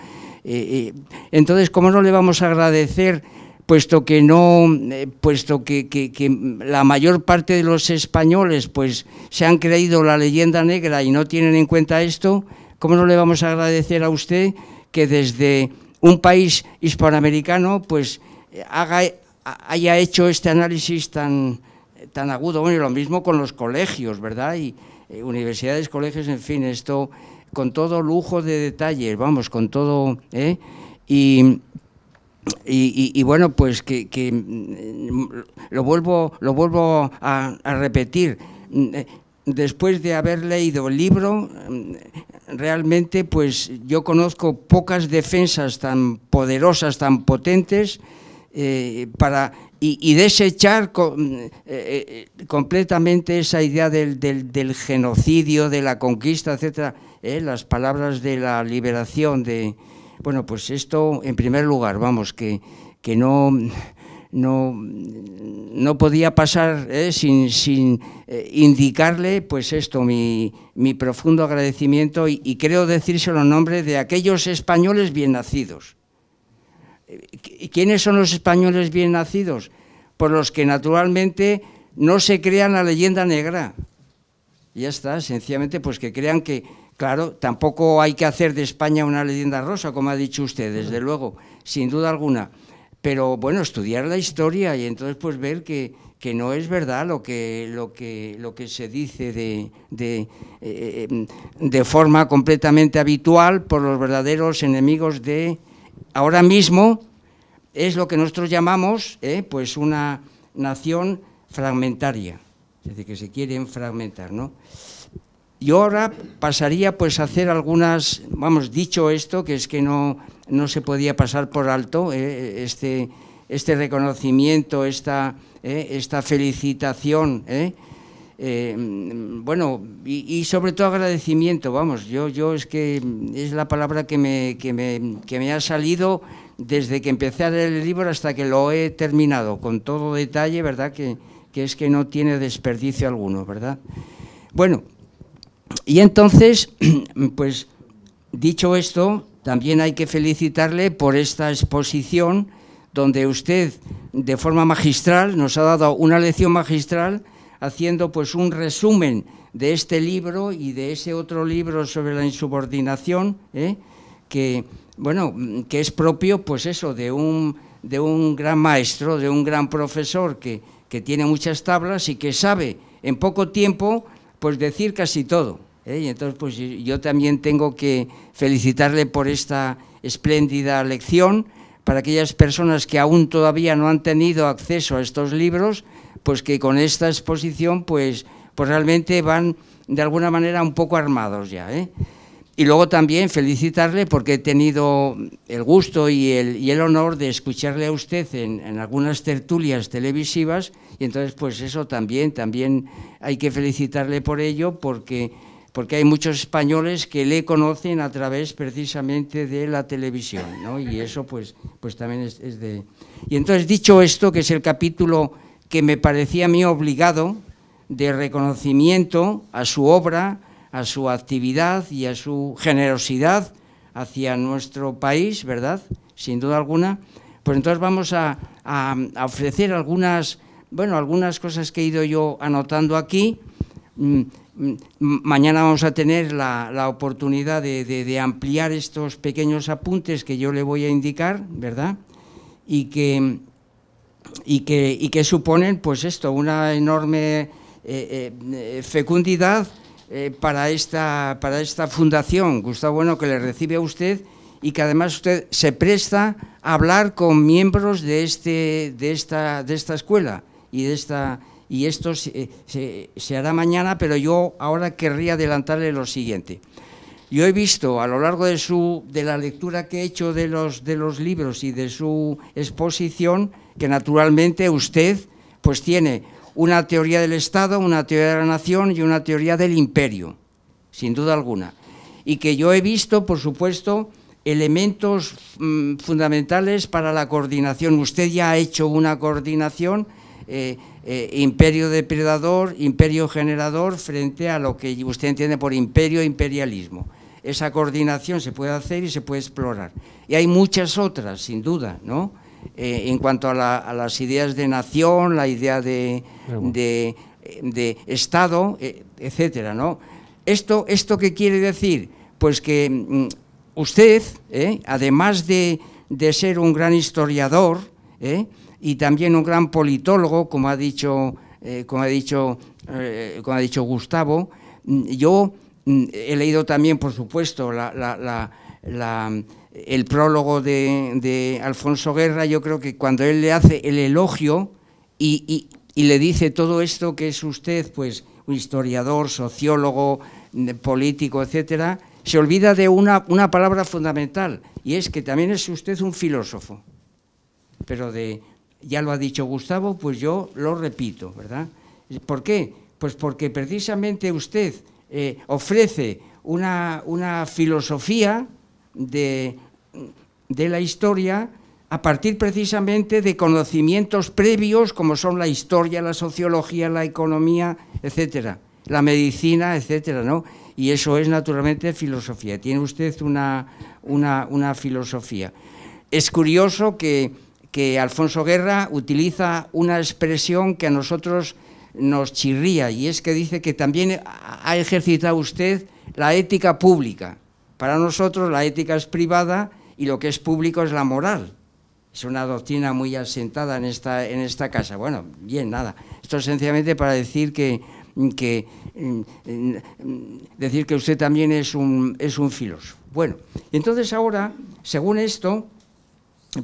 Eh, eh, entonces, ¿cómo no le vamos a agradecer puesto que no puesto que, la mayor parte de los españoles pues se han creído la leyenda negra y no tienen en cuenta esto cómo no le vamos a agradecer a usted que desde un país hispanoamericano pues haya hecho este análisis tan, tan agudo. Bueno, y lo mismo con los colegios, ¿verdad? Y eh, universidades, colegios, en fin, esto con todo lujo de detalles, vamos, con todo... ¿eh? Y, bueno, pues que, mm, lo vuelvo, lo vuelvo a, a repetir. Mm, eh, después de haber leído el libro, mm, realmente pues yo conozco pocas defensas tan poderosas, tan potentes, eh, para, y, desechar mm, eh, eh, completamente esa idea del, genocidio, de la conquista, etc. las palabras de la liberación, de... Bueno, pues esto en primer lugar, vamos, que, que no no, no podía pasar eh, sin, eh, indicarle pues esto, mi, profundo agradecimiento y, creo decírselo en nombre de aquellos españoles bien nacidos. Eh, ¿Quiénes son los españoles bien nacidos? Por los que naturalmente no se crean la leyenda negra. Ya está, sencillamente pues que crean que, Claro, tampoco hay que hacer de España una leyenda rosa, como ha dicho usted, desde luego, sin duda alguna. Pero bueno, estudiar la historia y entonces pues ver que, no es verdad lo que, lo que, lo que se dice de, eh, de, forma completamente habitual por los verdaderos enemigos de ahora mismo, es lo que nosotros llamamos eh, pues una nación fragmentaria, es decir, que se quieren fragmentar. ¿no? Yo ahora pasaría pues a hacer algunas, vamos, dicho esto, que es que no, no se podía pasar por alto eh, este, este reconocimiento, esta, eh, esta felicitación, eh. bueno, y, sobre todo agradecimiento, vamos, yo, yo es que es la palabra que me, que me, que me ha salido desde que empecé a leer el libro hasta que lo he terminado, con todo detalle, ¿verdad? Que, que es que no tiene desperdicio alguno, ¿verdad? Bueno, y entonces, pues dicho esto, también hay que felicitarle por esta exposición donde usted de forma magistral nos ha dado una lección magistral haciendo pues un resumen de este libro y de ese otro libro sobre la insubordinación ¿eh? que bueno que es propio pues eso de un de un gran maestro de un gran profesor que tiene muchas tablas y que sabe en poco tiempo pues decir casi todo. ¿eh? Y entonces pues yo también tengo que felicitarle por esta espléndida lección para aquellas personas que aún todavía no han tenido acceso a estos libros, pues que con esta exposición pues, pues realmente van de alguna manera un poco armados ya. ¿eh? Y luego también felicitarle porque he tenido el gusto y el, honor de escucharle a usted en, algunas tertulias televisivas y entonces pues eso también, también hay que felicitarle por ello porque, porque hay muchos españoles que le conocen a través precisamente de la televisión y eso pues, pues también es, de... Y entonces dicho esto, que es el capítulo que me parecía a mí obligado de reconocimiento a su obra, a su actividad y a su generosidad hacia nuestro país, ¿verdad? Sin duda alguna. Pues entonces vamos a, ofrecer algunas, bueno, algunas cosas que he ido yo anotando aquí. Mm, mm, mañana vamos a tener la, oportunidad de, ampliar estos pequeños apuntes que yo le voy a indicar, ¿verdad? Y que, y que, y que suponen, pues esto, una enorme eh, eh, eh, fecundidad eh, para, esta, para esta fundación, Gustavo Bueno, que le recibe a usted y que además usted se presta a hablar con miembros de, este, de, esta, de esta escuela y de esta y esto se, se, hará mañana, pero yo ahora querría adelantarle lo siguiente. Yo he visto a lo largo de, su, de la lectura que he hecho de los, de los libros y de su exposición que naturalmente usted pues tiene una teoría del Estado, una teoría de la nación y una teoría del imperio, sin duda alguna. Y que yo he visto, por supuesto, elementos mm, fundamentales para la coordinación. Usted ya ha hecho una coordinación, eh, eh, imperio depredador, imperio generador, frente a lo que usted entiende por imperio e imperialismo. Esa coordinación se puede hacer y se puede explorar. Y hay muchas otras, sin duda, ¿no? Eh, en cuanto a, las ideas de nación, la idea de, Estado, eh, etcétera, ¿no? ¿Esto, ¿Esto qué quiere decir? Pues que mm, usted, eh, además de, ser un gran historiador y también un gran politólogo, como ha dicho, como ha dicho, como ha dicho Gustavo, mm, yo mm, he leído también, por supuesto, la, el prólogo de, Alfonso Guerra, yo creo que cuando él le hace el elogio y, le dice todo esto que es usted, pues un historiador, sociólogo, mm, político, etcétera, se olvida de una, palabra fundamental, y es que también es usted un filósofo. Pero de, ya lo ha dicho Gustavo, pues yo lo repito, ¿verdad? ¿Por qué? Pues porque precisamente usted eh, ofrece una filosofía de, la historia a partir precisamente de conocimientos previos como son la historia, la sociología, la economía, etcétera, la medicina, etcétera, ¿no? Y eso es naturalmente filosofía. Tiene usted una, filosofía. Es curioso que, que, Alfonso Guerra utiliza una expresión que a nosotros nos chirría y es que dice que también ha ejercitado usted la ética pública. Para nosotros la ética es privada y lo que es público es la moral. Es una doctrina muy asentada en esta, en esta casa. Bueno, bien, nada. Esto es sencillamente para decir que, que mm, mm, decir que usted también es un, es un filósofo. Bueno, entonces ahora, según esto,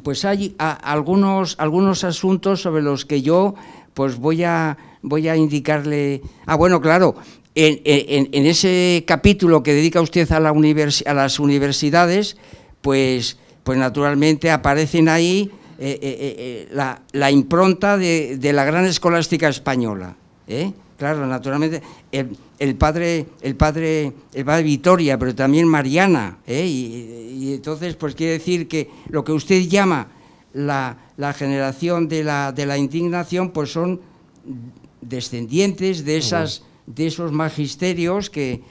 pues hay algunos, algunos asuntos sobre los que yo pues voy a, voy a indicarle... Ah, bueno, claro, en, ese capítulo que dedica usted a, la a las universidades, pues, pues naturalmente aparecen ahí eh, eh, eh, la, impronta de, la gran escolástica española. Claro, naturalmente, el, padre, el, padre, Vitoria, pero también Mariana. Y, entonces, pues quiere decir que lo que usted llama la, la generación de la, de la indignación, pues son descendientes de esas de esos magisterios que...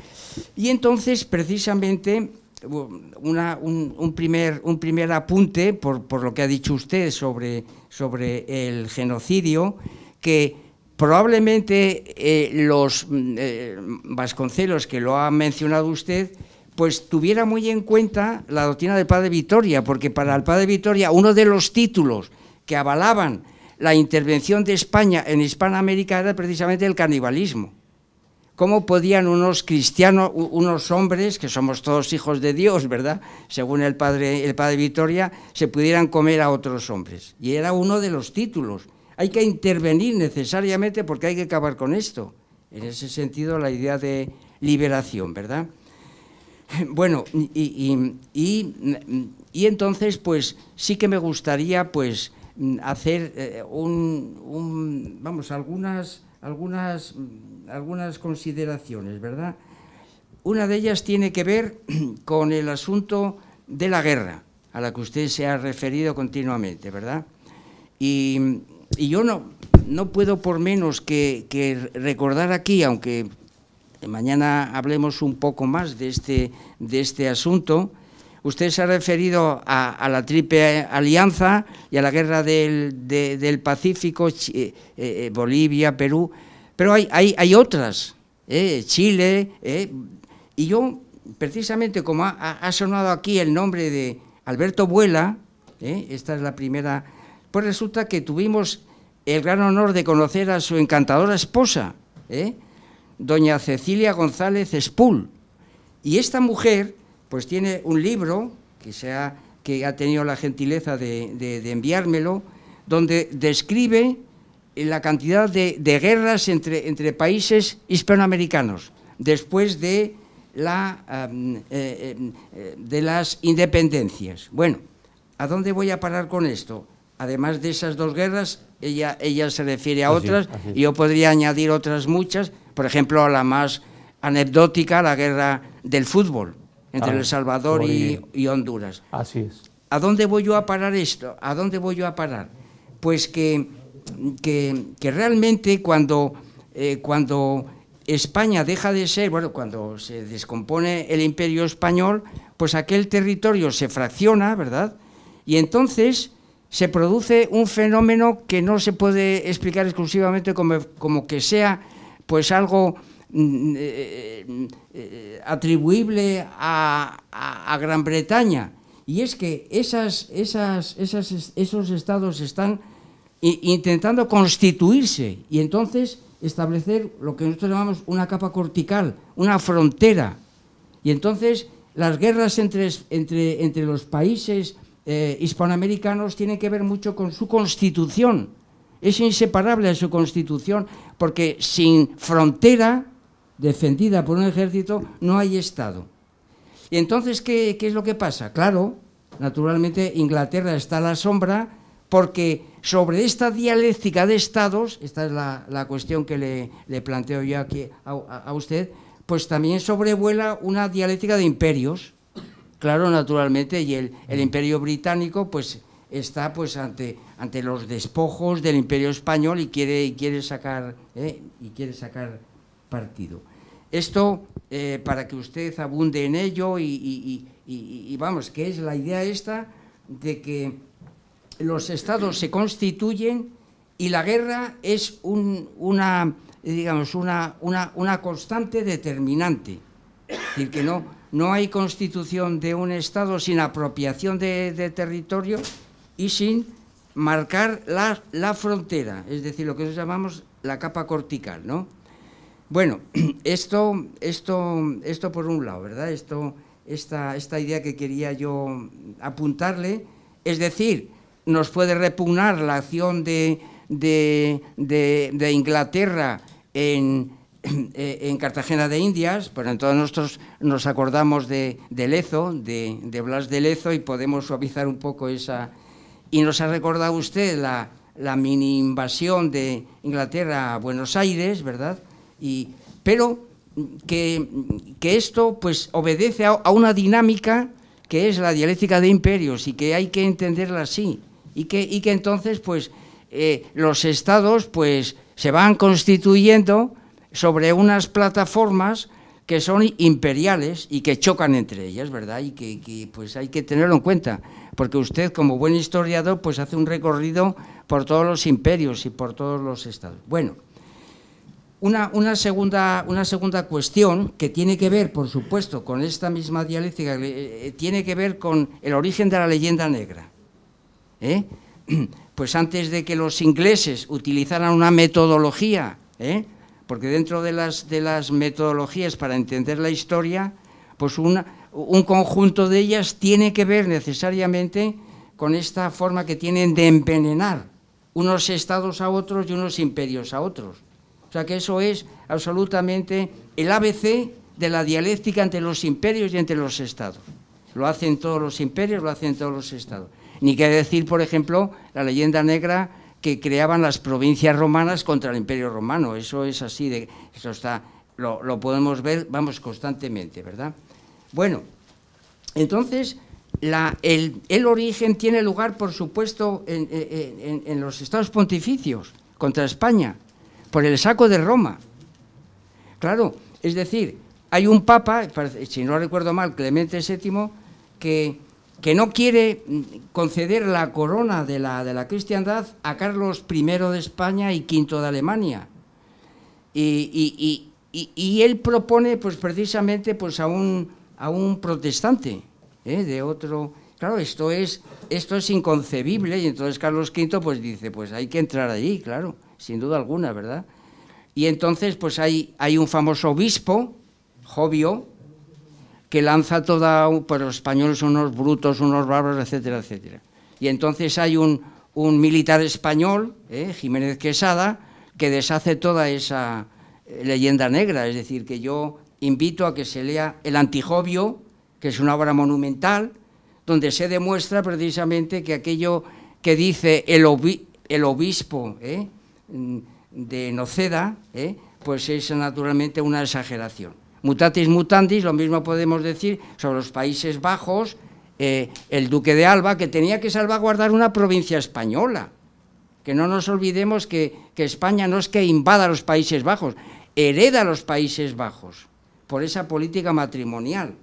Y entonces, precisamente, un, primer, un primer apunte por, por, lo que ha dicho usted sobre, sobre el genocidio, que probablemente eh, los mm, eh, Vasconcelos, que lo ha mencionado usted, pues tuviera muy en cuenta la doctrina del Padre Vitoria, porque para el Padre Vitoria uno de los títulos que avalaban la intervención de España en Hispanoamérica era precisamente el canibalismo. ¿Cómo podían unos cristianos, unos hombres, que somos todos hijos de Dios, ¿verdad? Según el padre, el padre Vitoria, se pudieran comer a otros hombres. Y era uno de los títulos. Hay que intervenir necesariamente porque hay que acabar con esto. En ese sentido, la idea de liberación, ¿verdad? Bueno, y, entonces, pues sí que me gustaría, pues, hacer eh, un, vamos, algunas, algunas algunas consideraciones, ¿verdad? Una de ellas tiene que ver con el asunto de la guerra, a la que usted se ha referido continuamente, ¿verdad? Y, yo no, no puedo por menos que, recordar aquí, aunque mañana hablemos un poco más de este, de este asunto, usted se ha referido a, la Triple Alianza y a la guerra del, del Pacífico, eh, eh, Bolivia, Perú, pero hay, hay, hay otras, ¿eh? Chile, ¿eh? y yo, precisamente como ha, sonado aquí el nombre de Alberto Vuela, ¿eh? esta es la primera, pues resulta que tuvimos el gran honor de conocer a su encantadora esposa, doña Cecilia González Spul. Y esta mujer, pues tiene un libro que, se ha, que ha tenido la gentileza de enviármelo, donde describe la cantidad de, guerras entre, países hispanoamericanos después eh, em, eh, de, las independencias. Bueno, ¿a dónde voy a parar con esto? Además de esas dos guerras, ella, se refiere a otras, y yo podría añadir otras muchas, por ejemplo, a la más anecdótica, la guerra del fútbol entre El Salvador y, y, Honduras. Así es. ¿A dónde voy yo a parar esto? ¿A dónde voy yo a parar? Pues que que, realmente cuando, eh, cuando España deja de ser, bueno, cuando se descompone el imperio español, pues aquel territorio se fracciona, ¿verdad? Y entonces se produce un fenómeno que no se puede explicar exclusivamente como, que sea pues algo mm, eh, eh, atribuible a, Gran Bretaña. Y es que esas, esos estados están intentando constituirse y entonces establecer lo que nosotros llamamos una capa cortical, una frontera. Y entonces las guerras entre, entre, entre los países eh, hispanoamericanos tienen que ver mucho con su constitución. Es inseparable de su constitución porque sin frontera defendida por un ejército no hay Estado. Y entonces, ¿qué, qué es lo que pasa? Claro, naturalmente Inglaterra está a la sombra porque sobre esta dialéctica de estados, esta es la, cuestión que le, planteo yo aquí a, usted, pues también sobrevuela una dialéctica de imperios, claro, naturalmente, y el, imperio británico, pues está pues ante, ante los despojos del imperio español y quiere, quiere, sacar, eh, y quiere sacar partido. Esto, eh, para que usted abunde en ello, y, y, vamos, que es la idea esta de que los estados se constituyen y la guerra es una, digamos, una, una, constante determinante. Es decir, que no, no hay constitución de un estado sin apropiación de, territorio y sin marcar la, frontera, es decir, lo que nosotros llamamos la capa cortical, ¿no? Bueno, esto, esto, esto por un lado, ¿verdad? Esto, esta idea que quería yo apuntarle, es decir, nos puede repugnar la acción de, Inglaterra eh, en, Cartagena de Indias, pero pues entonces nosotros nos acordamos de, Lezo, de, Blas de Lezo, y podemos suavizar un poco esa... Y nos ha recordado usted la, mini invasión de Inglaterra a Buenos Aires, ¿verdad? pero que, esto pues, obedece a, a, una dinámica que es la dialéctica de imperios y que hay que entenderla así y que, entonces pues, eh, los estados pues, se van constituyendo sobre unas plataformas que son imperiales y que chocan entre ellas, ¿verdad? Y que, pues hay que tenerlo en cuenta, porque usted como buen historiador pues hace un recorrido por todos los imperios y por todos los estados. Bueno, una, segunda, una segunda cuestión que tiene que ver, por supuesto, con esta misma dialéctica, eh, eh, tiene que ver con el origen de la leyenda negra. ¿eh? pues antes de que los ingleses utilizaran una metodología, ¿eh? porque dentro de las, de las metodologías para entender la historia, pues un conjunto de ellas tiene que ver necesariamente con esta forma que tienen de envenenar unos estados a otros y unos imperios a otros. O sea que eso es absolutamente el ABC de la dialéctica entre los imperios y entre los estados. Lo hacen todos los imperios, lo hacen todos los estados. Ni que decir, por ejemplo, la leyenda negra que creaban las provincias romanas contra el imperio romano. Eso es así, eso está, lo, podemos ver, vamos, constantemente, ¿verdad? Bueno, entonces, el, origen tiene lugar, por supuesto, en, en, los estados pontificios contra España, por el saco de Roma. Claro, es decir, hay un papa, si no recuerdo mal, Clemente VII, que que no quiere conceder la corona de la, de la cristiandad a Carlos I de España y V de Alemania. Y, él propone pues, precisamente pues, a, un, a un protestante ¿eh? de otro... Claro, esto es, esto es inconcebible y entonces Carlos V pues, dice, pues hay que entrar allí, claro, sin duda alguna, ¿verdad? Y entonces pues hay, hay un famoso obispo, Jovio, que lanza toda, pues los españoles son unos brutos, unos bárbaros, etcétera, etcétera. Y entonces hay un, militar español, eh, Jiménez Quesada, que deshace toda esa eh, leyenda negra, es decir, que yo invito a que se lea El Antijobio, que es una obra monumental, donde se demuestra precisamente que aquello que dice el, obispo eh, de Noceda, pues es naturalmente una exageración. Mutatis mutandis, lo mismo podemos decir sobre los Países Bajos, eh, el duque de Alba, que tenía que salvaguardar una provincia española. Que no nos olvidemos que, España no es que invada los Países Bajos, hereda los Países Bajos por esa política matrimonial.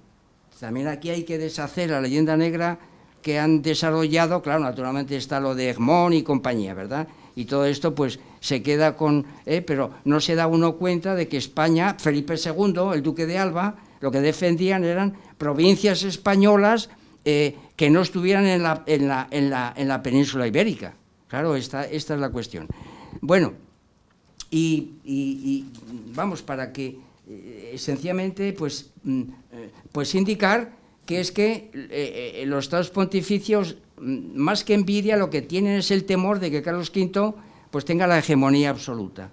También aquí hay que deshacer la leyenda negra que han desarrollado, claro, naturalmente está lo de Egmont y compañía, ¿verdad? Y todo esto, pues, se queda con... Eh, pero no se da uno cuenta de que España, Felipe II, el duque de Alba, lo que defendían eran provincias españolas eh, que no estuvieran en la, en, la, en, la, península ibérica. Claro, esta, esta es la cuestión. Bueno, y, vamos, para que eh, esencialmente pues, mm, pues indicar que es que los estados pontificios, mm, más que envidia, lo que tienen es el temor de que Carlos V pues tenga la hegemonía absoluta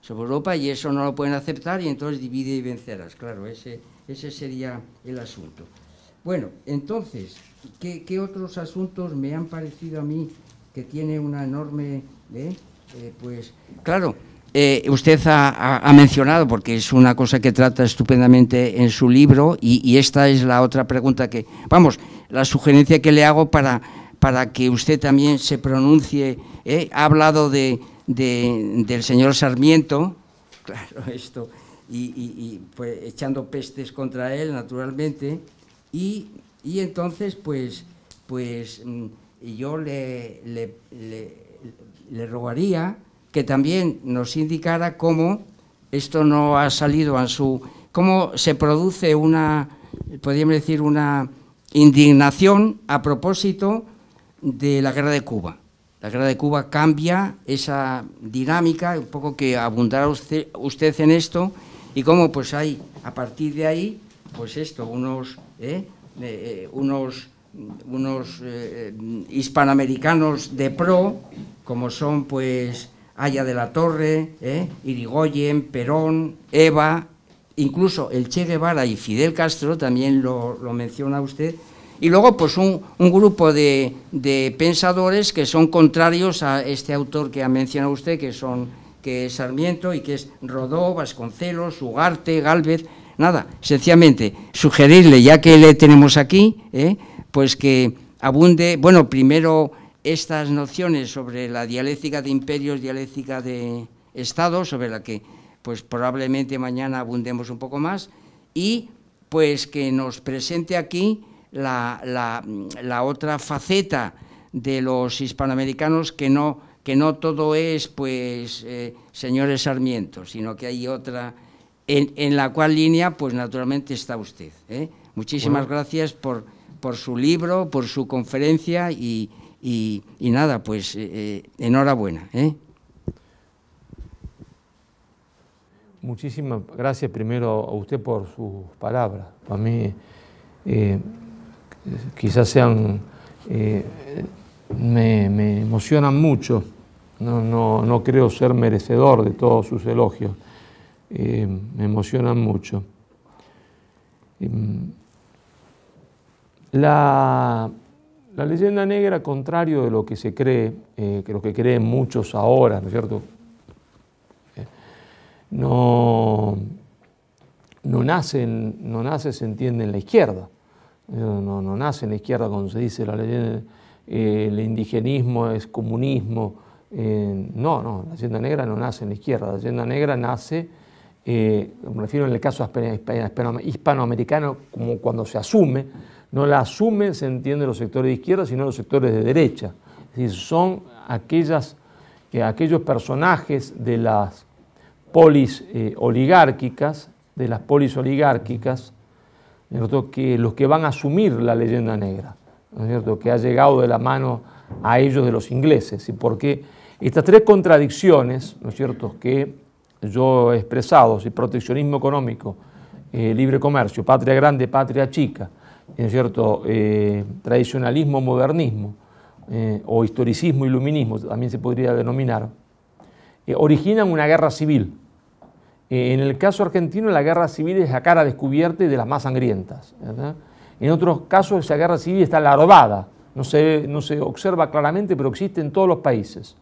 sobre Europa y eso no lo pueden aceptar y entonces divide y vencerás. Claro, ese, ese sería el asunto. Bueno, entonces, ¿qué, otros asuntos me han parecido a mí que tiene una enorme... Eh, eh, pues claro, eh, usted ha, mencionado, porque es una cosa que trata estupendamente en su libro, y, y, esta es la otra pregunta que, vamos, la sugerencia que le hago para, para que usted también se pronuncie. ¿eh? Ha hablado del señor Sarmiento, claro, esto, y, pues, echando pestes contra él, naturalmente, y, entonces, pues, pues mm, yo le, le rogaría que también nos indicara cómo esto no ha salido a su cómo se produce una podríamos decir una indignación a propósito de la guerra de Cuba. La guerra de Cuba cambia esa dinámica, un poco que abundará usted, en esto, y cómo pues hay, a partir de ahí, pues esto, unos, eh, eh, eh unos, unos eh, de pro, como son pues Aya de la Torre, Irigoyen, Perón, Eva, incluso el Che Guevara y Fidel Castro, también lo menciona usted, y luego pues un, grupo de, pensadores que son contrarios a este autor que ha mencionado usted, que son que es Sarmiento y que es Rodó, Vasconcelos, Ugarte, Galvez, nada, sencillamente sugerirle, ya que le tenemos aquí, ¿eh? pues que abunde, bueno, primero estas nociones sobre la dialéctica de imperios, dialéctica de Estado, sobre la que pues probablemente mañana abundemos un poco más, y pues que nos presente aquí la, mm, la, otra faceta de los hispanoamericanos que no, que no todo es, pues, eh, señores Sarmiento, sino que hay otra, en, la cual línea, pues, naturalmente está usted. ¿eh? Muchísimas gracias por, por su libro, por su conferencia y, nada, pues, eh, enhorabuena. Muchísimas gracias primero a usted por sus palabras. para mí quizás sean, eh, me, emocionan mucho, no, no, no, creo ser merecedor de todos sus elogios, eh, me emocionan mucho. Em, la, leyenda negra, contrario de lo que se cree, eh, que lo que creen muchos ahora, ¿no es cierto? No, no, nace, no nace, se entiende en la izquierda. No, nace en la izquierda cuando se dice la leyenda, eh, el indigenismo es comunismo. Eh, no, no, la hacienda negra no nace en la izquierda, la leyenda negra nace, eh, me refiero en el caso hispanoamericano, como cuando se asume, no la asumen, se entiende los sectores de izquierda, sino los sectores de derecha. Es decir, son aquellas, aquellos personajes de las polis oligárquicas, de las polis oligárquicas, que los que van a asumir la leyenda negra, es cierto? que ha llegado de la mano a ellos de los ingleses. Y porque estas tres contradicciones, ¿no es cierto?, que yo he expresado, si proteccionismo económico, eh, libre comercio, patria grande, patria chica, cierto?, eh, tradicionalismo, modernismo, eh, o historicismo, iluminismo, también se podría denominar, originan una guerra civil eh, en el caso argentino, la guerra civil es la cara descubierta y de las más sangrientas. En otros casos, esa guerra civil está larvada, no se, no se observa claramente, pero existe en todos los países.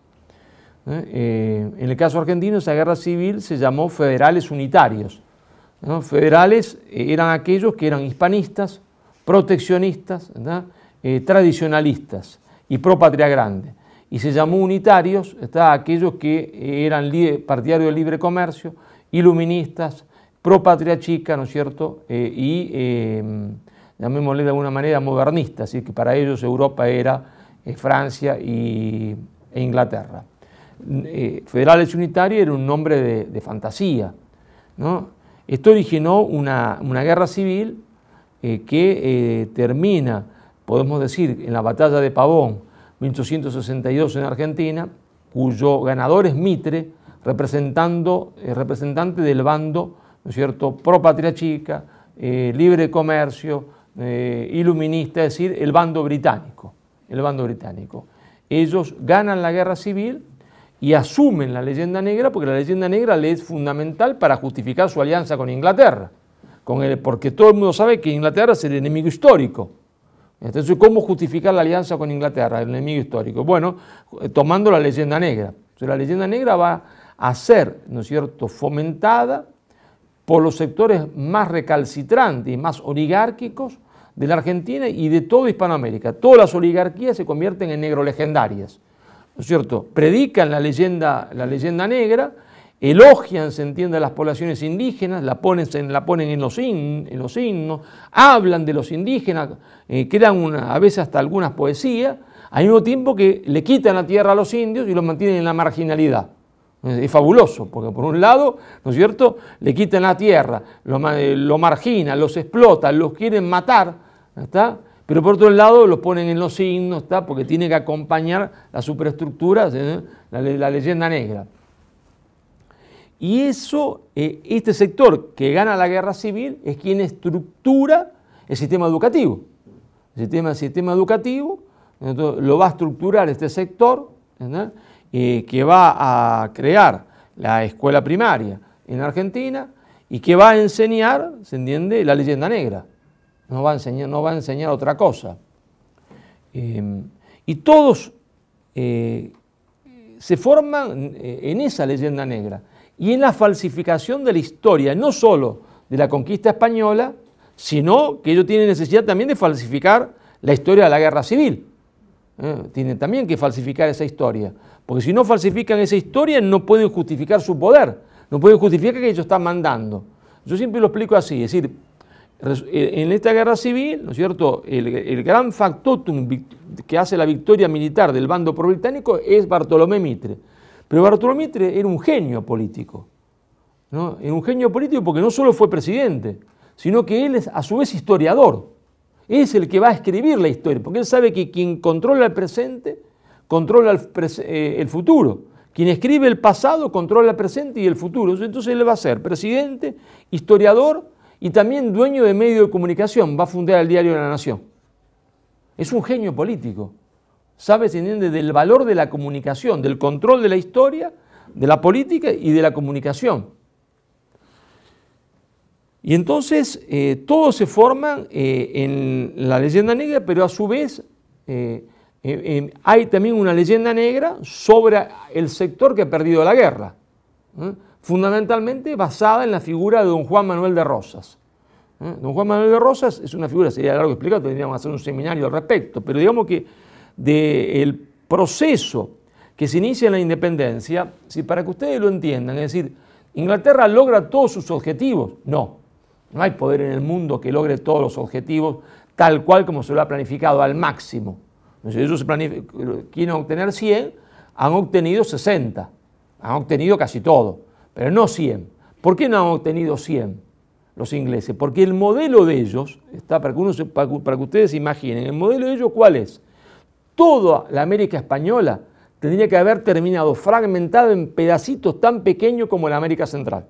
¿eh? Eh, en el caso argentino, esa guerra civil se llamó federales unitarios. Federales eran aquellos que eran hispanistas, proteccionistas, tradicionalistas y pro patria grande. Y se llamó unitarios, está aquellos que eran partidarios del libre comercio, iluministas, pro patria chica, ¿no es cierto? Eh, y eh, llamémosle de alguna manera modernista, así que para ellos Europa era eh, Francia y, e Inglaterra. Federales Unitarios era un nombre de, fantasía. Esto originó una, una guerra civil que termina, podemos decir, en la batalla de Pavón, 1862 en Argentina, cuyo ganador es Mitre, representando, eh, representante del bando, ¿no es cierto?, pro patria chica, eh, libre comercio, eh, iluminista, es decir, el bando británico, el bando británico. Ellos ganan la guerra civil y asumen la leyenda negra porque la leyenda negra le es fundamental para justificar su alianza con Inglaterra, con porque todo el mundo sabe que Inglaterra es el enemigo histórico. Entonces, ¿cómo justificar la alianza con Inglaterra, el enemigo histórico? Bueno, tomando la leyenda negra. la leyenda negra va a ser, ¿no es cierto?, fomentada por los sectores más recalcitrantes y más oligárquicos de la Argentina y de toda Hispanoamérica. Todas las oligarquías se convierten en negro legendarias, ¿no es cierto? Predican la leyenda, la leyenda negra, elogian, se entiende, a las poblaciones indígenas, la ponen, la ponen en, los in, los himnos, hablan de los indígenas, eh, crean a veces hasta algunas poesías, al mismo tiempo que le quitan la tierra a los indios y los mantienen en la marginalidad. Es fabuloso, porque por un lado, ¿no es cierto?, le quitan la tierra, lo, eh, lo marginan, los explotan, los quieren matar, ¿está? Pero por otro lado, los ponen en los signos, ¿está? Porque tiene que acompañar ¿eh? la superestructura la, la, leyenda negra. Y eso, eh, este sector que gana la guerra civil es quien estructura el sistema educativo. El sistema, sistema educativo lo va a estructurar este sector, eh, que va a crear la escuela primaria en Argentina y que va a enseñar, ¿se entiende?, la leyenda negra. No va a enseñar, no va a enseñar otra cosa. Em, y todos eh, se forman eh, en esa leyenda negra y en la falsificación de la historia, no solo de la conquista española, sino que ellos tienen necesidad también de falsificar la historia de la guerra civil. ¿eh? tienen también que falsificar esa historia, porque si no falsifican esa historia no pueden justificar su poder, no pueden justificar que ellos están mandando. Yo siempre lo explico así, es decir, eh, en esta guerra civil, ¿no es cierto?, el, gran factotum que hace la victoria militar del bando pro-británico es Bartolomé Mitre. Pero Bartolomé Mitre era un genio político, ¿no? Era un genio político porque no solo fue presidente, sino que él es a su vez historiador es el que va a escribir la historia, porque él sabe que quien controla el presente, controla eh, el, futuro. Quien escribe el pasado, controla el presente y el futuro. Entonces él va a ser presidente, historiador y también dueño de medio de comunicación. Va a fundar el diario de la Nación. Es un genio político. Sabe, se entiende, del valor de la comunicación, del control de la historia, de la política y de la comunicación. Y entonces todo eh, todos se forman eh, en la leyenda negra, pero a su vez eh, hay también una leyenda negra sobre el sector que ha perdido la guerra, fundamentalmente basada en la figura de don Juan Manuel de Rosas. Don Juan Manuel de Rosas es una figura, sería largo explicar, tendríamos que hacer un seminario al respecto, pero digamos que del proceso que se inicia en la independencia, si para que ustedes lo entiendan, es decir, Inglaterra logra todos sus objetivos, no, no hay poder en el mundo que logre todos los objetivos tal cual como se lo ha planificado al máximo. Entonces, ellos quieren obtener 100, han obtenido 60, han obtenido casi todo, pero no 100. ¿Por qué no han obtenido 100 los ingleses? Porque el modelo de ellos, está para que, para que ustedes imaginen, el modelo de ellos cuál es? Toda la América española tendría que haber terminado fragmentada en pedacitos tan pequeños como la América Central.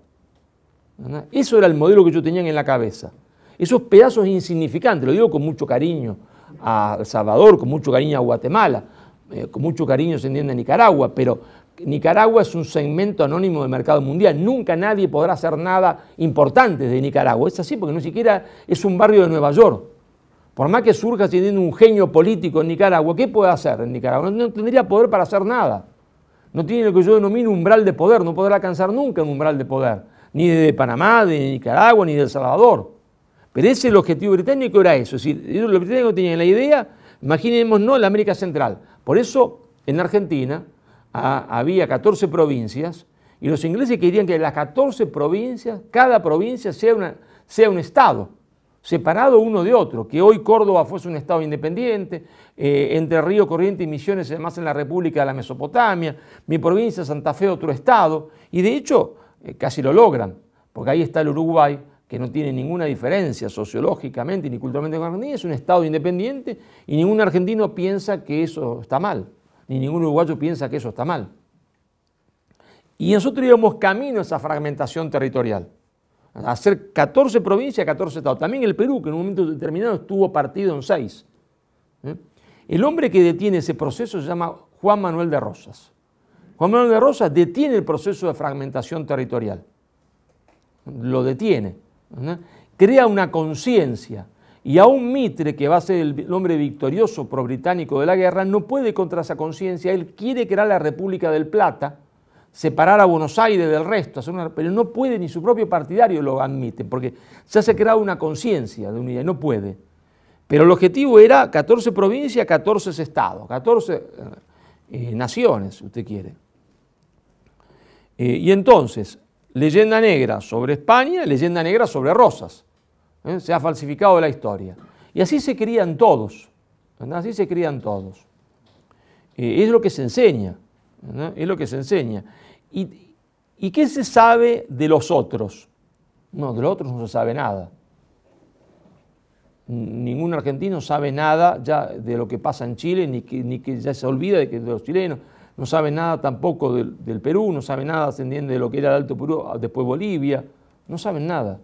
Eso era el modelo que yo tenía en la cabeza. Esos pedazos insignificantes, lo digo con mucho cariño a El Salvador, con mucho cariño a Guatemala, eh, con mucho cariño se entiende a Nicaragua, pero Nicaragua es un segmento anónimo del mercado mundial. Nunca nadie podrá hacer nada importante de Nicaragua. Es así porque no siquiera es un barrio de Nueva York. Por más que surja teniendo un genio político en Nicaragua, ¿qué puede hacer en Nicaragua? no tendría poder para hacer nada. No tiene lo que yo denomino umbral de poder, no podrá alcanzar nunca un umbral de poder ni de Panamá, ni de Nicaragua, ni de El Salvador. Pero ese el objetivo británico era eso. Si los británicos tenían la idea, imaginemos no la América Central. Por eso en Argentina había 14 provincias y los ingleses querían que las 14 provincias, cada provincia sea, sea un estado, separado uno de otro, que hoy Córdoba fuese un estado independiente, eh, Entre Río, Corriente y Misiones, además en la República de la Mesopotamia, mi provincia Santa Fe otro estado, y de hecho eh, casi lo logran, porque ahí está el Uruguay, que no tiene ninguna diferencia sociológicamente ni culturalmente con Argentina, es un Estado independiente y ningún argentino piensa que eso está mal, ni ningún uruguayo piensa que eso está mal. Y nosotros íbamos camino a esa fragmentación territorial, a ser 14 provincias, 14 estados. También el Perú, que en un momento determinado estuvo partido en seis. ¿eh? El hombre que detiene ese proceso se llama Juan Manuel de Rosas. Juan Manuel de Rosa detiene el proceso de fragmentación territorial, lo detiene, crea una conciencia y a un Mitre, que va a ser el hombre victorioso pro-británico de la guerra, no puede contra esa conciencia, él quiere crear la República del Plata, separar a Buenos Aires del resto, pero no puede, ni su propio partidario lo admite, porque se ha creado una conciencia de unidad, no puede. Pero el objetivo era 14 provincias, 14 estados, 14 eh, naciones, naciones, usted quiere. Eh, y entonces, leyenda negra sobre España, leyenda negra sobre Rosas. ¿eh? Se ha falsificado la historia. Y así se crían todos. Así se crían todos. Eh, es lo que se enseña. Es lo que se enseña. ¿Y, qué se sabe de los otros? No, de los otros no se sabe nada. Ningún argentino sabe nada ya de lo que pasa en Chile, ni que, ni que ya se olvida de, que, de los chilenos no sabe nada tampoco del, Perú, no sabe nada, se entiende de lo que era el Alto Perú, después Bolivia, no saben nada.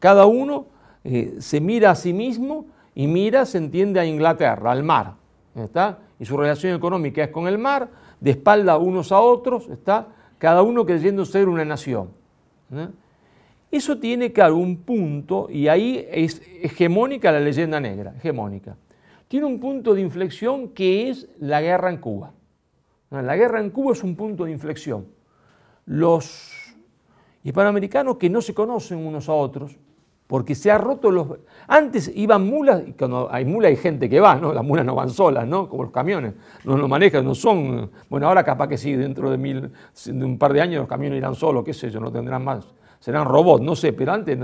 Cada uno eh, se mira a sí mismo y mira, se entiende a Inglaterra, al mar, ¿está? Y su relación económica es con el mar, de espalda unos a otros, ¿está? Cada uno creyendo ser una nación. ¿eh? Eso tiene que haber un punto, y ahí es hegemónica la leyenda negra, hegemónica. Tiene un punto de inflexión que es la guerra en Cuba. Ah, la guerra en Cuba es un punto de inflexión. Los hispanoamericanos que no se conocen unos a otros, porque se ha roto los... Antes iban mulas, y cuando hay mula hay gente que va, ¿no? Las mulas no van solas, ¿no? Como los camiones, no lo manejan, no son... Bueno, ahora capaz que sí, dentro de, mil, de un par de años los camiones irán solos, qué sé yo, no tendrán más, serán robots, no sé, pero antes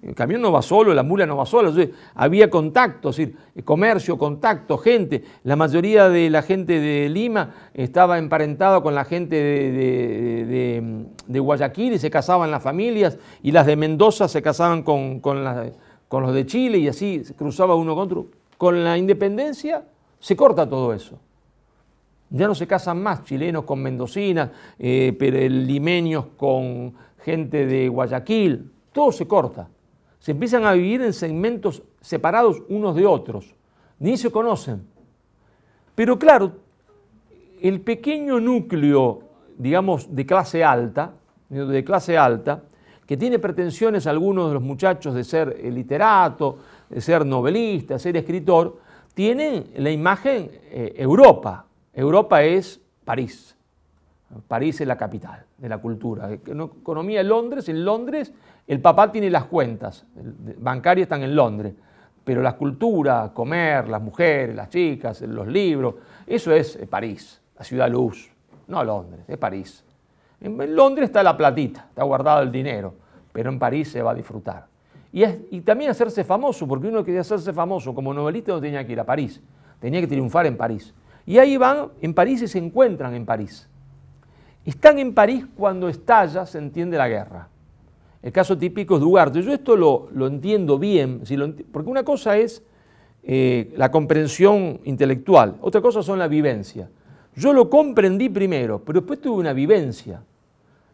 el camión no va solo, la mula no va sola. había contacto, es decir, comercio, contacto, gente. La mayoría de la gente de Lima estaba emparentada con la gente de, Guayaquil y se casaban las familias. Y las de Mendoza se casaban con, los de Chile y así se cruzaba uno con otro. Con la independencia se corta todo eso. Ya no se casan más chilenos con mendocinas, eh, limeños con gente de Guayaquil, todo se corta se empiezan a vivir en segmentos separados unos de otros, ni se conocen. Pero claro, el pequeño núcleo, digamos, de clase alta, de clase alta, que tiene pretensiones algunos de los muchachos de ser eh, literato, de ser novelista, de ser escritor, tienen la imagen eh, Europa. Europa es París. París es la capital de la cultura. Economía en Londres, en Londres el papá tiene las cuentas bancarias están en Londres, pero la cultura, comer, las mujeres, las chicas, los libros, eso es eh, París, la ciudad luz, no Londres, es París. En Londres está la platita, está guardado el dinero, pero en París se va a disfrutar. Y, y también hacerse famoso, porque uno quería hacerse famoso como novelista no tenía que ir a París, tenía que triunfar en París. Y ahí van, en París y se encuentran en París están en París cuando estalla, se entiende la guerra. El caso típico es Dugarte. Yo esto lo, lo entiendo bien, porque una cosa es eh, la comprensión intelectual, otra cosa son la vivencia. Yo lo comprendí primero, pero después tuve una vivencia.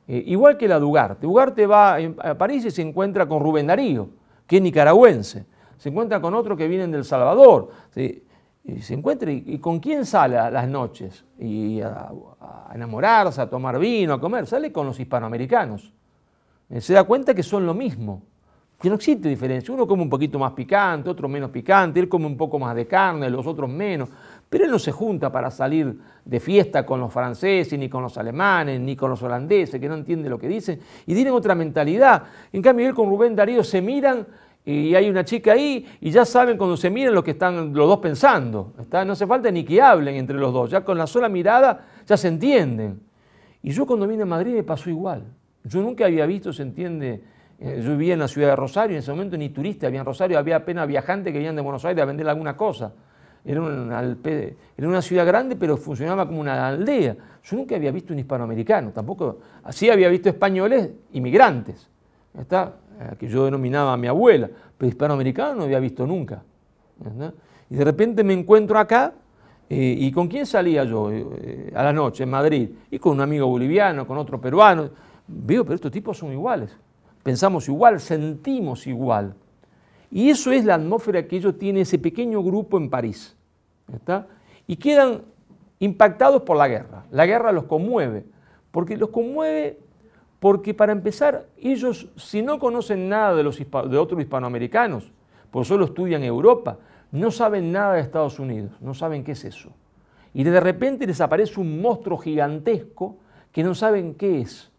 Eh, igual que la Dugarte. Dugarte va a París y se encuentra con Rubén Darío, que es nicaragüense. Se encuentra con otro que vienen del Salvador y se encuentra y, con quién sale las noches y a, enamorarse, a tomar vino, a comer, sale con los hispanoamericanos. Eh, se da cuenta que son lo mismo, que no existe diferencia. Uno come un poquito más picante, otro menos picante, él come un poco más de carne, los otros menos, pero él no se junta para salir de fiesta con los franceses, ni con los alemanes, ni con los holandeses, que no entiende lo que dicen, y tienen otra mentalidad. En cambio, él con Rubén Darío se miran y hay una chica ahí y ya saben cuando se miran lo que están los dos pensando. ¿está? No hace falta ni que hablen entre los dos, ya con la sola mirada ya se entienden. Y yo cuando vine a Madrid me pasó igual. Yo nunca había visto, se entiende, eh, yo vivía en la ciudad de Rosario, en ese momento ni turistas había en Rosario, había apenas viajantes que venían de Buenos Aires a vender alguna cosa. Era una, era una ciudad grande, pero funcionaba como una aldea. Yo nunca había visto un hispanoamericano, tampoco. Así había visto españoles inmigrantes. ¿está? Eh, que yo denominaba mi abuela, pero hispanoamericano no había visto nunca. Y de repente me encuentro acá, eh, ¿y con quién salía yo eh, a la noche en Madrid? Y con un amigo boliviano, con otro peruano. Veo, pero estos tipos son iguales. Pensamos igual, sentimos igual. Y eso es la atmósfera que ellos tienen, ese pequeño grupo en París. Y quedan impactados por la guerra. La guerra los conmueve, porque los conmueve porque para empezar, ellos si no conocen nada de, los de otros hispanoamericanos, por solo estudian Europa, no saben nada de Estados Unidos, no saben qué es eso. Y de repente les aparece un monstruo gigantesco que no saben qué es.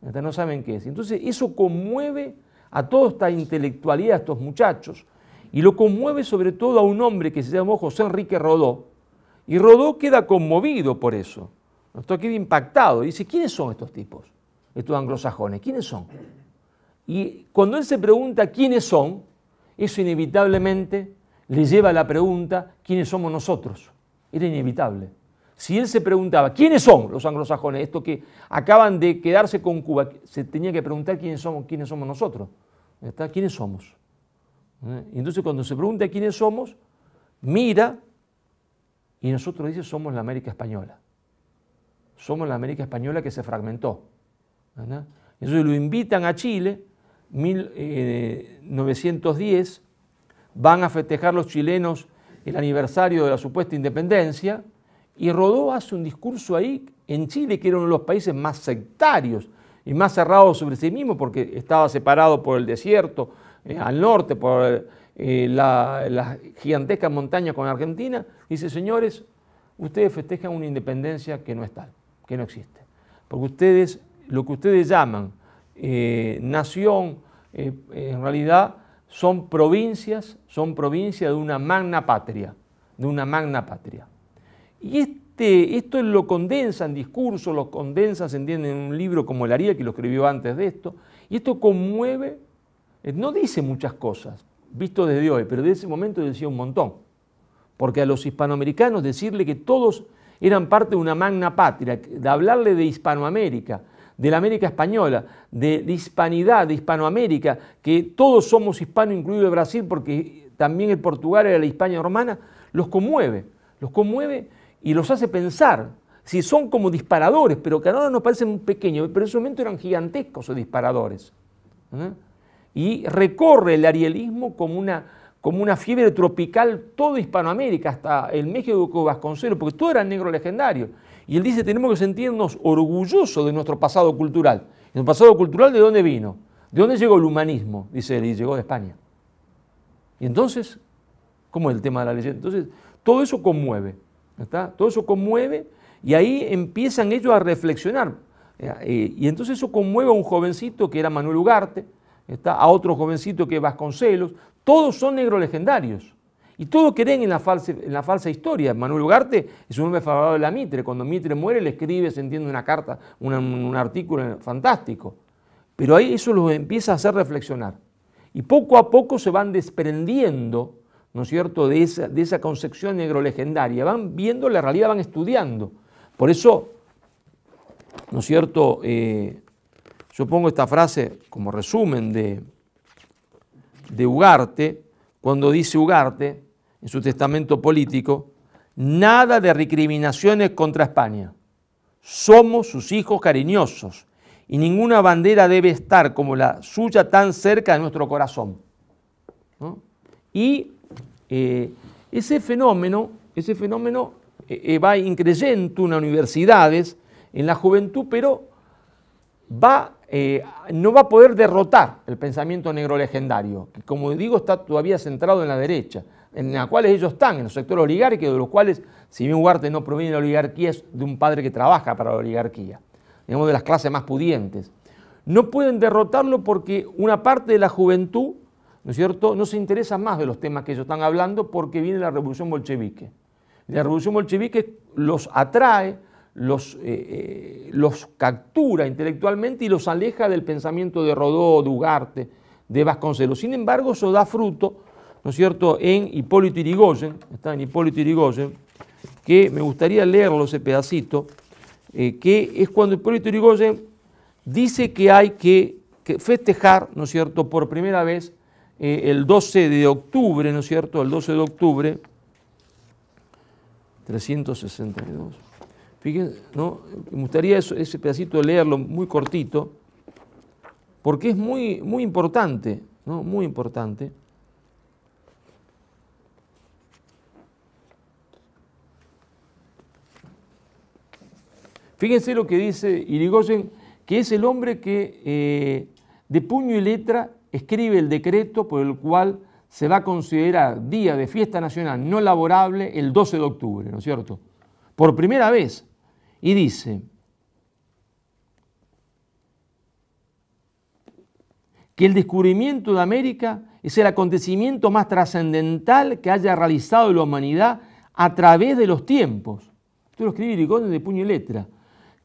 No saben qué es. Entonces eso conmueve a toda esta intelectualidad, a estos muchachos. Y lo conmueve sobre todo a un hombre que se llamó José Enrique Rodó. Y Rodó queda conmovido por eso. esto queda impactado. Dice, ¿quiénes son estos tipos? estos anglosajones. ¿Quiénes son? Y cuando él se pregunta quiénes son, eso inevitablemente le lleva a la pregunta quiénes somos nosotros. Era inevitable. Si él se preguntaba quiénes son los anglosajones, esto que acaban de quedarse con Cuba, se tenía que preguntar quiénes somos, quiénes somos nosotros. ¿Está? ¿Quiénes somos? ¿Eh? Entonces cuando se pregunta quiénes somos, mira y nosotros dice somos la América Española. Somos la América Española que se fragmentó. Entonces lo invitan a Chile, 1910, eh, van a festejar los chilenos el aniversario de la supuesta independencia, y Rodó hace un discurso ahí en Chile, que era uno de los países más sectarios y más cerrados sobre sí mismo, porque estaba separado por el desierto, eh, al norte, por eh, las gigantescas montañas con Argentina, dice, señores, ustedes festejan una independencia que no es tal, que no existe, porque ustedes lo que ustedes llaman eh, nación, eh, eh, en realidad son provincias, son provincias de una magna patria, de una magna patria. Y este, esto lo condensa en discurso, lo condensa, se entiende, en un libro como el Ariel, que lo escribió antes de esto, y esto conmueve, no dice muchas cosas, visto desde hoy, pero de ese momento decía un montón, porque a los hispanoamericanos decirle que todos eran parte de una magna patria, de hablarle de Hispanoamérica, de la América Española, de, la hispanidad, de Hispanoamérica, que todos somos hispanos, incluido Brasil, porque también el Portugal era la Hispania romana, los conmueve, los conmueve y los hace pensar. Si son como disparadores, pero que ahora nos parecen pequeños, pero en ese momento eran gigantescos esos disparadores. ¿eh? Y recorre el arielismo como una, como una fiebre tropical toda Hispanoamérica, hasta el México Vasconcelos, porque todo era negro legendario. Y él dice, tenemos que sentirnos orgullosos de nuestro pasado cultural. ¿El pasado cultural de dónde vino? ¿De dónde llegó el humanismo? Dice él, y llegó de España. Y entonces, ¿cómo es el tema de la leyenda? Entonces, todo eso conmueve, ¿está? Todo eso conmueve y ahí empiezan ellos a reflexionar. Eh, y entonces eso conmueve a un jovencito que era Manuel Ugarte, ¿está? a otro jovencito que es Vasconcelos. Todos son negro legendarios. Y todos creen en la, falsa, en la falsa historia. Manuel Ugarte es un hombre favorable a la Mitre. Cuando Mitre muere, le escribe, se entiende una carta, un, artículo fantástico. Pero ahí eso los empieza a hacer reflexionar. Y poco a poco se van desprendiendo, ¿no es cierto?, de esa, concepción negro-legendaria. Van viendo la realidad, van estudiando. Por eso, ¿no es cierto?, eh, yo pongo esta frase como resumen de, de Ugarte, cuando dice Ugarte, en su testamento político, nada de recriminaciones contra España. Somos sus hijos cariñosos y ninguna bandera debe estar como la suya tan cerca de nuestro corazón. Y eh, ese fenómeno, ese fenómeno eh, eh, va increyendo en las universidades, en la juventud, pero va, no va a poder derrotar el pensamiento negro legendario, que como digo está todavía centrado en la derecha en la cual ellos están, en los sectores oligárquicos, de los cuales, si bien Huarte no proviene de la oligarquía, es de un padre que trabaja para la oligarquía, digamos de las clases más pudientes. No pueden derrotarlo porque una parte de la juventud, ¿no es cierto?, no se interesa más de los temas que ellos están hablando porque viene la revolución bolchevique. La revolución bolchevique los atrae, los, eh, eh, los captura intelectualmente y los aleja del pensamiento de Rodó, de Ugarte, de Vasconcelos. Sin embargo, eso da fruto ¿no es cierto?, en Hipólito Irigoyen, está en Hipólito Irigoyen, que me gustaría leerlo ese pedacito, eh, que es cuando Hipólito Irigoyen dice que hay que, festejar, ¿no es cierto?, por primera vez eh, el 12 de octubre, ¿no es cierto?, el 12 de octubre, 362. Fíjense, ¿no? me gustaría ese pedacito leerlo muy cortito, porque es muy, muy importante, ¿no? muy importante. Fíjense lo que dice Irigoyen, que es el hombre que eh, de puño y letra escribe el decreto por el cual se va a considerar día de fiesta nacional no laborable el 12 de octubre, ¿no es cierto? Por primera vez. Y dice que el descubrimiento de América es el acontecimiento más trascendental que haya realizado la humanidad a través de los tiempos. Esto lo escribe Irigoyen de puño y letra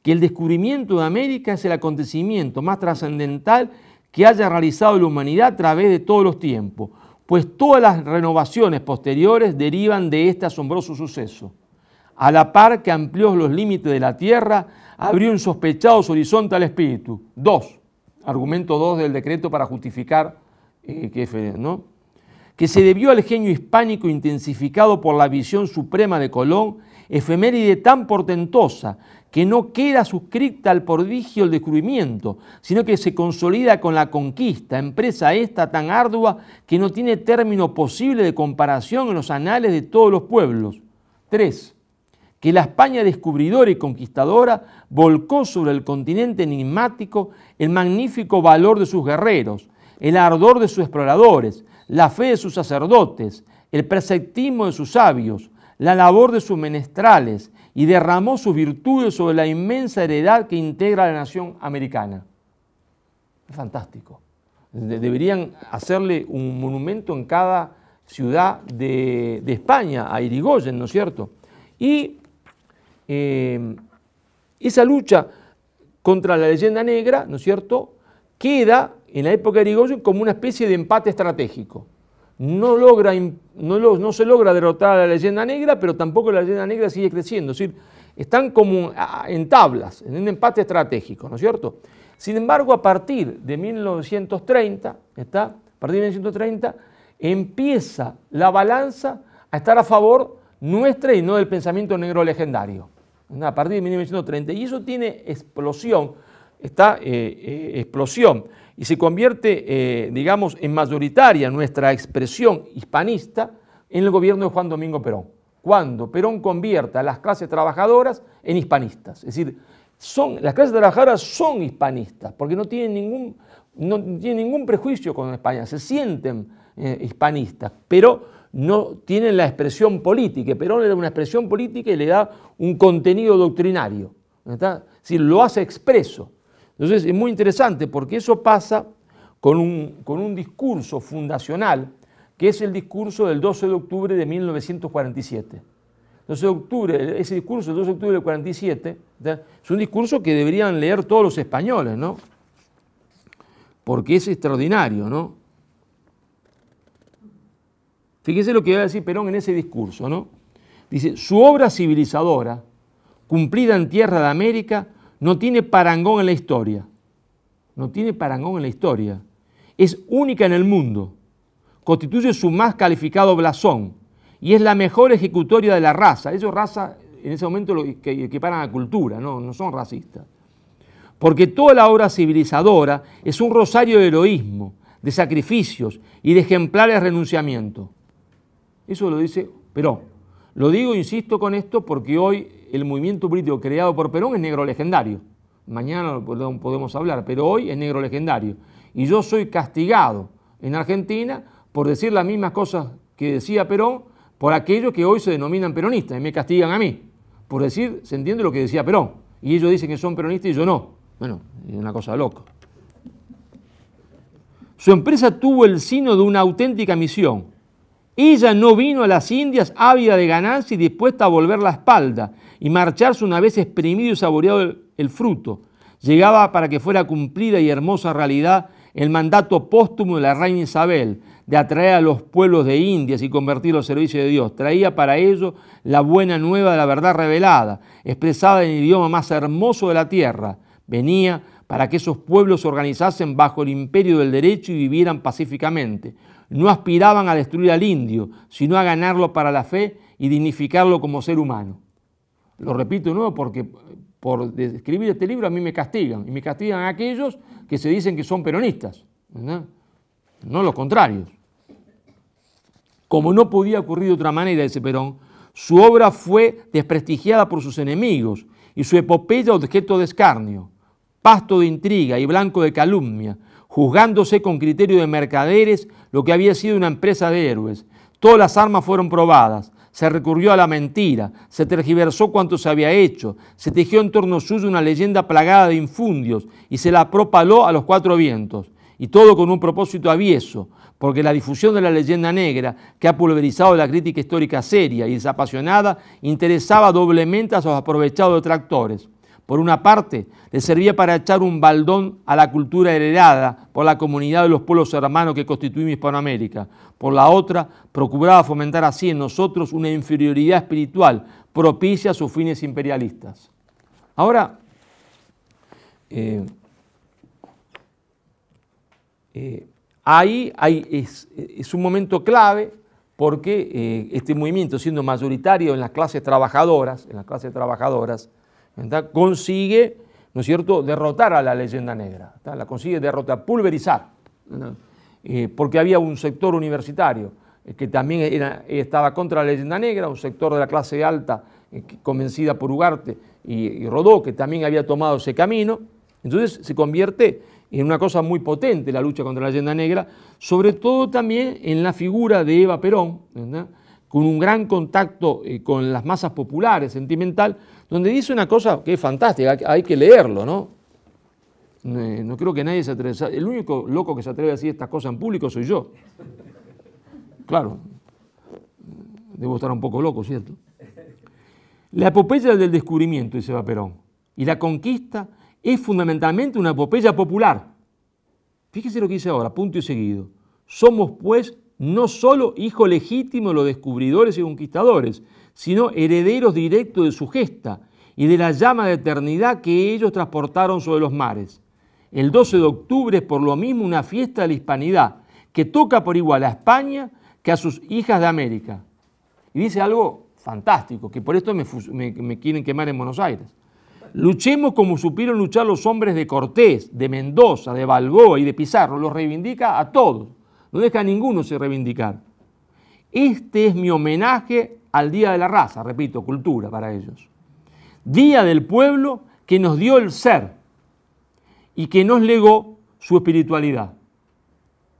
que el descubrimiento de América es el acontecimiento más trascendental que haya realizado la humanidad a través de todos los tiempos, pues todas las renovaciones posteriores derivan de este asombroso suceso. A la par que amplió los límites de la tierra, abrió sospechado horizonte al espíritu. 2. Argumento 2 del decreto para justificar eh, ¿no? que se debió al genio hispánico intensificado por la visión suprema de Colón, efeméride tan portentosa que no queda suscripta al prodigio del descubrimiento, sino que se consolida con la conquista, empresa esta tan ardua que no tiene término posible de comparación en los anales de todos los pueblos. 3. Que la España descubridora y conquistadora volcó sobre el continente enigmático el magnífico valor de sus guerreros, el ardor de sus exploradores, la fe de sus sacerdotes, el preceptismo de sus sabios, la labor de sus menestrales, y derramó sus virtudes sobre la inmensa heredad que integra la nación americana. Es fantástico. deberían hacerle un monumento en cada ciudad de, España, a Irigoyen, ¿no es cierto? Y eh, esa lucha contra la leyenda negra, ¿no es cierto?, queda en la época de Irigoyen como una especie de empate estratégico no, logra, no, se logra derrotar a la leyenda negra, pero tampoco la leyenda negra sigue creciendo. Es decir, están como en tablas, en un empate estratégico, ¿no es cierto? Sin embargo, a partir de 1930, ¿está? partir de 1930, empieza la balanza a estar a favor nuestra y no del pensamiento negro legendario. A partir de 1930. Y eso tiene explosión, está eh, eh, explosión y se convierte, eh, digamos, en mayoritaria nuestra expresión hispanista en el gobierno de Juan Domingo Perón. Cuando Perón convierta a las clases trabajadoras en hispanistas. Es decir, son, las clases trabajadoras son hispanistas porque no tienen ningún, no ningún prejuicio con España, se sienten eh, hispanistas, pero no tienen la expresión política. Perón le da una expresión política y le da un contenido doctrinario. Es Si lo hace expreso. Entonces es muy interesante porque eso pasa con un, discurso fundacional que es el discurso del 12 de octubre de 1947. 12 de octubre, ese discurso del 12 de octubre del 47 es un discurso que deberían leer todos los españoles, ¿no? Porque es extraordinario, ¿no? Fíjese lo que iba a decir Perón en ese discurso, ¿no? Dice, su obra civilizadora, cumplida en tierra de América, no tiene parangón en la historia. No tiene parangón en la historia. Es única en el mundo. Constituye su más calificado blasón y es la mejor ejecutoria de la raza. Ellos raza en ese momento lo que equiparan a cultura, no, no son racistas. Porque toda la obra civilizadora es un rosario de heroísmo, de sacrificios y de ejemplares renunciamiento. Eso lo dice pero Lo digo, insisto con esto, porque hoy el movimiento político creado por Perón es negro legendario. Mañana podemos hablar, pero hoy es negro legendario. Y yo soy castigado en Argentina por decir las mismas cosas que decía Perón por aquellos que hoy se denominan peronistas y me castigan a mí. Por decir, se entiende lo que decía Perón. Y ellos dicen que son peronistas y yo no. Bueno, es una cosa loca. Su empresa tuvo el sino de una auténtica misión. Ella no vino a las Indias ávida de ganancia y dispuesta a volver la espalda, y marcharse una vez exprimido y saboreado el, fruto. Llegaba para que fuera cumplida y hermosa realidad el mandato póstumo de la reina Isabel de atraer a los pueblos de Indias y convertirlos al servicio de Dios. Traía para ello la buena nueva de la verdad revelada, expresada en el idioma más hermoso de la tierra. Venía para que esos pueblos se organizasen bajo el imperio del derecho y vivieran pacíficamente. No aspiraban a destruir al indio, sino a ganarlo para la fe y dignificarlo como ser humano lo repito de nuevo porque eh, por escribir este libro a mí me castigan, y me castigan a aquellos que se dicen que son peronistas, no los contrarios. Como no podía ocurrir de otra manera, ese Perón, su obra fue desprestigiada por sus enemigos y su epopeya objeto de escarnio, pasto de intriga y blanco de calumnia, juzgándose con criterio de mercaderes lo que había sido una empresa de héroes. Todas las armas fueron probadas, se recurrió a la mentira, se tergiversó cuanto se había hecho, se tejió en torno suyo una leyenda plagada de infundios y se la propaló a los cuatro vientos, y todo con un propósito avieso, porque la difusión de la leyenda negra, que ha pulverizado la crítica histórica seria y desapasionada, interesaba doblemente a sus aprovechados detractores. Por una parte, le servía para echar un baldón a la cultura heredada por la comunidad de los pueblos hermanos que constituimos Hispanoamérica. Por la otra, procuraba fomentar así en nosotros una inferioridad espiritual propicia a sus fines imperialistas. Ahora, eh, eh, ahí, es, un momento clave porque eh, este movimiento, siendo mayoritario en las clases trabajadoras, en las clases trabajadoras, consigue, ¿no es cierto?, derrotar a la leyenda negra, la consigue derrotar, pulverizar, eh, porque había un sector universitario eh, que también estaba contra la leyenda negra, un sector de la clase alta eh, convencida por Ugarte y, Rodó, que también había tomado ese camino, entonces se convierte en una cosa muy potente la lucha contra la leyenda negra, sobre todo también en la figura de Eva Perón, ¿verdad? con un gran contacto eh, con las masas populares, sentimental, donde dice una cosa que es fantástica, hay que leerlo, ¿no? no creo que nadie se atreva, el único loco que se atreve a decir estas cosas en público soy yo. Claro, debo estar un poco loco, ¿cierto? La epopeya del descubrimiento, dice Perón, y la conquista es fundamentalmente una epopeya popular. Fíjese lo que dice ahora, punto y seguido. Somos pues no solo hijo legítimo de los descubridores y conquistadores, sino herederos directos de su gesta y de la llama de eternidad que ellos transportaron sobre los mares. El 12 de octubre es por lo mismo una fiesta de la hispanidad, que toca por igual a España que a sus hijas de América. Y dice algo fantástico, que por esto me, me quieren quemar en Buenos Aires. Luchemos como supieron luchar los hombres de Cortés, de Mendoza, de Balboa y de Pizarro, los reivindica a todos no deja a ninguno se reivindicar. Este es mi homenaje al Día de la Raza, repito, cultura para ellos. Día del pueblo que nos dio el ser y que nos legó su espiritualidad.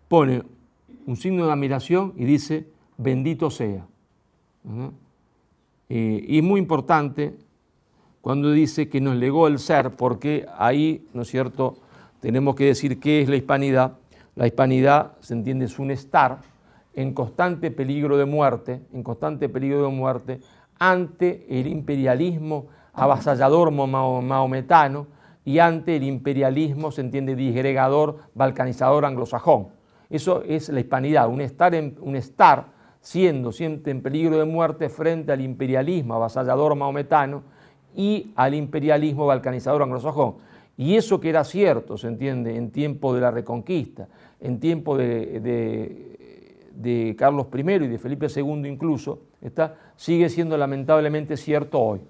Pone un signo de admiración y dice, bendito sea. Eh, y es muy importante cuando dice que nos legó el ser, porque ahí, ¿no es cierto?, tenemos que decir qué es la hispanidad la hispanidad, se entiende, es un estar en constante peligro de muerte, en constante peligro de muerte ante el imperialismo avasallador maometano y ante el imperialismo, se entiende, disgregador, balcanizador anglosajón. Eso es la hispanidad, un estar, un estar siendo, siempre en peligro de muerte frente al imperialismo avasallador maometano y al imperialismo balcanizador anglosajón. Y eso que era cierto, ¿se entiende?, en tiempo de la Reconquista, en tiempo de, Carlos I y de Felipe II incluso, ¿está? sigue siendo lamentablemente cierto hoy.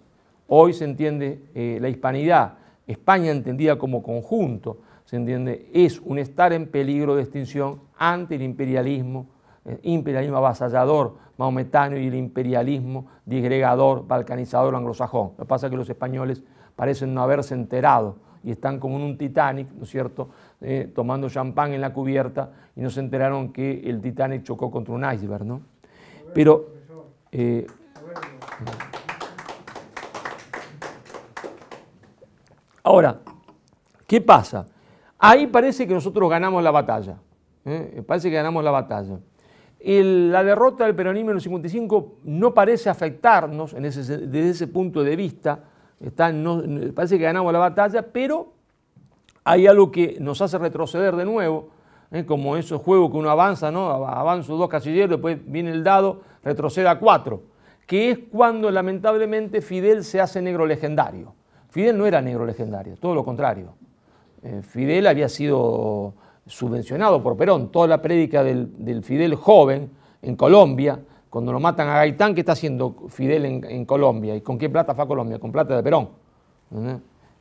Hoy se entiende eh, la hispanidad, España entendida como conjunto, se entiende, es un estar en peligro de extinción ante el imperialismo, eh, imperialismo avasallador maometano y el imperialismo disgregador, balcanizador anglosajón. Lo que pasa es que los españoles parecen no haberse enterado y están como en un Titanic, ¿no es cierto?, eh, tomando champán en la cubierta y no se enteraron que el Titanic chocó contra un iceberg, ¿no? Pero... Eh, ahora, ¿qué pasa? Ahí parece que nosotros ganamos la batalla. ¿eh? Parece que ganamos la batalla. la derrota del peronismo en el 55 no parece afectarnos desde ese punto de vista, parece que ganamos la batalla, pero hay algo que nos hace retroceder de nuevo, ¿eh? como esos juegos que uno avanza, ¿no? dos casilleros, después viene el dado, retrocede a cuatro, que es cuando lamentablemente Fidel se hace negro legendario. Fidel no era negro legendario, todo lo contrario. Eh, Fidel había sido subvencionado por Perón, toda la prédica del Fidel joven en Colombia, cuando lo matan a Gaitán, ¿qué está haciendo Fidel en, Colombia? ¿Y con qué plata fue a Colombia? Con plata de Perón,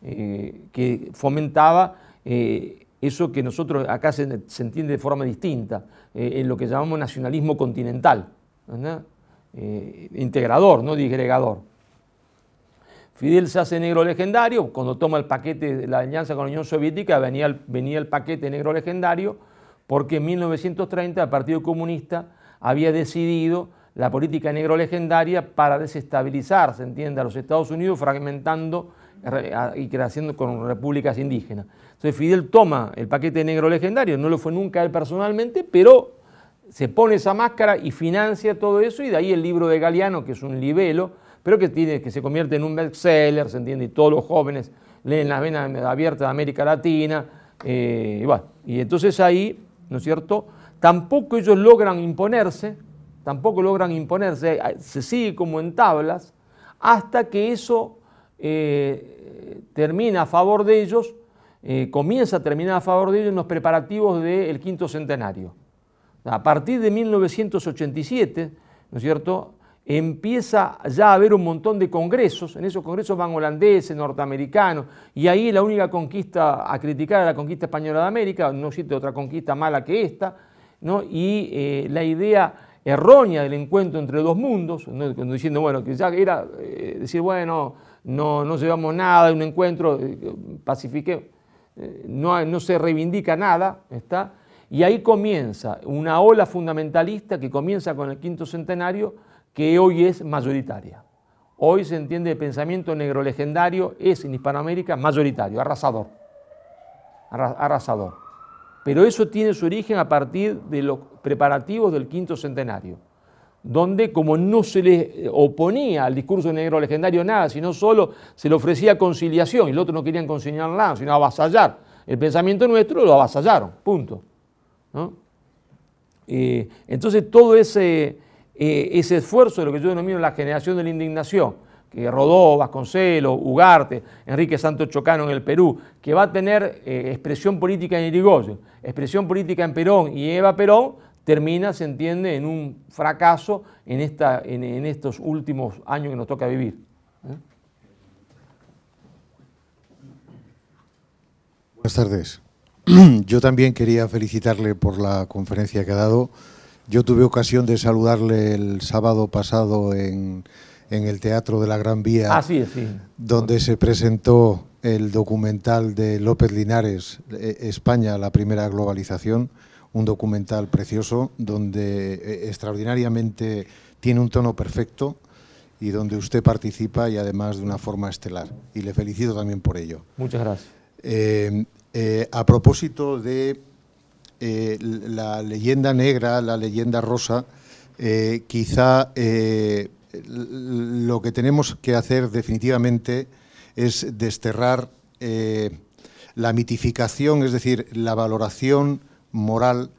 eh, que fomentaba eh, eso que nosotros acá se, entiende de forma distinta, eh, en lo que llamamos nacionalismo continental, integrador, no disgregador. Fidel se hace negro legendario, cuando toma el paquete de la alianza con la Unión Soviética venía el paquete negro legendario, porque en 1930 el Partido Comunista había decidido la política negro legendaria para desestabilizar, se entiende, a los Estados Unidos, fragmentando y creciendo con repúblicas indígenas. Entonces Fidel toma el paquete negro legendario, no lo fue nunca él personalmente, pero se pone esa máscara y financia todo eso y de ahí el libro de Galeano, que es un libelo, pero que, tiene, que se convierte en un bestseller, se entiende, y todos los jóvenes leen las venas abiertas de América Latina, eh, y entonces ahí, ¿no es cierto? Tampoco ellos logran imponerse, tampoco logran imponerse, eh, se sigue como en tablas, hasta que eso eh, termina a favor de ellos, eh, comienza a terminar a favor de ellos en los preparativos del quinto centenario. A partir de 1987, ¿no es cierto?, empieza ya a haber un montón de congresos, en esos congresos van holandeses, norteamericanos, y ahí la única conquista a criticar era la conquista española de América, no existe otra conquista mala que esta, ¿no? y la idea errónea del encuentro entre dos mundos, diciendo, bueno, que era eh, decir, bueno, no, no llevamos nada, un encuentro, eh, pacifique, eh, no, no se reivindica nada, ¿está? Y ahí comienza una ola fundamentalista que comienza con el quinto centenario, que hoy es mayoritaria. Hoy se entiende el pensamiento negro legendario, es en Hispanoamérica mayoritario, arrasador. Arrasador. Pero eso tiene su origen a partir de lo preparativos del quinto centenario, donde como no se le eh, oponía al discurso negro legendario nada, sino solo se le ofrecía conciliación, y los otros no querían conciliar nada, sino avasallar. El pensamiento nuestro lo avasallaron, punto. Eh, entonces todo ese, eh, ese esfuerzo de lo que yo denomino la generación de la indignación, que Rodó, Vasconcelos, Ugarte, Enrique Santos Chocano en el Perú, que va a tener expresión política en Irigoyen, expresión política en Perón y Eva Perón, termina, se entiende, en un fracaso en, esta, en, estos últimos años que nos toca vivir. ¿eh? Buenas tardes. Yo también quería felicitarle por la conferencia que ha dado. Yo tuve ocasión de saludarle el sábado pasado en, el Teatro de la Gran Vía, donde se presentó el documental de López Linares, eh, España, la primera globalización un documental precioso donde eh, extraordinariamente tiene un tono perfecto y donde usted participa y además de una forma estelar. Y le felicito también por ello. Muchas gracias. Eh, eh, a propósito de la leyenda negra, la leyenda rosa, quizá lo que tenemos que hacer definitivamente es desterrar la mitificación, es decir, la valoración moral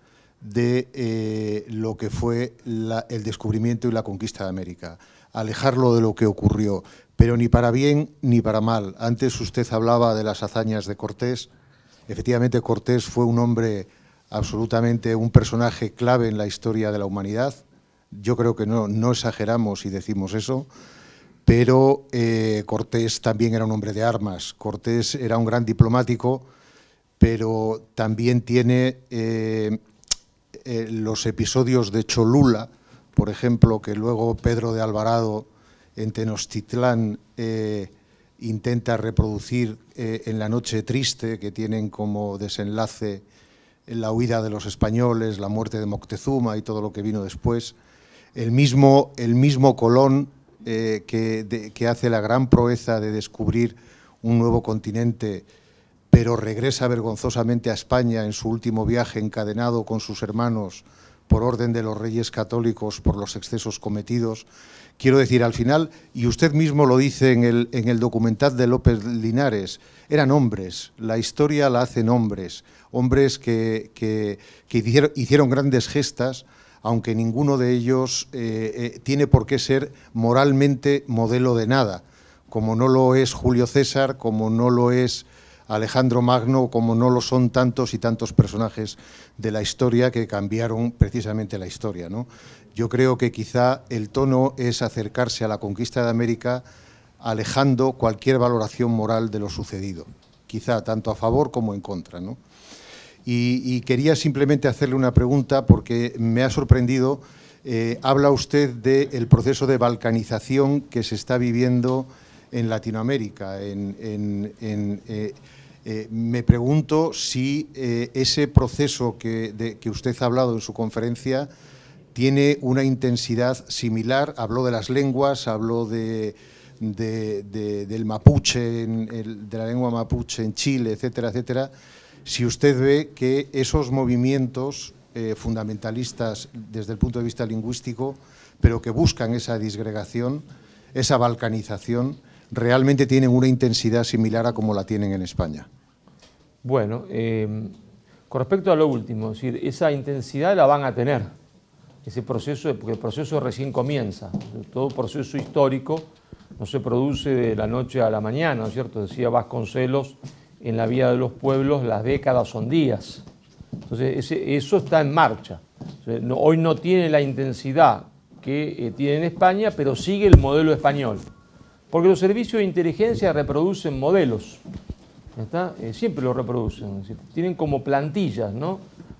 de eh, lo que fue el descubrimiento y la conquista de América, alejarlo de lo que ocurrió, pero ni para bien ni para mal. Antes usted hablaba de las hazañas de Cortés. Efectivamente, Cortés fue un hombre absolutamente, un personaje clave en la historia de la humanidad. Yo creo que no, no exageramos y decimos eso, pero eh, Cortés también era un hombre de armas. Cortés era un gran diplomático pero también tiene eh, eh, los episodios de Cholula, por ejemplo, que luego Pedro de Alvarado en Tenochtitlán eh, intenta reproducir en la noche triste, que tienen como desenlace la huida de los españoles, la muerte de Moctezuma y todo lo que vino después. El mismo, el mismo Colón que hace la gran proeza de descubrir un nuevo continente pero regresa vergonzosamente a España en su último viaje encadenado con sus hermanos por orden de los reyes católicos por los excesos cometidos. Quiero decir, al final, y usted mismo lo dice en el, documental de López Linares, eran hombres, la historia la hacen hombres, hombres que, hicieron, grandes gestas, aunque ninguno de ellos eh, eh, tiene por qué ser moralmente modelo de nada, como no lo es Julio César, como no lo es Alejandro Magno, como no lo son tantos y tantos personajes de la historia que cambiaron precisamente la historia. Yo creo que quizá el tono es acercarse a la conquista de América alejando cualquier valoración moral de lo sucedido, quizá tanto a favor como en contra. Y, quería simplemente hacerle una pregunta porque me ha sorprendido. Eh, habla usted del proceso de balcanización que se está viviendo en Latinoamérica, en, eh, eh, me pregunto si eh, ese proceso que, usted ha hablado en su conferencia tiene una intensidad similar. Habló de las lenguas, habló de, del mapuche, de la lengua mapuche en Chile, etcétera, etcétera. Si usted ve que esos movimientos eh, fundamentalistas desde el punto de vista lingüístico, pero que buscan esa disgregación, esa balcanización, realmente tienen una intensidad similar a como la tienen en España. Bueno, eh, con respecto a lo último, decir, esa intensidad la van a tener, ese proceso, porque el proceso recién comienza, todo proceso histórico no se produce de la noche a la mañana, ¿no es cierto? Decía Vasconcelos, en la vida de los pueblos las décadas son días. Entonces, eso está en marcha. hoy no tiene la intensidad que eh, tiene en España, pero sigue el modelo español. Porque los servicios de inteligencia reproducen modelos, eh, siempre los reproducen, tienen como plantillas, ¿no?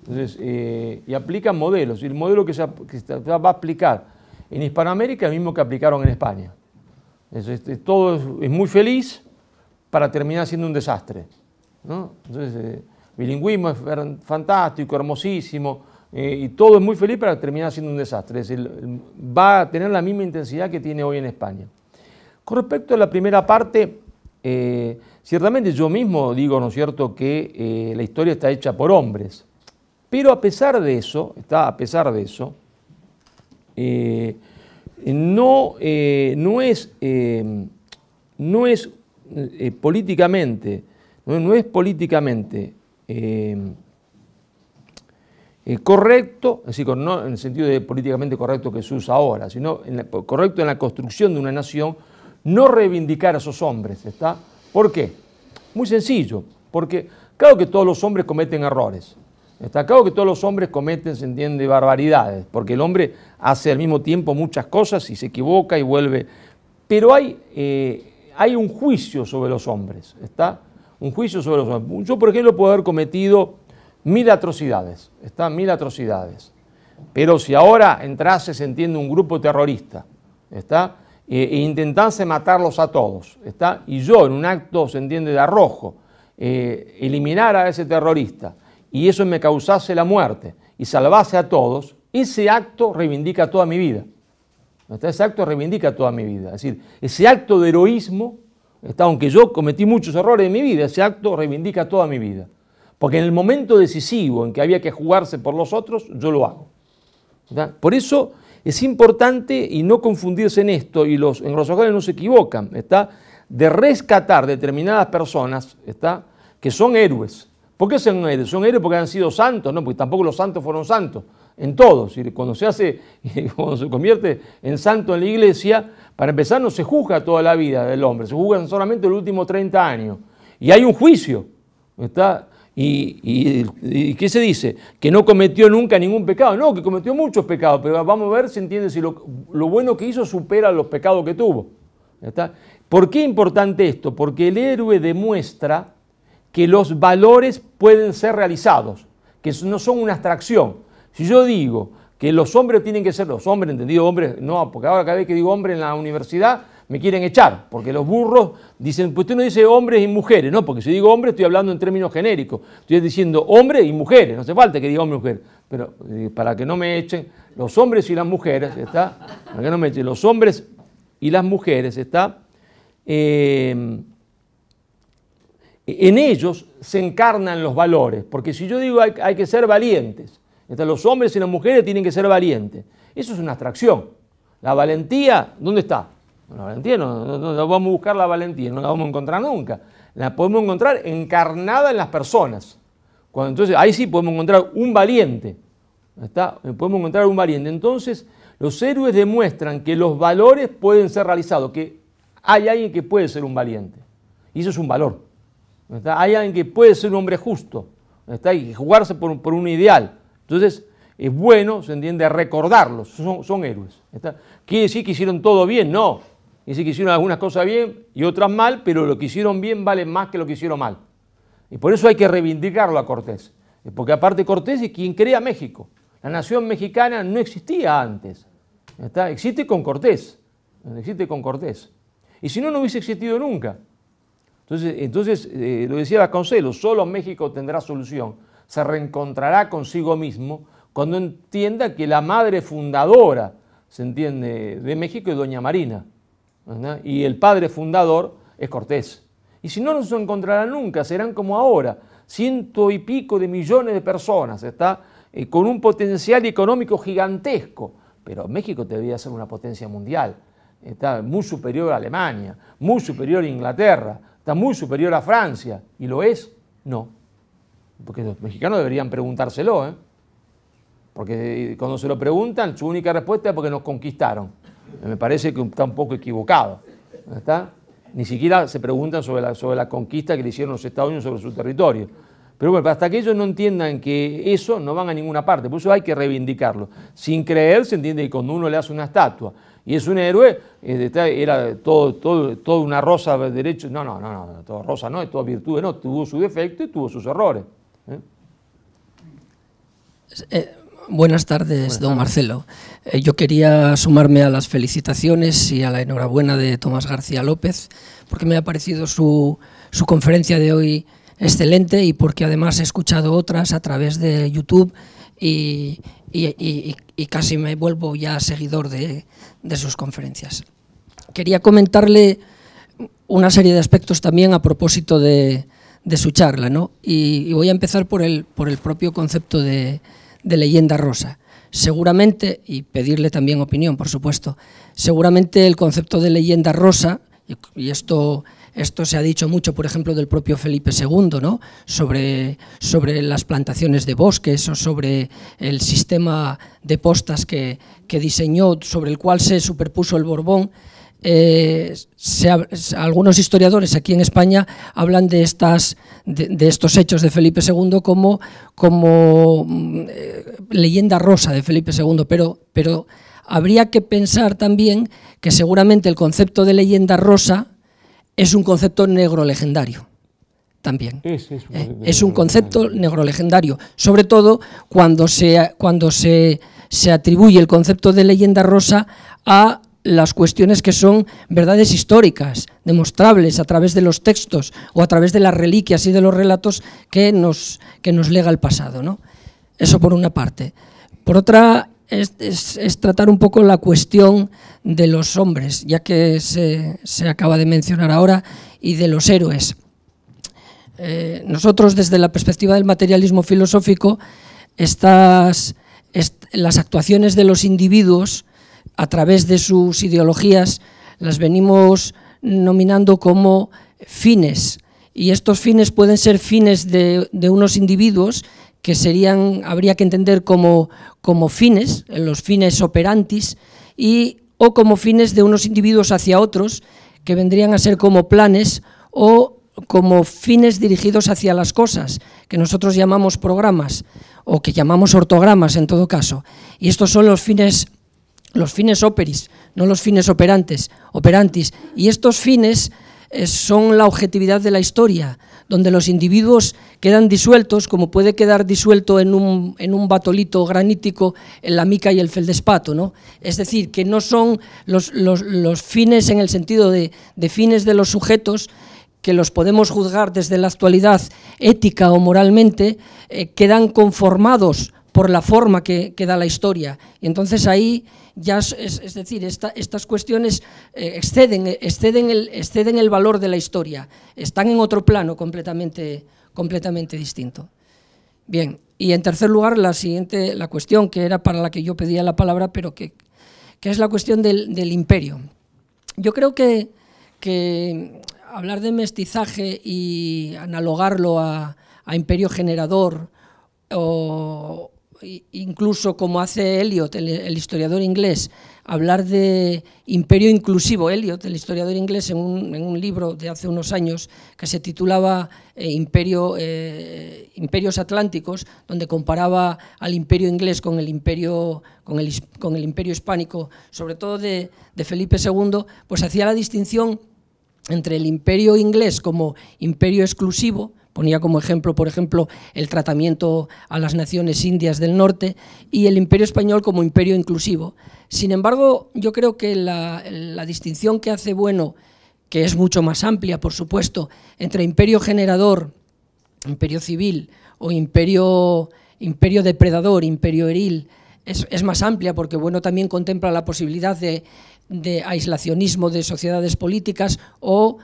Eh, y aplican modelos, y el modelo que se, va a aplicar en Hispanoamérica es el mismo que aplicaron en España. todo es, muy feliz para terminar siendo un desastre. ¿no? Entonces, eh, bilingüismo es fantástico, hermosísimo, y todo es muy feliz para terminar siendo un desastre. va a tener la misma intensidad que tiene hoy en España. Con respecto a la primera parte, eh, ciertamente yo mismo digo, ¿no es cierto?, que eh, la historia está hecha por hombres. Pero a pesar de eso, está a pesar de eso, eh, no, no, es, no es políticamente, no, es políticamente correcto, no en el sentido de políticamente correcto que se usa ahora, sino correcto en la construcción de una nación no reivindicar a esos hombres. ¿está? ¿Por qué? Muy sencillo, porque claro que todos los hombres cometen errores. Está claro que todos los hombres cometen, se entiende, barbaridades, porque el hombre hace al mismo tiempo muchas cosas y se equivoca y vuelve. Pero hay, eh, hay un juicio sobre los hombres, ¿está? Un juicio sobre los hombres. Yo, por ejemplo, puedo haber cometido mil atrocidades, ¿está? Mil atrocidades. Pero si ahora entrase, se entiende, un grupo terrorista, ¿está? e, e intentase matarlos a todos. ¿está? Y yo, en un acto, se entiende, de arrojo, eh, eliminara a ese terrorista y eso me causase la muerte y salvase a todos, ese acto reivindica toda mi vida. Ese acto reivindica toda mi vida. Es decir, ese acto de heroísmo, ¿está? aunque yo cometí muchos errores en mi vida, ese acto reivindica toda mi vida. Porque en el momento decisivo en que había que jugarse por los otros, yo lo hago. Por eso es importante y no confundirse en esto, y los engrosajones no se equivocan, ¿está? de rescatar determinadas personas ¿está? que son héroes. ¿Por qué son héroes? Son héroes porque han sido santos, no, porque tampoco los santos fueron santos en todos. Cuando se hace, cuando se convierte en santo en la iglesia, para empezar no se juzga toda la vida del hombre, se juzgan solamente los últimos 30 años. Y hay un juicio. ¿está? Y, qué se dice? Que no cometió nunca ningún pecado. No, que cometió muchos pecados, pero vamos a ver si entiende si lo, bueno que hizo supera los pecados que tuvo. ¿Por qué es importante esto? Porque el héroe demuestra que los valores pueden ser realizados, que no son una abstracción. Si yo digo que los hombres tienen que ser los hombres, entendido, hombres, no, porque ahora cada vez que digo hombre en la universidad me quieren echar, porque los burros dicen, pues usted no dice hombres y mujeres, no, porque si digo hombre estoy hablando en términos genéricos, estoy diciendo hombres y mujeres, no hace falta que diga hombre y mujer, pero eh, para que no me echen, los hombres y las mujeres, ¿está? Para que no me echen, los hombres y las mujeres, ¿está? Eh, en ellos se encarnan los valores, porque si yo digo hay, que ser valientes, entonces los hombres y las mujeres tienen que ser valientes. Eso es una abstracción. La valentía, ¿dónde está? La valentía no, vamos a buscar la valentía, no la vamos a encontrar nunca. La podemos encontrar encarnada en las personas. Cuando, entonces, ahí sí podemos encontrar un valiente. ¿está? Podemos encontrar un valiente. Entonces, los héroes demuestran que los valores pueden ser realizados, que hay alguien que puede ser un valiente. Y eso es un valor. Hay alguien que puede ser un hombre justo. ¿está? Y jugarse por, un ideal. Entonces, es bueno, se entiende, recordarlos. Son, héroes. ¿está? ¿Quiere decir que hicieron todo bien? No Dice que hicieron algunas cosas bien y otras mal, pero lo que hicieron bien vale más que lo que hicieron mal. Y por eso hay que reivindicarlo a Cortés. Porque aparte Cortés es quien crea México. La nación mexicana no existía antes. ¿Está? Existe con Cortés. Existe con Cortés. Y si no, no hubiese existido nunca. Entonces, entonces eh, lo decía Vasconcelos, solo México tendrá solución. Se reencontrará consigo mismo cuando entienda que la madre fundadora, se entiende, de México es Doña Marina. Y el padre fundador es Cortés. Y si no nos encontrarán nunca, serán como ahora, ciento y pico de millones de personas, está eh, con un potencial económico gigantesco, pero México debería ser una potencia mundial, está muy superior a Alemania, muy superior a Inglaterra, está muy superior a Francia, y lo es, no, porque los mexicanos deberían preguntárselo, ¿eh? porque eh, cuando se lo preguntan, su única respuesta es porque nos conquistaron. Me parece que está un poco equivocado. ¿Está? Ni siquiera se preguntan sobre la, sobre la conquista que le hicieron los Estados Unidos sobre su territorio. Pero bueno, hasta que ellos no entiendan que eso no van a ninguna parte, por eso hay que reivindicarlo. Sin creer se entiende que cuando uno le hace una estatua y es un héroe, era todo, todo, todo una rosa de derechos no, no, no, no, todo rosa no, es toda virtud, no, tuvo su defecto y tuvo sus errores. ¿Eh? eh Buenas tardes, don Marcelo. Eh, yo quería sumarme a las felicitaciones y a la enhorabuena de Tomás García López, porque me ha parecido su, conferencia de hoy excelente y porque además he escuchado otras a través de YouTube y, casi me vuelvo ya seguidor de, sus conferencias. Quería comentarle una serie de aspectos también a propósito de, de su charla, ¿no? Y, voy a empezar por el, por el propio concepto de, de Leyenda Rosa. Seguramente, y pedirle también opinión, por supuesto, seguramente el concepto de Leyenda Rosa, y esto esto se ha dicho mucho, por ejemplo, del propio Felipe II, ¿no? sobre, sobre las plantaciones de bosques o sobre el sistema de postas que, que diseñó, sobre el cual se superpuso el Borbón, eh, algunos historiadores aquí en España hablan de, estas, de, estos hechos de Felipe II como, mm, eh, leyenda rosa de Felipe II, pero, habría que pensar también que seguramente el concepto de leyenda rosa es un concepto negro legendario también. Es, un, eh, concepto negro legendario, sobre todo cuando se atribuye el concepto de leyenda rosa a las cuestiones que son verdades históricas, demostrables a través de los textos o a través de las reliquias y de los relatos que nos, que nos lega el pasado. ¿no? Eso por una parte. Por otra, es, tratar un poco la cuestión de los hombres, ya que se, acaba de mencionar ahora, y de los héroes. Eh, nosotros, desde la perspectiva del materialismo filosófico, estas, las actuaciones de los individuos a través de sus ideologías, las venimos nominando como fines. Y estos fines pueden ser fines de, unos individuos que serían, habría que entender como, como fines, los fines operantis, y, o como fines de unos individuos hacia otros, que vendrían a ser como planes o como fines dirigidos hacia las cosas, que nosotros llamamos programas o que llamamos ortogramas en todo caso. Y estos son los fines los fines operis, no los fines operantes, operantis. Y estos fines eh, son la objetividad de la historia, donde los individuos quedan disueltos, como puede quedar disuelto en un, batolito granítico en la mica y el feldespato. ¿no? Es decir, que no son los, fines en el sentido de, fines de los sujetos, que los podemos juzgar desde la actualidad ética o moralmente, eh, quedan conformados por la forma que, que da la historia. Y entonces ahí es, decir, estas cuestiones eh, exceden, exceden, el, exceden el valor de la historia, están en otro plano completamente, completamente distinto. Bien, y en tercer lugar, la siguiente, la cuestión que era para la que yo pedía la palabra, pero que, es la cuestión del, imperio. Yo creo que, hablar de mestizaje y analogarlo a, a imperio generador o, incluso como hace Eliot, el, historiador inglés, hablar de imperio inclusivo. Eliot, el historiador inglés, en un, libro de hace unos años que se titulaba eh, imperio, eh, Imperios Atlánticos, donde comparaba al imperio inglés con el imperio, con el, imperio hispánico, sobre todo de, de Felipe II, pues hacía la distinción entre el imperio inglés como imperio exclusivo, Ponía como ejemplo, por ejemplo, el tratamiento a las naciones indias del norte y el imperio español como imperio inclusivo. Sin embargo, yo creo que la, distinción que hace Bueno, que es mucho más amplia, por supuesto, entre imperio generador, imperio civil o imperio, imperio depredador, imperio eril, es, más amplia porque bueno también contempla la posibilidad de aislacionismo de sociedades políticas o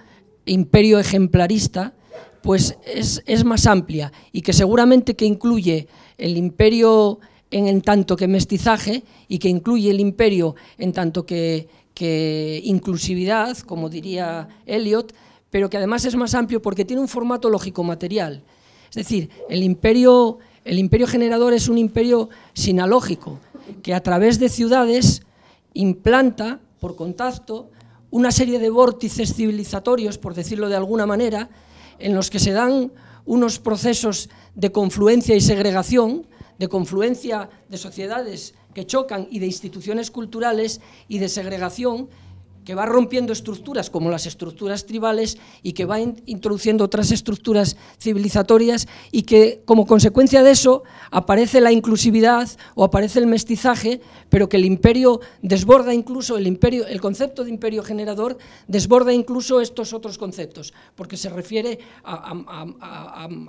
imperio ejemplarista pues es, más amplia y que seguramente que incluye el imperio en, tanto que mestizaje y que incluye el imperio en tanto que, inclusividad, como diría Eliot, pero que además es más amplio porque tiene un formato lógico-material. Es decir, el imperio, el imperio generador es un imperio sinalógico, que a través de ciudades implanta, por contacto, una serie de vórtices civilizatorios, por decirlo de alguna manera, en los que se dan unos procesos de confluencia y segregación, de confluencia de sociedades que chocan y de instituciones culturales y de segregación que va rompiendo estructuras como las estructuras tribales y que va introduciendo otras estructuras civilizatorias y que como consecuencia de eso aparece la inclusividad o aparece el mestizaje, pero que el imperio desborda incluso el imperio, el concepto de imperio generador desborda incluso estos otros conceptos, porque se refiere a,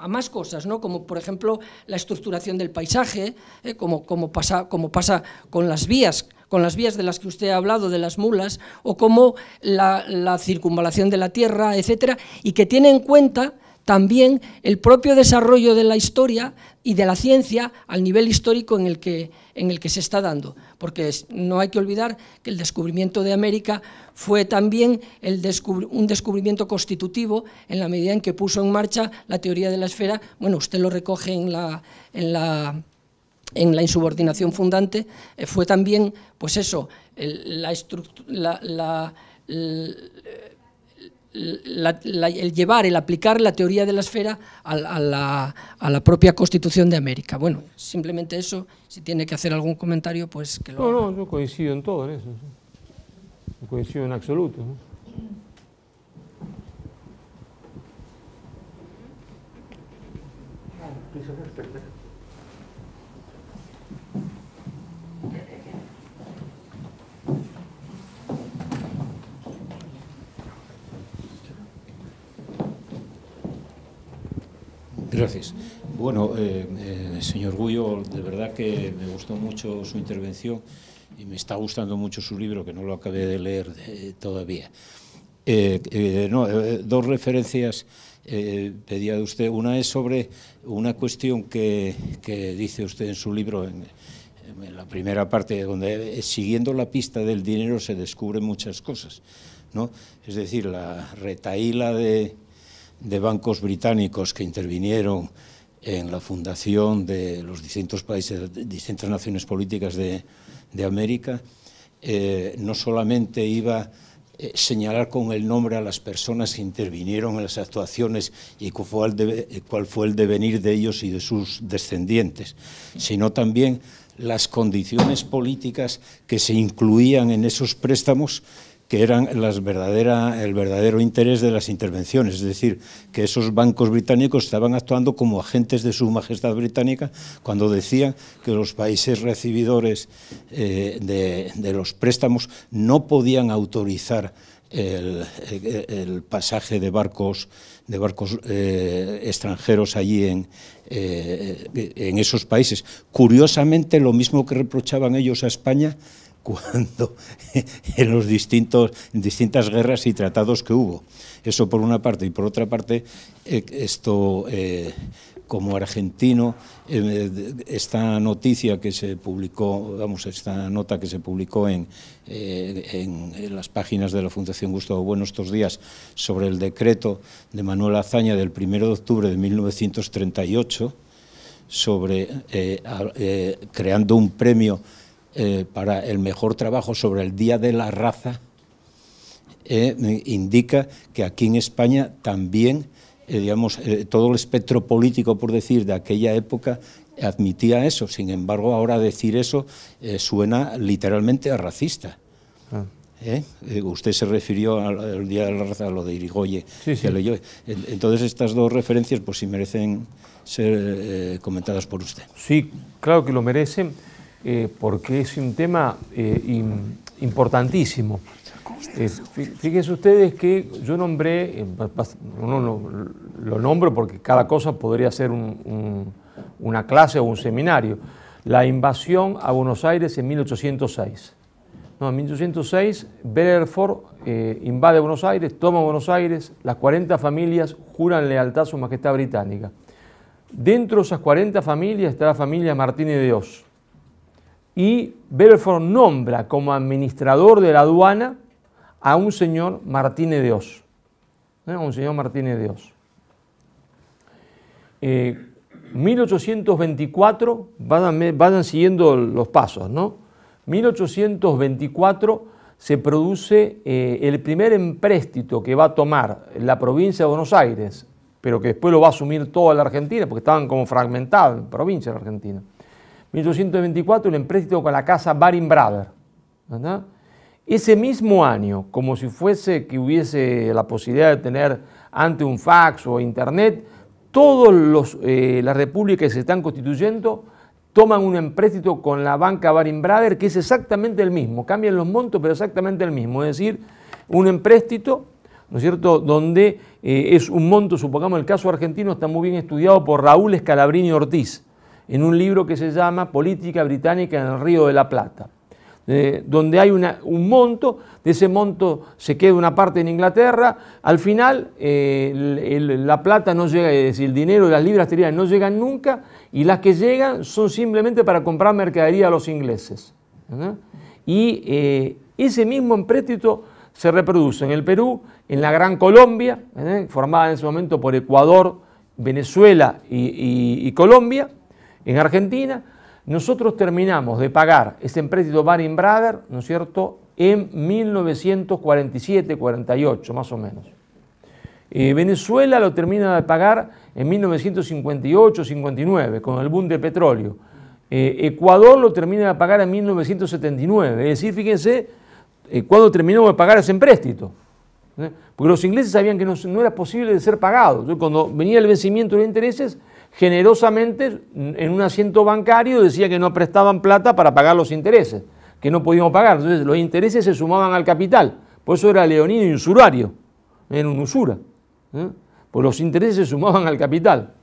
más cosas, ¿no? Como por ejemplo la estructuración del paisaje, ¿eh? como, como, pasa, como pasa con las vías con las vías de las que usted ha hablado, de las mulas, o como la, circunvalación de la Tierra, etcétera, y que tiene en cuenta también el propio desarrollo de la historia y de la ciencia al nivel histórico en el que, en el que se está dando. Porque no hay que olvidar que el descubrimiento de América fue también un descubrimiento constitutivo en la medida en que puso en marcha la teoría de la esfera. Bueno, usted lo recoge en la, en la en la insubordinación fundante eh, fue también, pues eso, el, la la, la, el llevar, el aplicar la teoría de la esfera a, la, propia Constitución de América. Bueno, simplemente eso, si tiene que hacer algún comentario, pues que lo... No, no, yo coincido en todo en eso, coincido en absoluto. ¿no? Gracias. Bueno, eh, eh, señor Gullo, de verdad que me gustó mucho su intervención y me está gustando mucho su libro, que no lo acabé de leer eh, todavía. dos referencias pedía de usted. Una es sobre una cuestión que, dice usted en su libro, en, la primera parte, donde siguiendo la pista del dinero se descubren muchas cosas. ¿no? Es decir, la retaíla de de bancos británicos que intervinieron en la fundación de los distintos países, distintas naciones políticas de, América, eh, no solamente iba a eh, señalar con el nombre a las personas que intervinieron en las actuaciones y eh, cuál fue el devenir de ellos y de sus descendientes, sino también las condiciones políticas que se incluían en esos préstamos que eran el verdadero interés de las intervenciones, es decir, que esos bancos británicos estaban actuando como agentes de su majestad británica cuando decían que los países recibidores eh, de, los préstamos no podían autorizar el, pasaje de barcos, de barcos eh, extranjeros allí eh, en esos países. Curiosamente, lo mismo que reprochaban ellos a España, en los distintos en distintas guerras y tratados que hubo. Eso por una parte y por otra parte eh, esto eh, como argentino eh, esta noticia que se publicó, vamos, esta nota que se publicó en, en, las páginas de la Fundación Gustavo Bueno estos días sobre el decreto de Manuel Azaña del 1 de octubre de 1938 sobre creando un premio eh, para el mejor trabajo sobre el Día de la Raza eh, indica que aquí en España también, eh, digamos, todo el espectro político, por decir, de aquella época admitía eso. Sin embargo, ahora decir eso suena literalmente a racista. Ah. Usted se refirió al, Día de la Raza, a lo de Irigoye, Leyó. Entonces estas dos referencias pues sí merecen ser comentadas por usted. Sí, claro que lo merecen. Eh, porque es un tema eh, importantísimo. Eh, fíjense ustedes que yo nombré, no lo, nombro porque cada cosa podría ser una clase o un seminario, la invasión a Buenos Aires en 1806. en 1806 Berford invade Buenos Aires, toma Buenos Aires, las 40 familias juran lealtad a su Majestad Británica. Dentro de esas 40 familias está la familia Martínez de Oz y Belfort nombra como administrador de la aduana a un señor Martínez de Os. ¿eh? un señor Martínez de 1824, eh, vayan, siguiendo los pasos, ¿no? 1824 se produce eh, el primer empréstito que va a tomar la provincia de Buenos Aires, pero que después lo va a asumir toda la Argentina, porque estaban como fragmentadas en provincia de la Argentina 1824 el empréstito con la casa Baring Brother. Ese mismo año, como si fuese que hubiese la posibilidad de tener ante un fax o internet, todas eh, las repúblicas que se están constituyendo toman un empréstito con la banca Baring Brother, que es exactamente el mismo, cambian los montos, pero exactamente el mismo, es decir, un empréstito, ¿no es cierto?, donde eh, es un monto, supongamos el caso argentino, está muy bien estudiado por Raúl Escalabrini Ortiz, en un libro que se llama Política Británica en el Río de la Plata, eh, donde hay un monto, de ese monto se queda una parte en Inglaterra, al final eh, la plata no llega, es decir, el dinero y las libras esterlinas no llegan nunca y las que llegan son simplemente para comprar mercadería a los ingleses. Y eh, ese mismo empréstito se reproduce en el Perú, en la Gran Colombia, formada en ese momento por Ecuador, Venezuela y Colombia, en Argentina, nosotros terminamos de pagar ese empréstito Baring Brother, ¿no es cierto?, en 1947-48, más o menos. Eh, Venezuela lo termina de pagar en 1958-59, con el boom de petróleo. Eh, Ecuador lo termina de pagar en 1979. Es decir, fíjense eh, cuándo terminamos de pagar ese empréstito. ¿eh? Porque los ingleses sabían que no, era posible de ser pagado. cuando venía el vencimiento de intereses, generosamente en un asiento bancario decía que no prestaban plata para pagar los intereses, que no podíamos pagar. Entonces los intereses se sumaban al capital. Por eso era leonino y usurario, era un usura. ¿eh? Pues los intereses se sumaban al capital.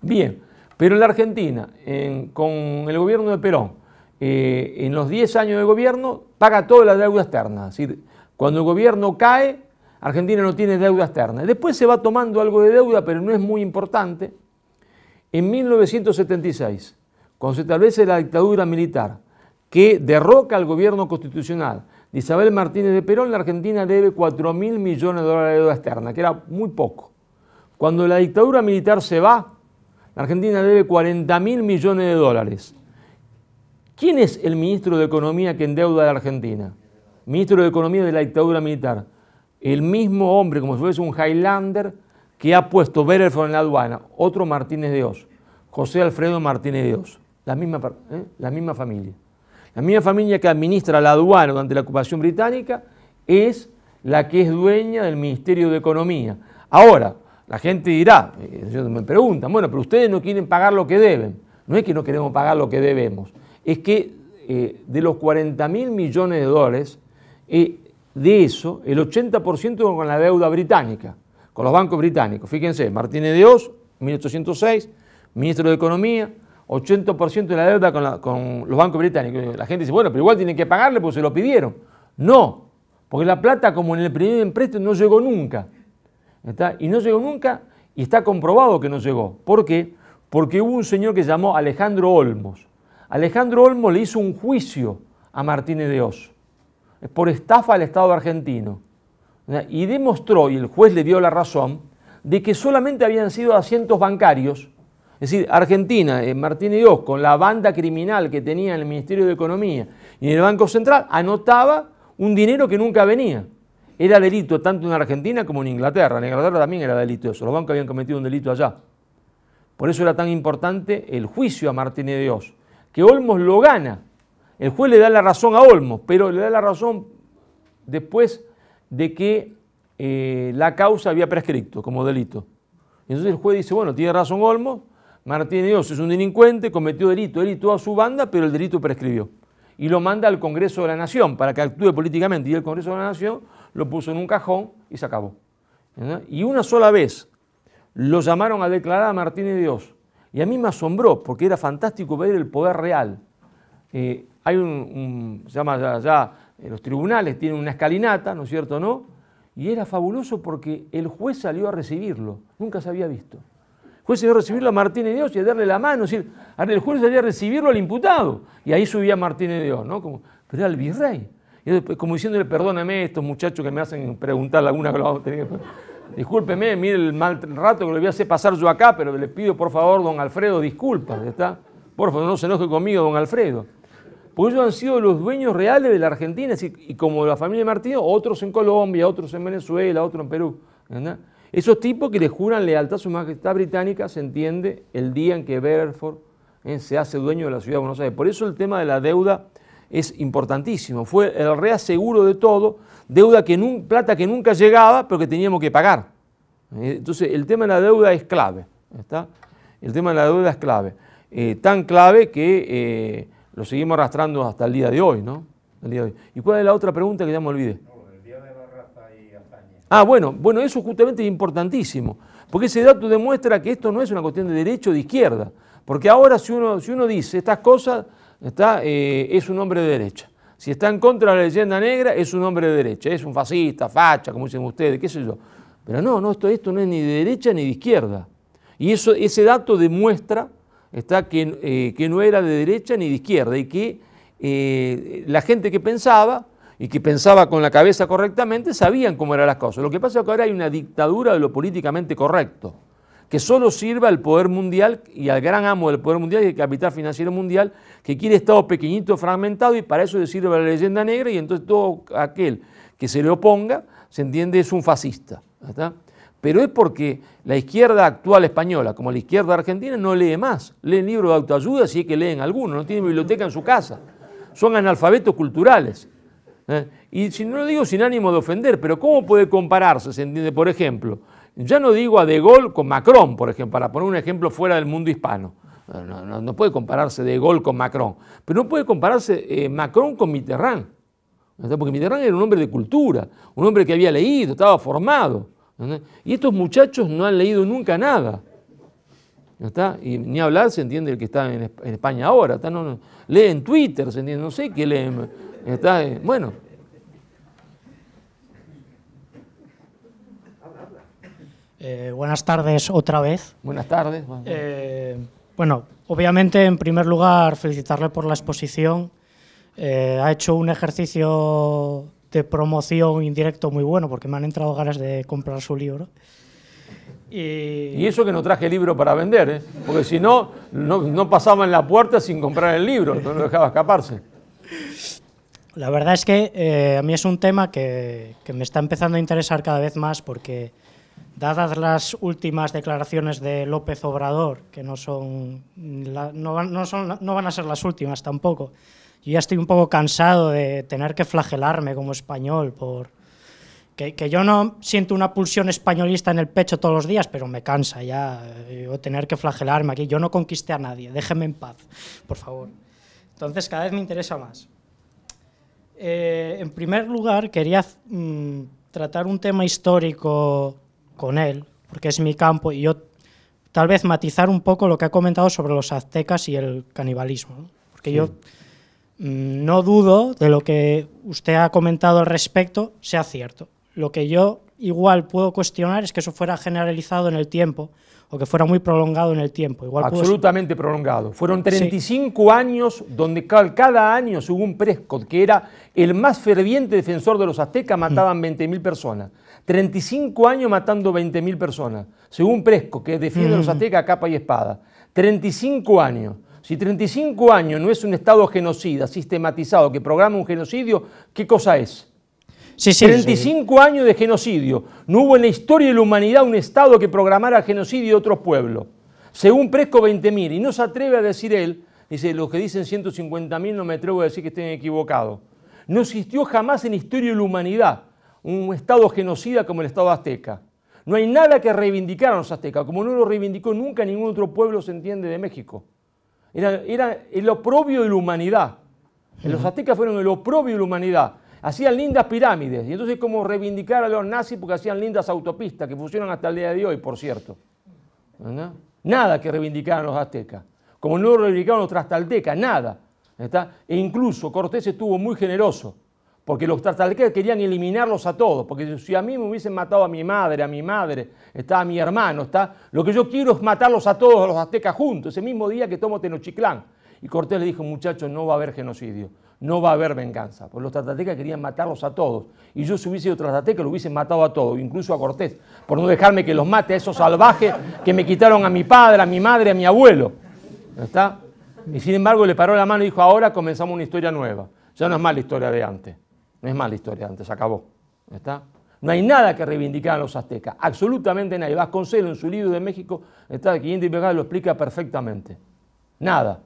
Bien, pero en la Argentina, con el gobierno de Perón, eh, en los 10 años de gobierno, paga toda la deuda externa. cuando el gobierno cae, Argentina no tiene deuda externa. Después se va tomando algo de deuda, pero no es muy importante en 1976, cuando se establece la dictadura militar que derroca al gobierno constitucional de Isabel Martínez de Perón, la Argentina debe 4 mil millones de dólares de deuda externa, que era muy poco. Cuando la dictadura militar se va, la Argentina debe 40 mil millones de dólares. ¿Quién es el ministro de Economía que endeuda a la Argentina? Ministro de Economía de la dictadura militar. El mismo hombre, como si fuese un Highlander, que ha puesto Bererford en la aduana, otro Martínez de Oz, José Alfredo Martínez de Oz, la misma, ¿eh? la misma familia. La misma familia que administra la aduana durante la ocupación británica es la que es dueña del Ministerio de Economía. Ahora, la gente dirá, eh, me preguntan, bueno, pero ustedes no quieren pagar lo que deben. No es que no queremos pagar lo que debemos, es que eh, de los 40 mil millones de dólares, de eso, el 80% con la deuda británica con los bancos británicos. Fíjense, Martínez de Oz, 1806, ministro de Economía, 80% de la deuda con, los bancos británicos. La gente dice, bueno, pero igual tienen que pagarle porque se lo pidieron. No, porque la plata, como en el primer empréstito, no llegó nunca. ¿Está? Y no llegó nunca, y está comprobado que no llegó. ¿Por qué? Porque hubo un señor que llamó Alejandro Olmos. Alejandro Olmos le hizo un juicio a Martínez de Oz por estafa al Estado argentino. ¿Eh? y demostró, y el juez le dio la razón, de que solamente habían sido asientos bancarios. Es decir, Argentina, eh, Martín y Dios, con la banda criminal que tenía en el Ministerio de Economía y en el Banco Central, anotaba un dinero que nunca venía. Era delito tanto en Argentina como en Inglaterra. En Inglaterra también era delito eso. Los bancos habían cometido un delito allá. Por eso era tan importante el juicio a Martín y Dios, que Olmos lo gana. El juez le da la razón a Olmos, pero le da la razón después de que eh, la causa había prescrito como delito. Entonces el juez dice, bueno, tiene razón Olmo, Martín Dios es un delincuente, cometió delito, él y toda su banda, pero el delito prescribió. Y lo manda al Congreso de la Nación para que actúe políticamente. Y el Congreso de la Nación lo puso en un cajón y se acabó. Y una sola vez lo llamaron a declarar a Martínez Dios. Y a mí me asombró porque era fantástico ver el poder real. Eh, hay un, se llama ya eh, los tribunales tienen una escalinata, ¿no es cierto? ¿No? Y era fabuloso porque el juez salió a recibirlo, nunca se había visto. El juez salió a recibirlo a Martínez Dios y a darle la mano, decir, el juez salió a recibirlo al imputado. Y ahí subía Martínez Dios, ¿no? Como, pero era el virrey. Y como diciéndole, perdóname estos muchachos que me hacen preguntar alguna cosa, lo Discúlpeme, mire el mal rato que lo voy a hacer pasar yo acá, pero le pido por favor, don Alfredo, disculpas, ¿está? Por favor, no se enoje conmigo, don Alfredo. Por eso han sido los dueños reales de la Argentina, y como la familia Martínez, otros en Colombia, otros en Venezuela, otros en Perú. Esos tipos que le juran lealtad a su majestad británica, se entiende el día en que Berford ¿eh? se hace dueño de la ciudad de Buenos Aires. Por eso el tema de la deuda es importantísimo. Fue el reaseguro de todo, deuda que plata que nunca llegaba, pero que teníamos que pagar. ¿Eh? Entonces, el tema de la deuda es clave. ¿está? El tema de la deuda es clave. Eh, tan clave que lo seguimos arrastrando hasta el día de hoy, ¿no? ¿Y cuál es la otra pregunta que ya me olvidé? No, el día de raza y Ah, bueno, bueno, eso justamente es importantísimo, porque ese dato demuestra que esto no es una cuestión de derecho o de izquierda, porque ahora si uno, si uno dice estas cosas, está, eh, es un hombre de derecha. Si está en contra de la leyenda negra, es un hombre de derecha, es un fascista, facha, como dicen ustedes, qué sé yo. Pero no, no, esto, esto no es ni de derecha ni de izquierda. Y eso, ese dato demuestra está que, eh, que, no era de derecha ni de izquierda y que eh, la gente que pensaba y que pensaba con la cabeza correctamente sabían cómo eran las cosas. Lo que pasa es que ahora hay una dictadura de lo políticamente correcto, que solo sirve al poder mundial y al gran amo del poder mundial y el capital financiero mundial, que quiere Estado pequeñito, fragmentado, y para eso le sirve la leyenda negra, y entonces todo aquel que se le oponga, se entiende, es un fascista. Pero es porque la izquierda actual española, como la izquierda argentina, no lee más. Lee libros de autoayuda si es que leen alguno, no tienen biblioteca en su casa. Son analfabetos culturales. ¿eh? Y si no lo digo sin ánimo de ofender, pero ¿cómo puede compararse? ¿Se entiende? Por ejemplo, ya no digo a De Gaulle con Macron, por ejemplo, para poner un ejemplo fuera del mundo hispano. No, puede compararse De Gaulle con Macron, pero no puede compararse eh, Macron con Mitterrand. Porque Mitterrand era un hombre de cultura, un hombre que había leído, estaba formado. Y estos muchachos no han leído nunca nada. está? Y ni hablar se entiende el que está en, España ahora. ¿está? No, leen Twitter, se entiende, no sé qué leen. ¿está? Eh, bueno. Eh, buenas tardes otra vez. Buenas tardes. Eh, bueno, obviamente en primer lugar felicitarle por la exposición. ha hecho un ejercicio promoción indirecto muy bueno, porque me han entrado ganas de comprar su libro. Y, eso que no traje libro para vender, ¿eh? porque si no, no, pasaba en la puerta sin comprar el libro, no lo dejaba escaparse. La verdad es que eh, a mí es un tema que, que, me está empezando a interesar cada vez más porque, dadas las últimas declaraciones de López Obrador, que no, son no, no, son, no van a ser las últimas tampoco, yo ya estoy un poco cansado de tener que flagelarme como español por... Que, yo no siento una pulsión españolista en el pecho todos los días, pero me cansa ya eh, o tener que flagelarme aquí. Yo no conquisté a nadie, déjeme en paz, por favor. Entonces cada vez me interesa más. Eh, en primer lugar, quería mm, tratar un tema histórico con él, porque es mi campo, y yo tal vez matizar un poco lo que ha comentado sobre los aztecas y el canibalismo, porque yo Mm, no dudo de lo que usted ha comentado al respecto sea cierto. Lo que yo igual puedo cuestionar es que eso fuera generalizado en el tiempo o que fuera muy prolongado en el tiempo. Igual Absolutamente prolongado. Fueron 35 años donde cada año, según Prescott, que era el más ferviente defensor de los aztecas, mm. mataban 20.000 personas. 35 años matando 20.000 personas, según Prescott, que defiende a los mm. aztecas capa y espada. 35 años. Si 35 años no es un Estado genocida, sistematizado, que programa un genocidio, ¿qué cosa es? 35 años de genocidio. No hubo en la historia de la humanidad un Estado que programara genocidio de otros pueblos. Según Presco, 20.000. Y no se atreve a decir él, dice, los que dicen 150.000 no me atrevo a decir que estén equivocados. No existió jamás en la historia de la humanidad un Estado genocida como el Estado azteca. No hay nada que reivindicar a los aztecas, como no lo reivindicó nunca ningún otro pueblo, se entiende, de México. Era, el oprobio de la humanidad. Los aztecas fueron el oprobio de la humanidad. Hacían lindas pirámides. Y entonces como reivindicar a los nazis porque hacían lindas autopistas que funcionan hasta el día de hoy, por cierto. Nada que reivindicaran los aztecas. Como no reivindicaron los trastaltecas, nada. E incluso Cortés estuvo muy generoso porque los Tartatecas querían eliminarlos a todos, porque si a mí me hubiesen matado a mi madre, a mi madre, está a mi hermano, está, lo que yo quiero es matarlos a todos, los aztecas juntos, ese mismo día que tomo Tenochtitlán. Y Cortés le dijo, muchachos, no va a haber genocidio, no va a haber venganza, porque los tartatecas querían matarlos a todos. Y yo si hubiese ido tartateca lo hubiesen matado a todos, incluso a Cortés, por no dejarme que los mate a esos salvajes que me quitaron a mi padre, a mi madre, a mi abuelo. ¿Está? Y sin embargo le paró la mano y dijo, ahora comenzamos una historia nueva. Ya no es más la historia de antes. No es mala historia antes, acabó. ¿Está? No hay nada que reivindicar a los aztecas, absolutamente nada. Vasconcelos en su libro de México, está de 500 y lo explica perfectamente. Nada.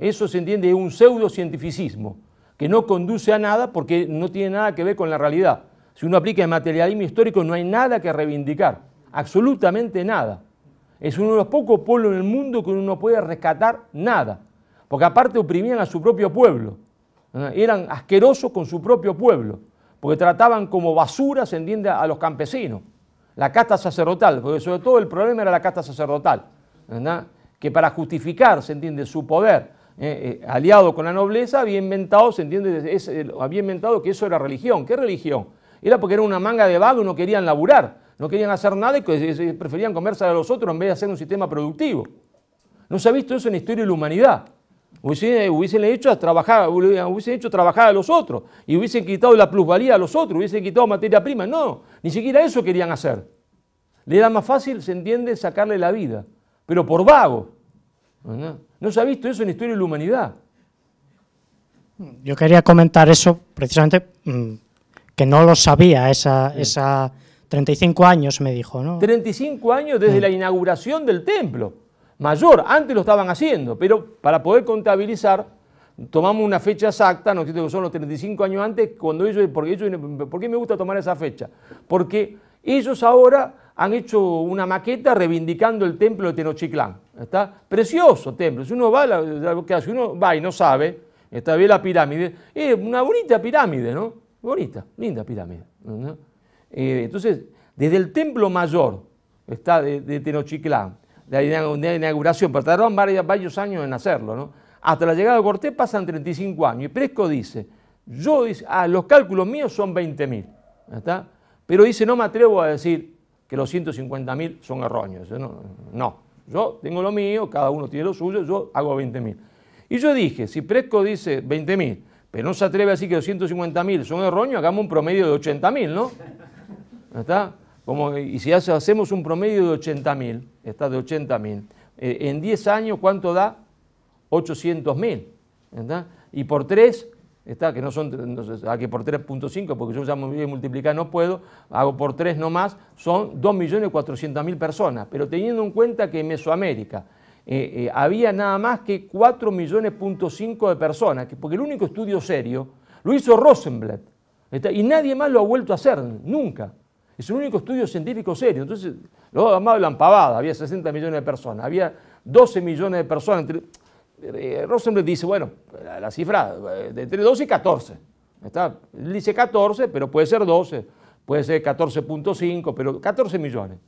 Eso se entiende de un pseudocientificismo que no conduce a nada porque no tiene nada que ver con la realidad. Si uno aplica el materialismo histórico no hay nada que reivindicar, absolutamente nada. Es uno de los pocos pueblos en el mundo que uno no puede rescatar nada, porque aparte oprimían a su propio pueblo eran asquerosos con su propio pueblo, porque trataban como basura, se entiende, a los campesinos, la casta sacerdotal, porque sobre todo el problema era la casta sacerdotal, que para justificar, se entiende, su poder eh, eh, aliado con la nobleza, había inventado, se entiende, eh, había inventado que eso era religión. ¿Qué religión? Era porque era una manga de y no querían laburar, no querían hacer nada y preferían comerse a los otros en vez de hacer un sistema productivo. No se ha visto eso en la historia de la humanidad. Hubiesen, hecho trabajar, hubiesen hecho trabajar a los otros y hubiesen quitado la plusvalía a los otros, hubiesen quitado materia prima. No, ni siquiera eso querían hacer. Le era más fácil, se entiende, sacarle la vida, pero por vago. ¿No? se ha visto eso en la historia de la humanidad. Yo quería comentar eso precisamente mm, que no lo sabía, esa, 35 años me dijo, ¿no? 35 años desde mm. la inauguración del templo mayor. Antes lo estaban haciendo, pero para poder contabilizar, tomamos una fecha exacta, no son los 35 años antes, cuando ellos, porque ellos, ¿por qué me gusta tomar esa fecha? Porque ellos ahora han hecho una maqueta reivindicando el templo de Tenochtitlán. Está precioso templo. Si uno va, si uno va y no sabe, está bien la pirámide, es una bonita pirámide, ¿no? Bonita, linda pirámide. Eh, entonces, desde el templo mayor está de, de Tenochtitlán la inauguración, pero tardaron varios, años en hacerlo, ¿no? Hasta la llegada de Cortés pasan 35 años. Y Presco dice, yo dice, ah, los cálculos míos son 20.000, ¿está? Pero dice, no me atrevo a decir que los 150.000 son erróneos. No, yo tengo lo mío, cada uno tiene lo suyo, yo hago 20.000. Y yo dije, si Presco dice 20.000, pero no se atreve a decir que los 150.000 son erróneos, hagamos un promedio de 80.000, ¿no? ¿Está? y si hacemos un promedio de 80.000, está de 80.000, eh, en 10 años, ¿cuánto da? 800.000. Y por 3, está, que no son, no, aquí ah, por 3.5, porque yo ya me voy a multiplicar, no puedo, hago por 3 nomás, son 2.400.000 personas. Pero teniendo en cuenta que en Mesoamérica eh, eh, había nada más que 4.500.000 de personas, que, porque el único estudio serio lo hizo Rosenblatt, y nadie más lo ha vuelto a hacer, nunca. Es el único estudio científico serio. Entonces, los demás hablan pavada, había 60 millones de personas, había 12 millones de personas. Entre, eh, Rosenberg dice, bueno, la, cifra, eh, entre 12 y 14. Está, dice 14, pero puede ser 12, puede ser 14.5, pero 14 millones.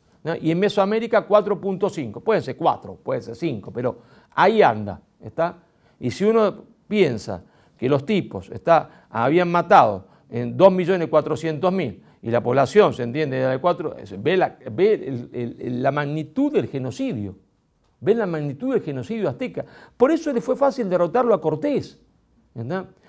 Y en Mesoamérica 4.5, puede ser 4, puede ser 5, pero ahí anda. ¿está? Y si uno piensa que los tipos está, habían matado en 2.400.000, y la población, ¿se entiende? De cuatro, ve, la, ve la magnitud del genocidio, ve la magnitud del genocidio azteca. Por eso le fue fácil derrotarlo a Cortés,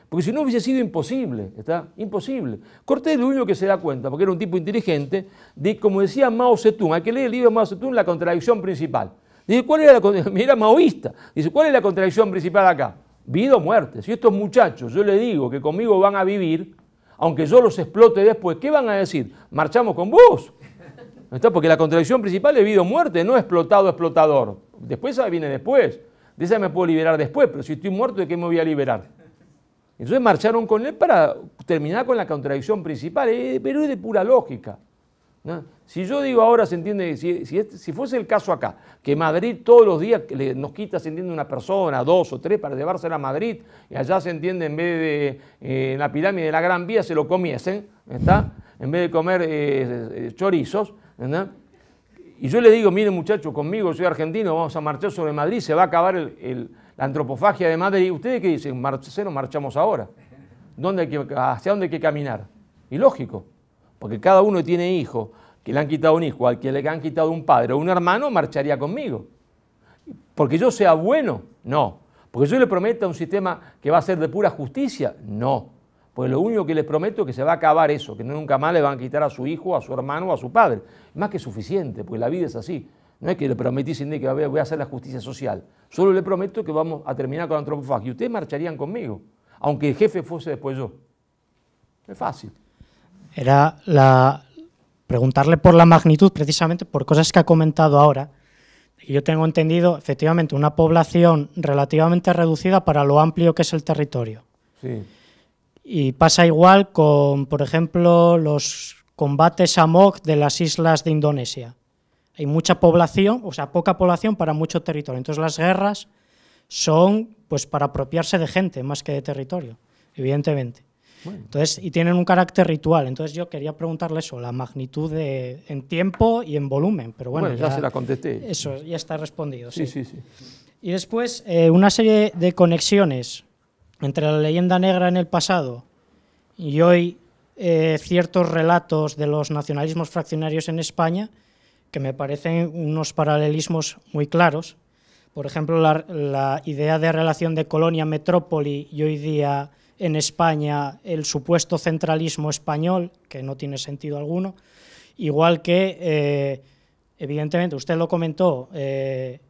Porque si no hubiese sido imposible, ¿está? Imposible. Cortés es lo único que se da cuenta, porque era un tipo inteligente, de, como decía Mao Zedong, hay que leer el libro de Mao Zedong, la contradicción principal. Dice, ¿cuál era la maoísta. Dice, ¿cuál es la contradicción principal acá? Vida o muerte. Si estos muchachos, yo les digo que conmigo van a vivir, aunque yo los explote después, ¿qué van a decir? Marchamos con vos. ¿Está? Porque la contradicción principal es vida o muerte, no explotado, explotador. Después viene después. De esa me puedo liberar después, pero si estoy muerto, ¿de qué me voy a liberar? Entonces marcharon con él para terminar con la contradicción principal, eh, pero es de pura lógica. Si yo digo ahora, se entiende, este, si, fuese el caso acá, que Madrid todos los días nos quita, se entiende, una persona, dos o tres para llevársela a Madrid, y allá se entiende, en vez de eh, en la pirámide de la Gran Vía se lo comiesen, ¿está? En vez de comer eh, eh, chorizos, Y yo le digo, miren muchachos, conmigo soy argentino, vamos a marchar sobre Madrid, se va a acabar la antropofagia de Madrid. ¿Ustedes qué dicen? Marchemos, marchamos ahora. ¿Dónde ¿Hacia dónde hay que caminar? Y lógico porque cada uno tiene hijos, que le han quitado un hijo, al que le han quitado un padre o un hermano, marcharía conmigo. Porque yo sea bueno, no. Porque yo le prometo un sistema que va a ser de pura justicia, no. Porque lo único que les prometo es que se va a acabar eso, que nunca más le van a quitar a su hijo, a su hermano o a su padre. Más que suficiente, porque la vida es así. No es que le prometí sin que voy a hacer la justicia social. Solo le prometo que vamos a terminar con la antropofagia. Y ustedes marcharían conmigo, aunque el jefe fuese después yo. Es fácil era la, preguntarle por la magnitud precisamente por cosas que ha comentado ahora. Yo tengo entendido, efectivamente, una población relativamente reducida para lo amplio que es el territorio. Y pasa igual con, por ejemplo, los combates a MOC de las islas de Indonesia. Hay mucha población, o sea, poca población para mucho territorio. Entonces las guerras son pues para apropiarse de gente más que de territorio, evidentemente. Entonces, y tienen un carácter ritual. Entonces yo quería preguntarle eso, la magnitud en tiempo y en volumen. Pero bueno, ya, se la contesté. Eso, ya está respondido. Sí, sí, sí. Y después, eh, una serie de conexiones entre la leyenda negra en el pasado y hoy eh, ciertos relatos de los nacionalismos fraccionarios en España que me parecen unos paralelismos muy claros. Por ejemplo, la, la idea de relación de colonia-metrópoli y hoy día en España el supuesto centralismo español, que no tiene sentido alguno, igual que, eh, evidentemente, usted lo comentó, eh,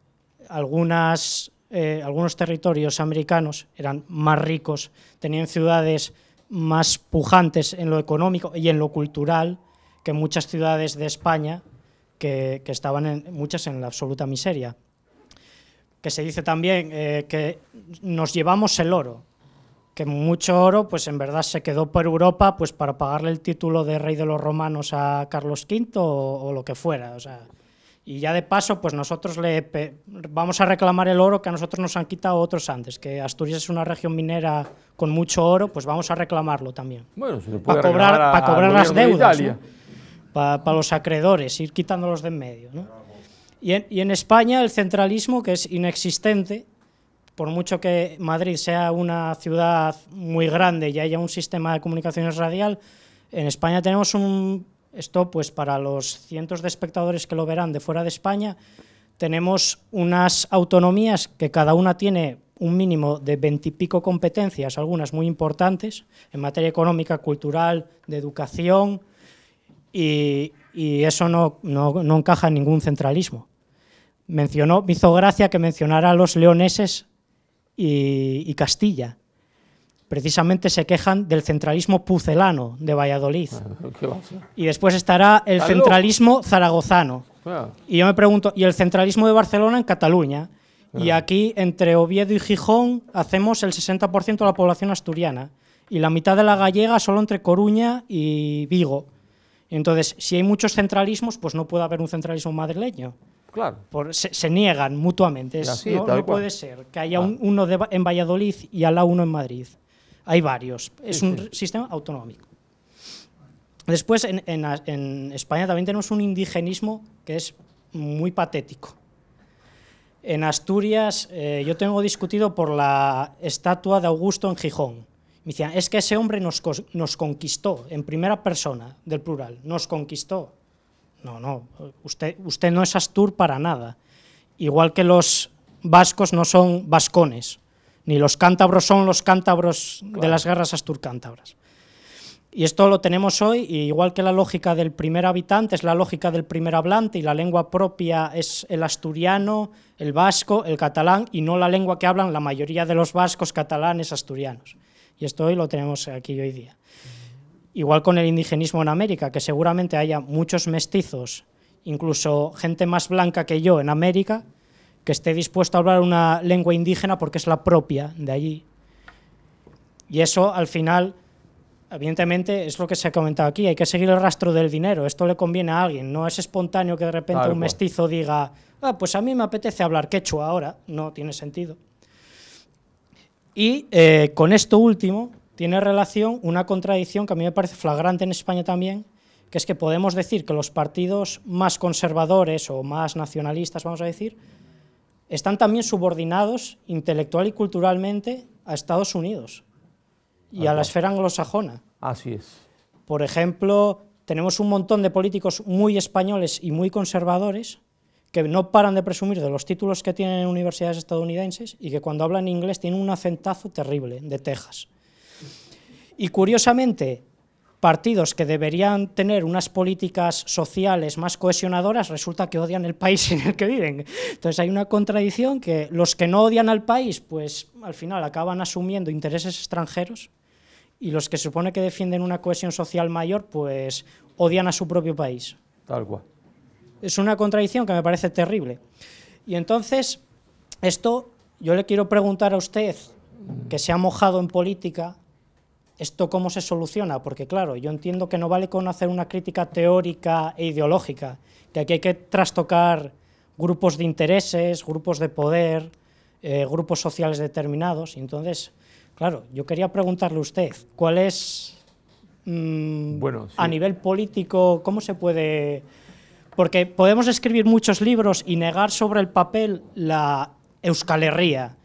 algunas, eh, algunos territorios americanos eran más ricos, tenían ciudades más pujantes en lo económico y en lo cultural que muchas ciudades de España que, estaban en, muchas en la absoluta miseria. Que se dice también que nos llevamos el oro, que mucho oro, pues en verdad se quedó por Europa pues para pagarle el título de rey de los romanos a Carlos V o, lo que fuera. O sea, y ya de paso, pues nosotros le vamos a reclamar el oro que a nosotros nos han quitado otros antes, que Asturias es una región minera con mucho oro, pues vamos a reclamarlo también. para cobrar, para cobrar las deudas, para, los acreedores, ir quitándolos de en medio. ¿no? Y, en, y en España el centralismo, que es inexistente, por mucho que Madrid sea una ciudad muy grande y haya un sistema de comunicaciones radial, en España tenemos un, esto pues para los cientos de espectadores que lo verán de fuera de España, tenemos unas autonomías que cada una tiene un mínimo de veintipico competencias, algunas muy importantes, en materia económica, cultural, de educación, y, eso no, no, encaja en ningún centralismo. Mencionó, me hizo gracia que mencionara a los leoneses y, Castilla. Precisamente se quejan del centralismo pucelano de Valladolid. Ah, y después estará el centralismo zaragozano. Y yo me pregunto, ¿y el centralismo de Barcelona en Cataluña? Y aquí, entre Oviedo y Gijón, hacemos el 60% de la población asturiana y la mitad de la gallega solo entre Coruña y Vigo. Entonces, si hay muchos centralismos, pues no puede haber un centralismo madrileño. Claro. se, niegan mutuamente. no, puede ser que haya ah. uno en Valladolid y la uno en Madrid. Hay varios. Es un sistema autonómico. Después, en, España también tenemos un indigenismo que es muy patético. En Asturias, eh, yo tengo discutido por la estatua de Augusto en Gijón. Me decían, es que ese hombre nos, nos conquistó, en primera persona, del plural, nos conquistó. No, no, usted, usted no es Astur para nada. Igual que los vascos no son vascones, ni los cántabros son los cántabros de las guerras asturcántabras. Y esto lo tenemos hoy, igual que la lógica del primer habitante es la lógica del primer hablante, y la lengua propia es el asturiano, el vasco, el catalán, y no la lengua que hablan la mayoría de los vascos, catalanes, asturianos. Y esto hoy lo tenemos aquí hoy día. Igual con el indigenismo en América, que seguramente haya muchos mestizos, incluso gente más blanca que yo en América, que esté dispuesto a hablar una lengua indígena porque es la propia de allí. Y eso al final, evidentemente, es lo que se ha comentado aquí, hay que seguir el rastro del dinero, esto le conviene a alguien, no es espontáneo que de repente un mestizo diga, ah, pues a mí me apetece hablar quechua ahora, no tiene sentido. Y eh, con esto último, tiene relación una contradicción que a mí me parece flagrante en España también, que es que podemos decir que los partidos más conservadores o más nacionalistas, vamos a decir, están también subordinados intelectual y culturalmente a Estados Unidos y a la esfera anglosajona. Así es. Por ejemplo, tenemos un montón de políticos muy españoles y muy conservadores que no paran de presumir de los títulos que tienen en universidades estadounidenses y que cuando hablan inglés tienen un acentazo terrible de Texas. Y curiosamente, partidos que deberían tener unas políticas sociales más cohesionadoras, resulta que odian el país en el que viven. Entonces hay una contradicción que los que no odian al país, pues al final acaban asumiendo intereses extranjeros y los que se supone que defienden una cohesión social mayor, pues odian a su propio país. Tal cual. Es una contradicción que me parece terrible. Y entonces, esto yo le quiero preguntar a usted, que se ha mojado en política, ¿Esto cómo se soluciona? Porque claro, yo entiendo que no vale con hacer una crítica teórica e ideológica, que aquí hay que trastocar grupos de intereses, grupos de poder, eh, grupos sociales determinados. Entonces, claro, yo quería preguntarle a usted, ¿cuál es, mm, bueno, a nivel político, cómo se puede...? Porque podemos escribir muchos libros y negar sobre el papel la euskalerria?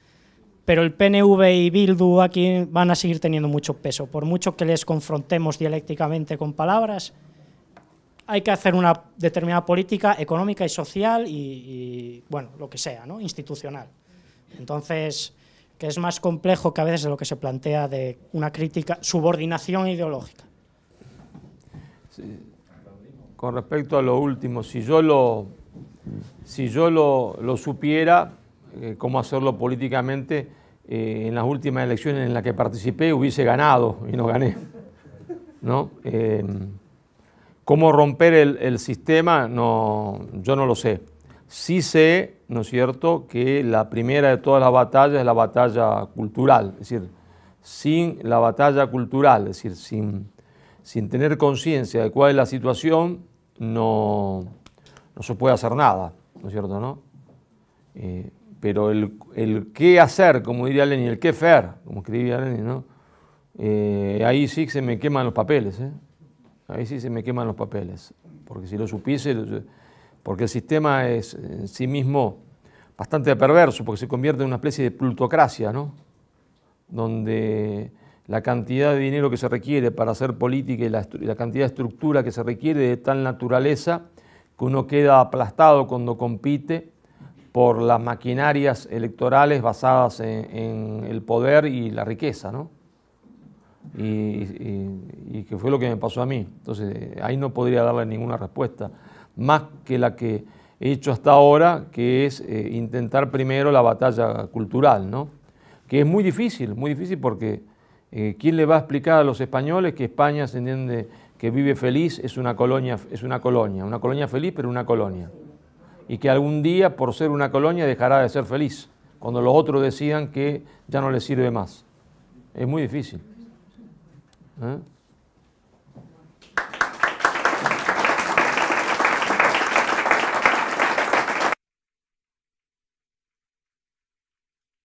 pero el PNV y Bildu aquí van a seguir teniendo mucho peso. Por mucho que les confrontemos dialécticamente con palabras, hay que hacer una determinada política económica y social y, bueno, lo que sea, ¿no? institucional. Entonces, que es más complejo que a veces de lo que se plantea de una crítica, subordinación ideológica. Con respecto a lo último, si yo lo, si yo lo, lo supiera, eh, cómo hacerlo políticamente, eh, en las últimas elecciones en las que participé hubiese ganado y no gané. ¿No? Em, cómo romper el, sistema, no, yo no lo sé. Sí sé, ¿no es cierto?, que la primera de todas las batallas es la batalla cultural, es decir, sin la batalla cultural, es decir, sin, sin tener conciencia de cuál es la situación, no, no se puede hacer nada, ¿no es cierto? ¿no? Eh, pero el, qué hacer, como diría Lenin, el qué hacer como escribía Lenin, eh, ahí sí se me queman los papeles, ¿eh? ahí sí se me queman los papeles, porque si lo supiese, porque el sistema es en sí mismo bastante perverso, porque se convierte en una especie de plutocracia, ¿no? donde la cantidad de dinero que se requiere para hacer política y la, la cantidad de estructura que se requiere de tal naturaleza que uno queda aplastado cuando compite por las maquinarias electorales basadas en, el poder y la riqueza, ¿no? Y, que fue lo que me pasó a mí. Entonces, ahí no podría darle ninguna respuesta, más que la que he hecho hasta ahora, que es eh, intentar primero la batalla cultural, ¿no? Que es muy difícil, muy difícil porque eh, ¿quién le va a explicar a los españoles que España se entiende que vive feliz es una colonia, es una colonia, una colonia feliz, pero una colonia? y que algún día, por ser una colonia, dejará de ser feliz, cuando los otros decidan que ya no les sirve más. Es muy difícil. ¿Eh?